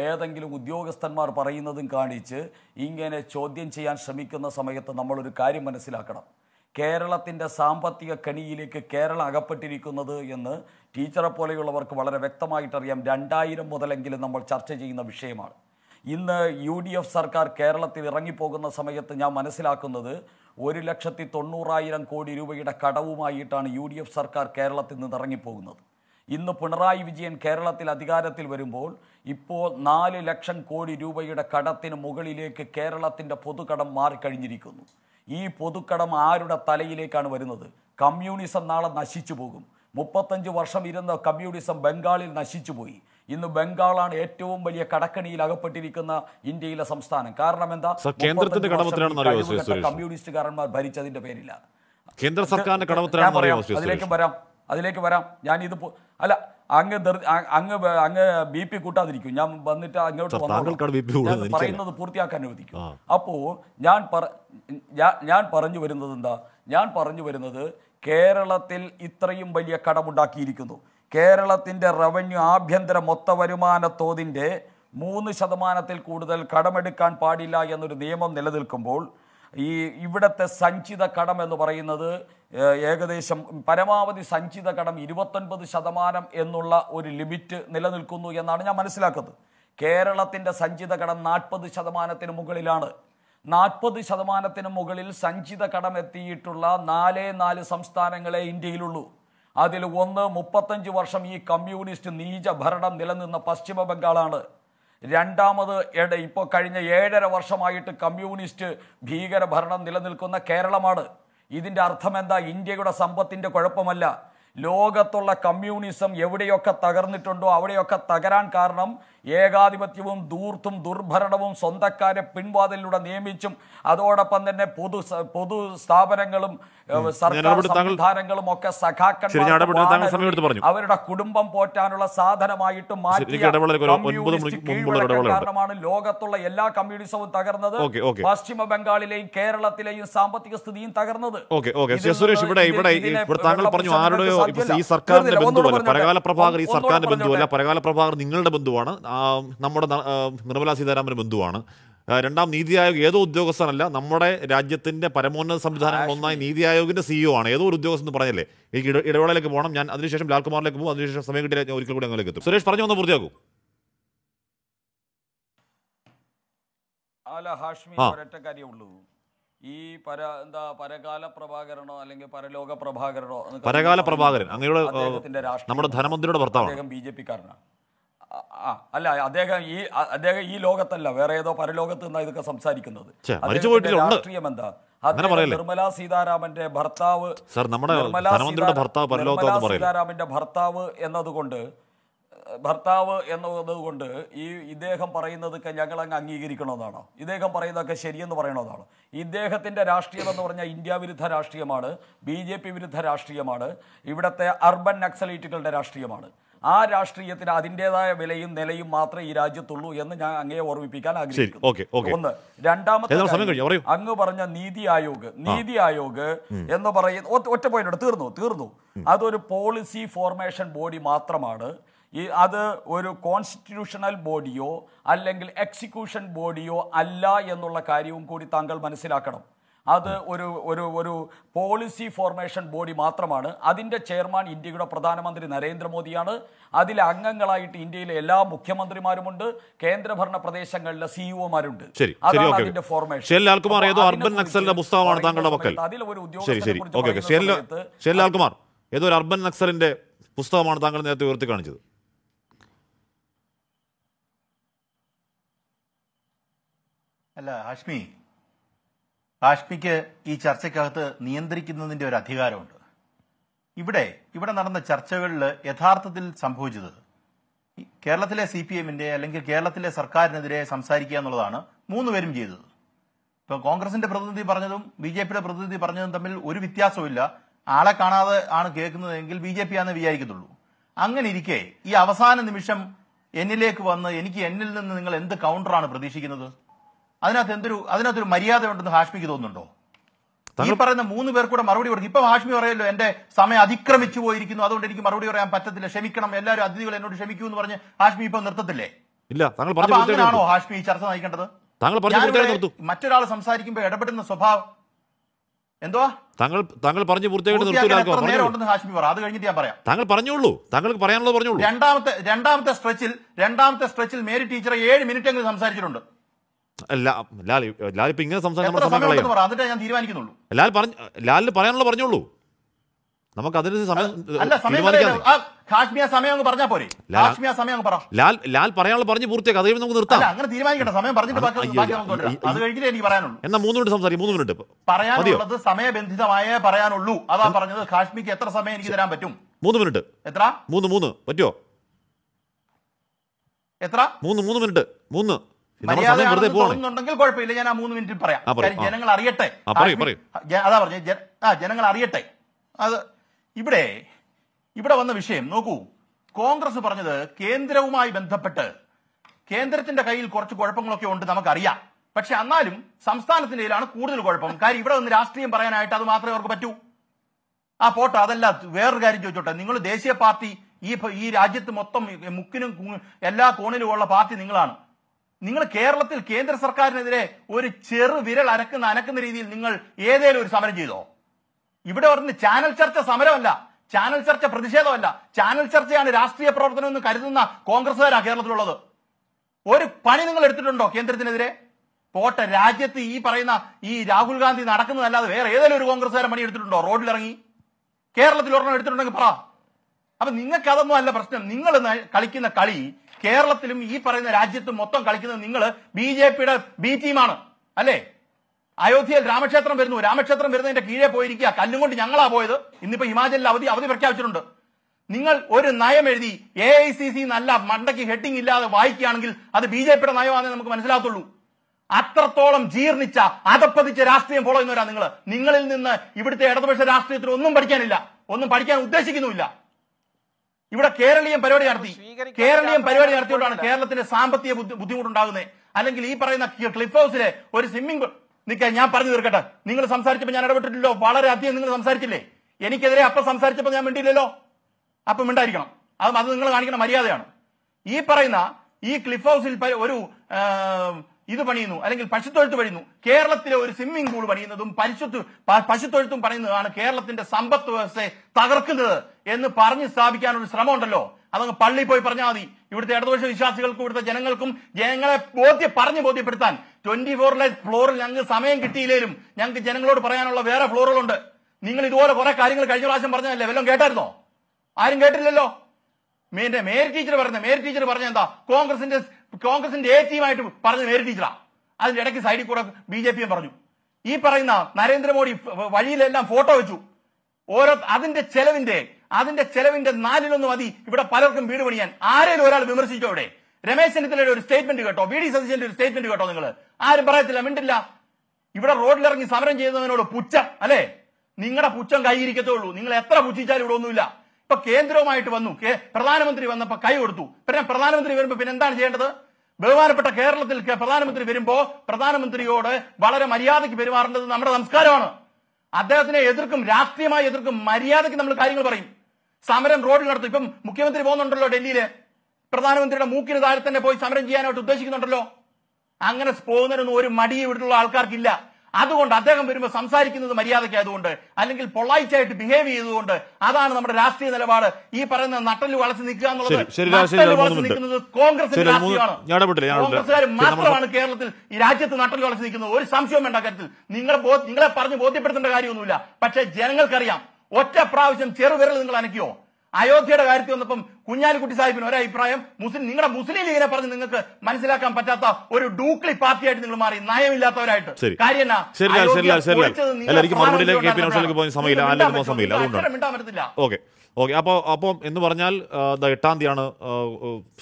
ഏതെങ്കിലും ഉദ്യോഗസ്ഥന്മാർ പറയുന്നതും കാണിച്ച് ഇങ്ങനെ ചോദ്യം ചെയ്യാൻ ശ്രമിക്കുന്ന സമയത്ത് നമ്മളൊരു കാര്യം മനസ്സിലാക്കണം കേരളത്തിൻ്റെ സാമ്പത്തിക കണിയിലേക്ക് കേരളം അകപ്പെട്ടിരിക്കുന്നത് എന്ന് ടീച്ചറെ പോലെയുള്ളവർക്ക് വളരെ വ്യക്തമായിട്ടറിയാം രണ്ടായിരം മുതലെങ്കിലും നമ്മൾ ചർച്ച ചെയ്യുന്ന വിഷയമാണ് ഇന്ന് യു ഡി എഫ് സർക്കാർ കേരളത്തിൽ ഇറങ്ങിപ്പോകുന്ന സമയത്ത് ഞാൻ മനസ്സിലാക്കുന്നത് ഒരു ലക്ഷത്തി തൊണ്ണൂറായിരം കോടി രൂപയുടെ കടവുമായിട്ടാണ് യു ഡി എഫ് സർക്കാർ കേരളത്തിൽ നിന്ന് ഇറങ്ങിപ്പോകുന്നത് ഇന്ന് പിണറായി വിജയൻ കേരളത്തിൽ അധികാരത്തിൽ വരുമ്പോൾ ഇപ്പോൾ നാല് ലക്ഷം കോടി രൂപയുടെ കടത്തിന് മുകളിലേക്ക് കേരളത്തിൻ്റെ പൊതുകടം മാറിക്കഴിഞ്ഞിരിക്കുന്നു ഈ പൊതുക്കടം ആരുടെ തലയിലേക്കാണ് വരുന്നത് കമ്മ്യൂണിസം നാളെ നശിച്ചു പോകും മുപ്പത്തഞ്ച് വർഷം ഇരുന്ന കമ്മ്യൂണിസം ബംഗാളിൽ നശിച്ചു പോയി ഇന്ന് ബംഗാളാണ് ഏറ്റവും വലിയ കടക്കണിയിൽ അകപ്പെട്ടിരിക്കുന്ന ഇന്ത്യയിലെ സംസ്ഥാനം കാരണം എന്താ കമ്മ്യൂണിസ്റ്റുകാരന്മാർ ഭരിച്ചതിന്റെ പേരില്ല കേന്ദ്ര സർക്കാരിന്റെ അതിലേക്ക് വരാം അതിലേക്ക് വരാം ഞാൻ ഇത് അല്ല അങ്ങ് അങ്ങ് അങ്ങ് ബി പി കൂട്ടാതിരിക്കും ഞാൻ വന്നിട്ട് അങ്ങോട്ട് പറയുന്നത് പൂർത്തിയാക്കാൻ അനുവദിക്കും അപ്പോ ഞാൻ ഞാൻ പറഞ്ഞു വരുന്നത് എന്താ ഞാൻ പറഞ്ഞു വരുന്നത് കേരളത്തിൽ ഇത്രയും വലിയ കടമുണ്ടാക്കിയിരിക്കുന്നു കേരളത്തിന്റെ റവന്യൂ ആഭ്യന്തര മൊത്ത വരുമാന തോതിൻ്റെ മൂന്ന് ശതമാനത്തിൽ കൂടുതൽ കടമെടുക്കാൻ പാടില്ല എന്നൊരു നിയമം നിലനിൽക്കുമ്പോൾ ഈ ഇവിടുത്തെ സഞ്ചിത കടം എന്ന് പറയുന്നത് ഏകദേശം പരമാവധി സഞ്ചിത കടം ഇരുപത്തൊൻപത് ശതമാനം എന്നുള്ള ഒരു ലിമിറ്റ് നിലനിൽക്കുന്നു എന്നാണ് ഞാൻ മനസ്സിലാക്കുന്നത് കേരളത്തിൻ്റെ സഞ്ചിത കടം നാൽപ്പത് ശതമാനത്തിന് മുകളിലാണ് നാൽപ്പത് ശതമാനത്തിന് മുകളിൽ സഞ്ചിത കടം എത്തിയിട്ടുള്ള നാലേ നാല് സംസ്ഥാനങ്ങളെ ഇന്ത്യയിലുള്ളൂ അതിൽ ഒന്ന് മുപ്പത്തഞ്ച് വർഷം ഈ കമ്മ്യൂണിസ്റ്റ് നീച ഭരണം നിലനിന്ന പശ്ചിമ ബംഗാളാണ് രണ്ടാമത് എട ഇപ്പോൾ കഴിഞ്ഞ ഏഴര വർഷമായിട്ട് കമ്മ്യൂണിസ്റ്റ് ഭീകര ഭരണം നിലനിൽക്കുന്ന കേരളമാണ് ഇതിൻ്റെ അർത്ഥമെന്താ ഇന്ത്യയുടെ സമ്പത്തിൻ്റെ കുഴപ്പമല്ല ലോകത്തുള്ള കമ്മ്യൂണിസം എവിടെയൊക്കെ തകർന്നിട്ടുണ്ടോ അവിടെയൊക്കെ തകരാൻ കാരണം ഏകാധിപത്യവും ദൂർത്തും ദുർഭരണവും സ്വന്തക്കാരെ പിൻവാതിലൂടെ നിയമിച്ചും അതോടൊപ്പം തന്നെ പൊതു പൊതു സ്ഥാപനങ്ങളും സർക്കാർ സംവിധാനങ്ങളും ഒക്കെ സഖാക്കൾ അവരുടെ കുടുംബം പോറ്റാനുള്ള സാധനമായിട്ട് മാറ്റിയ ലോകത്തുള്ള എല്ലാ കമ്മ്യൂണിസവും തകർന്നത് പശ്ചിമ ബംഗാളിലെയും കേരളത്തിലെയും സാമ്പത്തിക സ്ഥിതിയും തകർന്നത് സുരേഷ് ഇവിടെ ഇവിടെ താങ്കൾ പറഞ്ഞു ആരുടെയോ ഈ സർക്കാരിന്റെ ബന്ധുവല്ല പരകാല പ്രഭാകർ ഈ സർക്കാരിന്റെ ബന്ധുവല്ല പരകാല പ്രഭാകർ നിങ്ങളുടെ ബന്ധുവാണ് നമ്മുടെ നിർമ്മലാ സീതാരാമന്റെ ബന്ധുവാണ് രണ്ടാം നീതി ആയോഗ് ഏതോ ഉദ്യോഗസ്ഥനല്ല നമ്മുടെ രാജ്യത്തിന്റെ പരമോന്നത സംവിധാനങ്ങൾ ഒന്നായി നീതി ആയോഗിന്റെ സിഇഒ e ആണ് ഏതോ ഒരു ഉദ്യോഗസ്ഥൻ എന്ന് പറഞ്ഞല്ലേ എനിക്ക് ഇടവേളയിലേക്ക് പോകണം ഞാൻ അതിനുശേഷം ലാൽകുമാറിലേക്ക് പോകും അതിനുശേഷം സമയം കിട്ടിയാൽ ഞാൻ ഒരിക്കൽ കൂടി അങ്ങനെ എത്തും സുരേഷ് പറഞ്ഞു വന്ന് പൂർത്തിയാക്കും അല്ല ഹാഷ്മി ഒരൊറ്റ കാര്യമുള്ളൂ ഈ പര എന്താ പരകാല പ്രഭാകരനോ അല്ലെങ്കിൽ പരലോക പ്രഭാകരനോ പരകാല പ്രഭാകരൻ അങ്ങയുടെ നമ്മുടെ ധനമന്ത്രിയുടെ ഭർത്താവ് അദ്ദേഹം ബി ജെ പിക്കാരനാണ് അല്ല അദ്ദേഹം ഈ അദ്ദേഹം ഈ ലോകത്തല്ല വേറെ ഏതോ പരലോകത്ത് നിന്നാണ് ഇതൊക്കെ സംസാരിക്കുന്നത് രാഷ്ട്രീയം എന്താ നിർമ്മലാ സീതാരാമന്റെ ഭർത്താവ് സീതാരാമന്റെ ഭർത്താവ് എന്നതുകൊണ്ട് ഭർത്താവ് എന്നതുകൊണ്ട് ഈ ഇദ്ദേഹം പറയുന്നതൊക്കെ ഞങ്ങൾ അങ്ങ് അംഗീകരിക്കണമെന്നാണോ ഇദ്ദേഹം പറയുന്നതൊക്കെ ശരിയെന്ന് പറയണമെന്നാണ് ഇദ്ദേഹത്തിൻ്റെ രാഷ്ട്രീയം എന്ന് പറഞ്ഞാൽ ഇന്ത്യ വിരുദ്ധ രാഷ്ട്രീയമാണ് ബി ജെ പി വിരുദ്ധ രാഷ്ട്രീയമാണ് ഇവിടുത്തെ അർബൻ നക്സലൈറ്റുകളുടെ രാഷ്ട്രീയമാണ് ആ രാഷ്ട്രീയത്തിന് അതിൻ്റെതായ വിലയും നിലയും മാത്രമേ ഈ രാജ്യത്തുള്ളൂ എന്ന് ഞാൻ അങ്ങേ ഓർമ്മിപ്പിക്കാൻ ആഗ്രഹിക്കുന്നു ഒന്ന് രണ്ടാമത്തെ അങ്ങ് പറഞ്ഞ നീതി ആയോഗ് നീതി ആയോഗ് എന്ന് പറയുന്ന ഒറ്റ പോയിന്റ് തീർന്നു തീർന്നു അതൊരു പോളിസി ഫോർമേഷൻ ബോഡി മാത്രമാണ് ഈ അത് ഒരു കോൺസ്റ്റിറ്റ്യൂഷണൽ ബോഡിയോ അല്ലെങ്കിൽ എക്സിക്യൂഷൻ ബോഡിയോ അല്ല എന്നുള്ള കാര്യവും കൂടി താങ്കൾ മനസ്സിലാക്കണം അത് ഒരു ഒരു ഒരു പോളിസി ഫോർമേഷൻ ബോഡി മാത്രമാണ് അതിൻ്റെ ചെയർമാൻ ഇന്ത്യയുടെ പ്രധാനമന്ത്രി നരേന്ദ്രമോദിയാണ് അതിലെ അംഗങ്ങളായിട്ട് ഇന്ത്യയിലെ എല്ലാ മുഖ്യമന്ത്രിമാരുമുണ്ട് കേന്ദ്രഭരണ പ്രദേശങ്ങളിലെ സിഇഒമാരുണ്ട് e അതാണ് അതിന്റെ ഫോർമേഷൻ അർബൻ നക്സലിന്റെ പുസ്തകമാണ് താങ്കളുടെ പക്കൽ അതിൽ ഒരു ഉദ്യോഗസ്ഥ ഏതോ ഒരു അർബൻ നക്സലിന്റെ പുസ്തകമാണ് താങ്കൾ നേരത്തെ ഉയർത്തി കാണിച്ചത് അല്ല ഹാഷ്മി ഹാഷ്മിക്ക് ഈ ചർച്ചയ്ക്കകത്ത് നിയന്ത്രിക്കുന്നതിന്റെ ഒരു അധികാരമുണ്ട് ഇവിടെ ഇവിടെ നടന്ന ചർച്ചകളിൽ യഥാർത്ഥത്തിൽ സംഭവിച്ചത് കേരളത്തിലെ സി പി എമ്മിന്റെ അല്ലെങ്കിൽ കേരളത്തിലെ സർക്കാരിനെതിരെ സംസാരിക്കുക എന്നുള്ളതാണ് മൂന്നുപേരും ചെയ്തത് ഇപ്പൊ കോൺഗ്രസിന്റെ പ്രതിനിധി പറഞ്ഞതും ബി ജെ പിയുടെ പ്രതിനിധി പറഞ്ഞതും തമ്മിൽ ഒരു വ്യത്യാസമില്ല ആളെ കാണാതെ ആണ് കേൾക്കുന്നതെങ്കിൽ ബി ജെ പി ആണെന്ന് വിചാരിക്കത്തുള്ളൂ അങ്ങനെ ഇരിക്കെ ഈ അവസാന നിമിഷം എന്നിലേക്ക് വന്ന് എനിക്ക് എന്നിൽ നിന്ന് നിങ്ങൾ എന്ത് കൗണ്ടറാണ് പ്രതീക്ഷിക്കുന്നത് അതിനകത്ത് എന്തൊരു അതിനകത്തൊരു മര്യാദ ഉണ്ടെന്ന് ഹാഷ്മിക്ക് തോന്നുന്നുണ്ടോ ഈ പറയുന്ന മൂന്ന് പേർ കൂടെ മറുപടി കൊടുക്കും ഇപ്പൊ ഹാഷ്മി പറയല്ലോ എന്റെ സമയം അതിക്രമിച്ചു പോയിരിക്കുന്നു അതുകൊണ്ട് എനിക്ക് മറുപടി പറയാൻ പറ്റത്തില്ല ക്ഷമിക്കണം എല്ലാവരും അതിഥികൾ എന്നോട് ക്ഷമിക്കൂ എന്ന് പറഞ്ഞ് ഹാഷ്മി ഇപ്പൊ നിർത്തത്തില്ലേ ഇല്ല അങ്ങനെയാണോ ഹാഷ്മി ഈ ചർച്ച നയിക്കേണ്ടത് മറ്റൊരാൾ സംസാരിക്കുമ്പോൾ ഇടപെടുന്ന സ്വഭാവം എന്തോ താങ്കൾ താങ്കൾ പറഞ്ഞു പൂർത്തിയായിട്ട് ഹാഷ്മി പറ അത് കഴിഞ്ഞിട്ട് ഞാൻ പറയാം താങ്കൾ പറഞ്ഞോളൂ താങ്കൾക്ക് പറയാനുള്ളത് പറഞ്ഞോളൂ രണ്ടാമത്തെ രണ്ടാമത്തെ സ്ട്രെച്ചിൽ രണ്ടാമത്തെ സ്ട്രെച്ചിൽ മേരി ടീച്ചറെ ഏഴ് മിനിറ്റ് എങ്കിലും സംസാരിച്ചിട്ടുണ്ട് പറഞ്ഞോളൂ നമുക്ക് അതിന് സമയം ലാൽ പറയാനുള്ള പറഞ്ഞു പൂർത്തിയാക്കി അത് നമുക്ക് നിർത്താം എന്നാ മൂന്ന് മിനിറ്റ് സംസാരിക്കും മൂന്ന് മിനിറ്റ് പറയാനുള്ളത് സമയബന്ധിതമായ പറയാനുള്ളൂ അതാ പറഞ്ഞത് കാശ്മീർക്ക് എത്ര സമയം എനിക്ക് തരാൻ പറ്റും മൂന്ന് മിനിറ്റ് എത്ര മൂന്ന് മൂന്ന് പറ്റുമോ എത്ര മൂന്ന് മൂന്ന് മിനിറ്റ് മൂന്ന് തോന്നുന്നുണ്ടെങ്കിൽ കുഴപ്പമില്ല ഞാൻ ആ മൂന്ന് മിനിറ്റിൽ പറയാം ജനങ്ങൾ അറിയട്ടെ അതാ പറഞ്ഞു ആ ജനങ്ങൾ അറിയട്ടെ അത് ഇവിടെ ഇവിടെ വന്ന വിഷയം നോക്കൂ കോൺഗ്രസ് പറഞ്ഞത് കേന്ദ്രവുമായി ബന്ധപ്പെട്ട് കേന്ദ്രത്തിന്റെ കയ്യിൽ കുറച്ച് കുഴപ്പങ്ങളൊക്കെ ഉണ്ട് നമുക്കറിയാം പക്ഷെ എന്നാലും സംസ്ഥാനത്തിന്റെ കയ്യിലാണ് കൂടുതൽ കുഴപ്പം കാര്യം ഇവിടെ വന്ന് രാഷ്ട്രീയം പറയാനായിട്ട് അത് മാത്രമേ അവർക്ക് പറ്റൂ ആ പോട്ടോ അതല്ല വേറൊരു കാര്യം ചോദിച്ചോട്ടെ നിങ്ങൾ ദേശീയ പാർട്ടി ഈ ഈ രാജ്യത്ത് മൊത്തം മുക്കിനും എല്ലാ കോണിലുമുള്ള പാർട്ടി നിങ്ങളാണ് നിങ്ങൾ കേരളത്തിൽ കേന്ദ്ര സർക്കാരിനെതിരെ ഒരു ചെറു വിരൽ അരക്കുന്ന അനക്കുന്ന രീതിയിൽ നിങ്ങൾ ഏതേലും ഒരു സമരം ചെയ്തോ ഇവിടെ ഓർന്ന് ചാനൽ ചർച്ച സമരമല്ല ചാനൽ ചർച്ച പ്രതിഷേധമല്ല ചാനൽ ചർച്ചയാണ് രാഷ്ട്രീയ പ്രവർത്തനം എന്ന് കരുതുന്ന കോൺഗ്രസുകാരാണ് കേരളത്തിലുള്ളത് ഒരു പണി നിങ്ങൾ എടുത്തിട്ടുണ്ടോ കേന്ദ്രത്തിനെതിരെ പോട്ടെ രാജ്യത്ത് ഈ പറയുന്ന ഈ രാഹുൽ ഗാന്ധി നടക്കുന്നതല്ലാതെ വേറെ ഏതെങ്കിലും ഒരു കോൺഗ്രസ്സുകാരൻ പണി എടുത്തിട്ടുണ്ടോ റോഡിലിറങ്ങി കേരളത്തിൽ ഒരെണ്ണം എടുത്തിട്ടുണ്ടെങ്കിൽ പറ അപ്പൊ നിങ്ങൾക്ക് അതൊന്നും അല്ല പ്രശ്നം നിങ്ങൾ കളിക്കുന്ന കളി കേരളത്തിലും ഈ പറയുന്ന രാജ്യത്തും മൊത്തം കളിക്കുന്നത് നിങ്ങൾ ബി ജെ പിയുടെ ബി ടീമാണ് അല്ലേ അയോധ്യയിൽ രാമക്ഷേത്രം വരുന്നു രാമക്ഷേത്രം വരുന്നതിന്റെ കീഴെ പോയിരിക്കുക കല്ലും കൊണ്ട് ഞങ്ങളാ പോയത് ഇന്നിപ്പോ ഹിമാചലിൽ അവധി അവധി പ്രഖ്യാപിച്ചിട്ടുണ്ട് നിങ്ങൾ ഒരു നയം എഴുതി എ ഐ സി സി നല്ല മണ്ടയ്ക്ക് ഹെഡിങ് ഇല്ലാതെ വായിക്കുകയാണെങ്കിൽ അത് ബി ജെ പിയുടെ നയമാണെന്ന് നമുക്ക് മനസ്സിലാകത്തുള്ളൂ അത്രത്തോളം ജീർണിച്ച അതപ്പതിച്ച രാഷ്ട്രീയം ഫോളോ ചെയ്യുന്നവരാ നിങ്ങൾ നിങ്ങളിൽ നിന്ന് ഇവിടുത്തെ ഇടതുപക്ഷ രാഷ്ട്രീയത്തിന് ഒന്നും പഠിക്കാനില്ല ഒന്നും പഠിക്കാൻ ഉദ്ദേശിക്കുന്നുമില്ല ഇവിടെ കേരളീയം പരിപാടി നടത്തി കേരളീയം പരിപാടി നടത്തിയോണ്ടാണ് കേരളത്തിന്റെ സാമ്പത്തിക ബുദ്ധിമുട്ടുണ്ടാകുന്നത് അല്ലെങ്കിൽ ഈ പറയുന്ന ക്ലിഫ് ഹൗസിലെ ഒരു സ്വിമ്മിംഗ് പൂൾ നിൽക്കാൻ ഞാൻ പറഞ്ഞു തീർക്കട്ടെ നിങ്ങൾ സംസാരിച്ചപ്പോൾ ഞാൻ ഇടപെട്ടിട്ടില്ലോ വളരെ അധികം നിങ്ങൾ സംസാരിച്ചില്ലേ എനിക്കെതിരെ അപ്പൊ സംസാരിച്ചപ്പോൾ ഞാൻ മിണ്ടിയില്ലല്ലോ അപ്പൊ മിണ്ടായിരിക്കണം അത് അത് നിങ്ങൾ കാണിക്കുന്ന മര്യാദയാണ് ഈ പറയുന്ന ഈ ക്ലിഫ് ഹൗസിൽ ഒരു ഇത് പണിയുന്നു അല്ലെങ്കിൽ പശുത്തൊഴുത്ത് പണിയുന്നു കേരളത്തിലെ ഒരു സ്വിമ്മിംഗ് പൂൾ പണിയുന്നതും പരിശുദ്ധ പശുത്തൊഴുത്തും പണിയുന്നതാണ് കേരളത്തിന്റെ സമ്പത്ത് വ്യവസ്ഥയെ തകർക്കുന്നത് എന്ന് പറഞ്ഞു സ്ഥാപിക്കാനൊരു ശ്രമം ഉണ്ടല്ലോ അതങ്ങ് പള്ളി പോയി പറഞ്ഞാൽ മതി ഇവിടുത്തെ ഇടതുപക്ഷ വിശ്വാസികൾക്കും ഇവിടുത്തെ ജനങ്ങൾക്കും ജനങ്ങളെ ബോധ്യ പറഞ്ഞു ബോധ്യപ്പെടുത്താൻ ട്വന്റി ഫോറിലെ ഫ്ലോറിൽ ഞങ്ങൾക്ക് സമയം കിട്ടിയില്ലേലും ഞങ്ങൾക്ക് ജനങ്ങളോട് പറയാനുള്ള വേറെ ഫ്ലോറുകളുണ്ട് നിങ്ങൾ ഇതുപോലെ കുറെ കാര്യങ്ങൾ കഴിഞ്ഞ പ്രാവശ്യം പറഞ്ഞതല്ലേ വല്ലതും കേട്ടായിരുന്നോ ആരും കേട്ടില്ലല്ലോ മേയർ ടീച്ചർ പറഞ്ഞ മേയർ ടീച്ചർ പറഞ്ഞ എന്താ കോൺഗ്രസിന്റെ കോൺഗ്രസിന്റെ എ ടീമായിട്ട് പറഞ്ഞ് നേരിട്ടിച്ചാ അതിന്റെ ഇടയ്ക്ക് സൈഡിൽ കൂടെ ബി ജെ പിയും പറഞ്ഞു ഈ പറയുന്ന നരേന്ദ്രമോദി വഴിയിലെല്ലാം ഫോട്ടോ വെച്ചു ഓരോ അതിന്റെ ചെലവിന്റെ അതിന്റെ ചെലവിന്റെ നാലിലൊന്ന് മതി ഇവിടെ പലർക്കും വീട് പണിയാൻ ആരെങ്കിലും ഒരാൾ വിമർശിച്ചോ ഇവിടെ രമേശ് ചെന്നിത്തലയുടെ ഒരു സ്റ്റേറ്റ്മെന്റ് കേട്ടോ വി ഡി സതീശന്റെ ഒരു സ്റ്റേറ്റ്മെന്റ് കേട്ടോ നിങ്ങൾ ആരും പറയത്തില്ല മിണ്ടില്ല ഇവിടെ റോഡിലിറങ്ങി സമരം ചെയ്യുന്നതിനോട് പുച്ഛം അല്ലേ നിങ്ങളുടെ പുച്ഛം ഉള്ളൂ നിങ്ങൾ എത്ര പുച്ഛിച്ചാലും ഇവിടെ ഒന്നുമില്ല ഇപ്പൊ കേന്ദ്രവുമായിട്ട് വന്നു പ്രധാനമന്ത്രി വന്നപ്പോ കൈ കൊടുത്തു പിന്നെ പ്രധാനമന്ത്രി വരുമ്പോ പിന്നെ എന്താണ് ചെയ്യേണ്ടത് ബഹുമാനപ്പെട്ട കേരളത്തിൽ പ്രധാനമന്ത്രി വരുമ്പോ പ്രധാനമന്ത്രിയോട് വളരെ മര്യാദയ്ക്ക് പെരുമാറേണ്ടത് നമ്മുടെ സംസ്കാരമാണ് അദ്ദേഹത്തിനെ എതിർക്കും രാഷ്ട്രീയമായി എതിർക്കും മര്യാദയ്ക്ക് നമ്മൾ കാര്യങ്ങൾ പറയും സമരം റോഡിൽ നടത്തും ഇപ്പം മുഖ്യമന്ത്രി പോകുന്നുണ്ടല്ലോ ഡൽഹിയിൽ പ്രധാനമന്ത്രിയുടെ മൂക്കിന് താഴെ തന്നെ പോയി സമരം ചെയ്യാനായിട്ട് ഉദ്ദേശിക്കുന്നുണ്ടല്ലോ അങ്ങനെ പോകുന്നതിനൊന്നും ഒരു മടി ഇവിടെയുള്ള ആൾക്കാർക്കില്ല അതുകൊണ്ട് അദ്ദേഹം വരുമ്പോൾ സംസാരിക്കുന്നത് മര്യാദയ്ക്ക് ആയതുകൊണ്ട് അല്ലെങ്കിൽ ആയിട്ട് ബിഹേവ് ചെയ്തുകൊണ്ട് അതാണ് നമ്മുടെ രാഷ്ട്രീയ നിലപാട് ഈ പറയുന്ന നട്ടല് വളച്ച് നിൽക്കുക എന്നുള്ളത് കോൺഗ്രസ് കോൺഗ്രസ്സുകാർ മാത്രമാണ് കേരളത്തിൽ ഈ രാജ്യത്ത് നട്ടല് വളച്ച് നിൽക്കുന്നത് ഒരു സംശയം വേണ്ട കാര്യത്തിൽ നിങ്ങളെ നിങ്ങളെ പറഞ്ഞ് ബോധ്യപ്പെടുത്തേണ്ട കാര്യമൊന്നുമില്ല പക്ഷേ ജനങ്ങൾക്കറിയാം ഒറ്റ പ്രാവശ്യം ചെറുവിരൽ നിങ്ങൾ അനക്കിയോ അയോധ്യയുടെ കാര്യത്തിൽ വന്നപ്പം കുഞ്ഞാലിക്കുട്ടി സാഹിബിന് ഒരഭിപ്രായം മുസ്ലിം നിങ്ങളുടെ മുസ്ലിം ലീഗിനെ പറഞ്ഞ് നിങ്ങൾക്ക് മനസ്സിലാക്കാൻ പറ്റാത്ത ഒരു ഡൂക്ലി പാർട്ടിയായിട്ട് നിങ്ങൾ മാറി നയമില്ലാത്തവരായിട്ട് മിണ്ടാൻ പറ്റത്തില്ല ഓക്കെ ഓക്കെ അപ്പോൾ അപ്പോൾ എന്ന് പറഞ്ഞാൽ എട്ടാം തീയതിയാണ്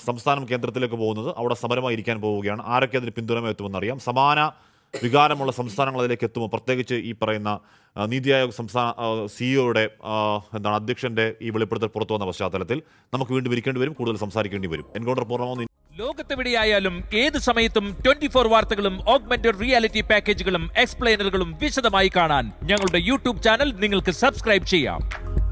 സംസ്ഥാനം കേന്ദ്രത്തിലേക്ക് പോകുന്നത് അവിടെ സമരമായി പോവുകയാണ് ആരൊക്കെ അതിന് പിന്തുണ എത്തുമെന്നറിയാം സമാന വികാരമുള്ള സംസ്ഥാനങ്ങൾ അതിലേക്ക് എത്തുമോ പ്രത്യേകിച്ച് ഈ പറയുന്ന നീതി ആയോഗ് സംസ്ഥാന സിഇഒയുടെ e എന്താണ് അധ്യക്ഷന്റെ ഈ വെളിപ്പെടുത്തൽ പുറത്തു വന്ന പശ്ചാത്തലത്തിൽ നമുക്ക് വീണ്ടും ഇരിക്കേണ്ടി വരും കൂടുതൽ സംസാരിക്കേണ്ടി വരും എൻകൗണ്ടർ പൂർണ്ണമാവുന്ന ലോകത്തെവിടെയായാലും ഏത് സമയത്തും ട്വന്റി ഫോർ വാർത്തകളും ഓഗ്മെന്റഡ് റിയാലിറ്റി പാക്കേജുകളും എക്സ്പ്ലെയിനറുകളും വിശദമായി കാണാൻ ഞങ്ങളുടെ യൂട്യൂബ് ചാനൽ നിങ്ങൾക്ക് സബ്സ്ക്രൈബ് ചെയ്യാം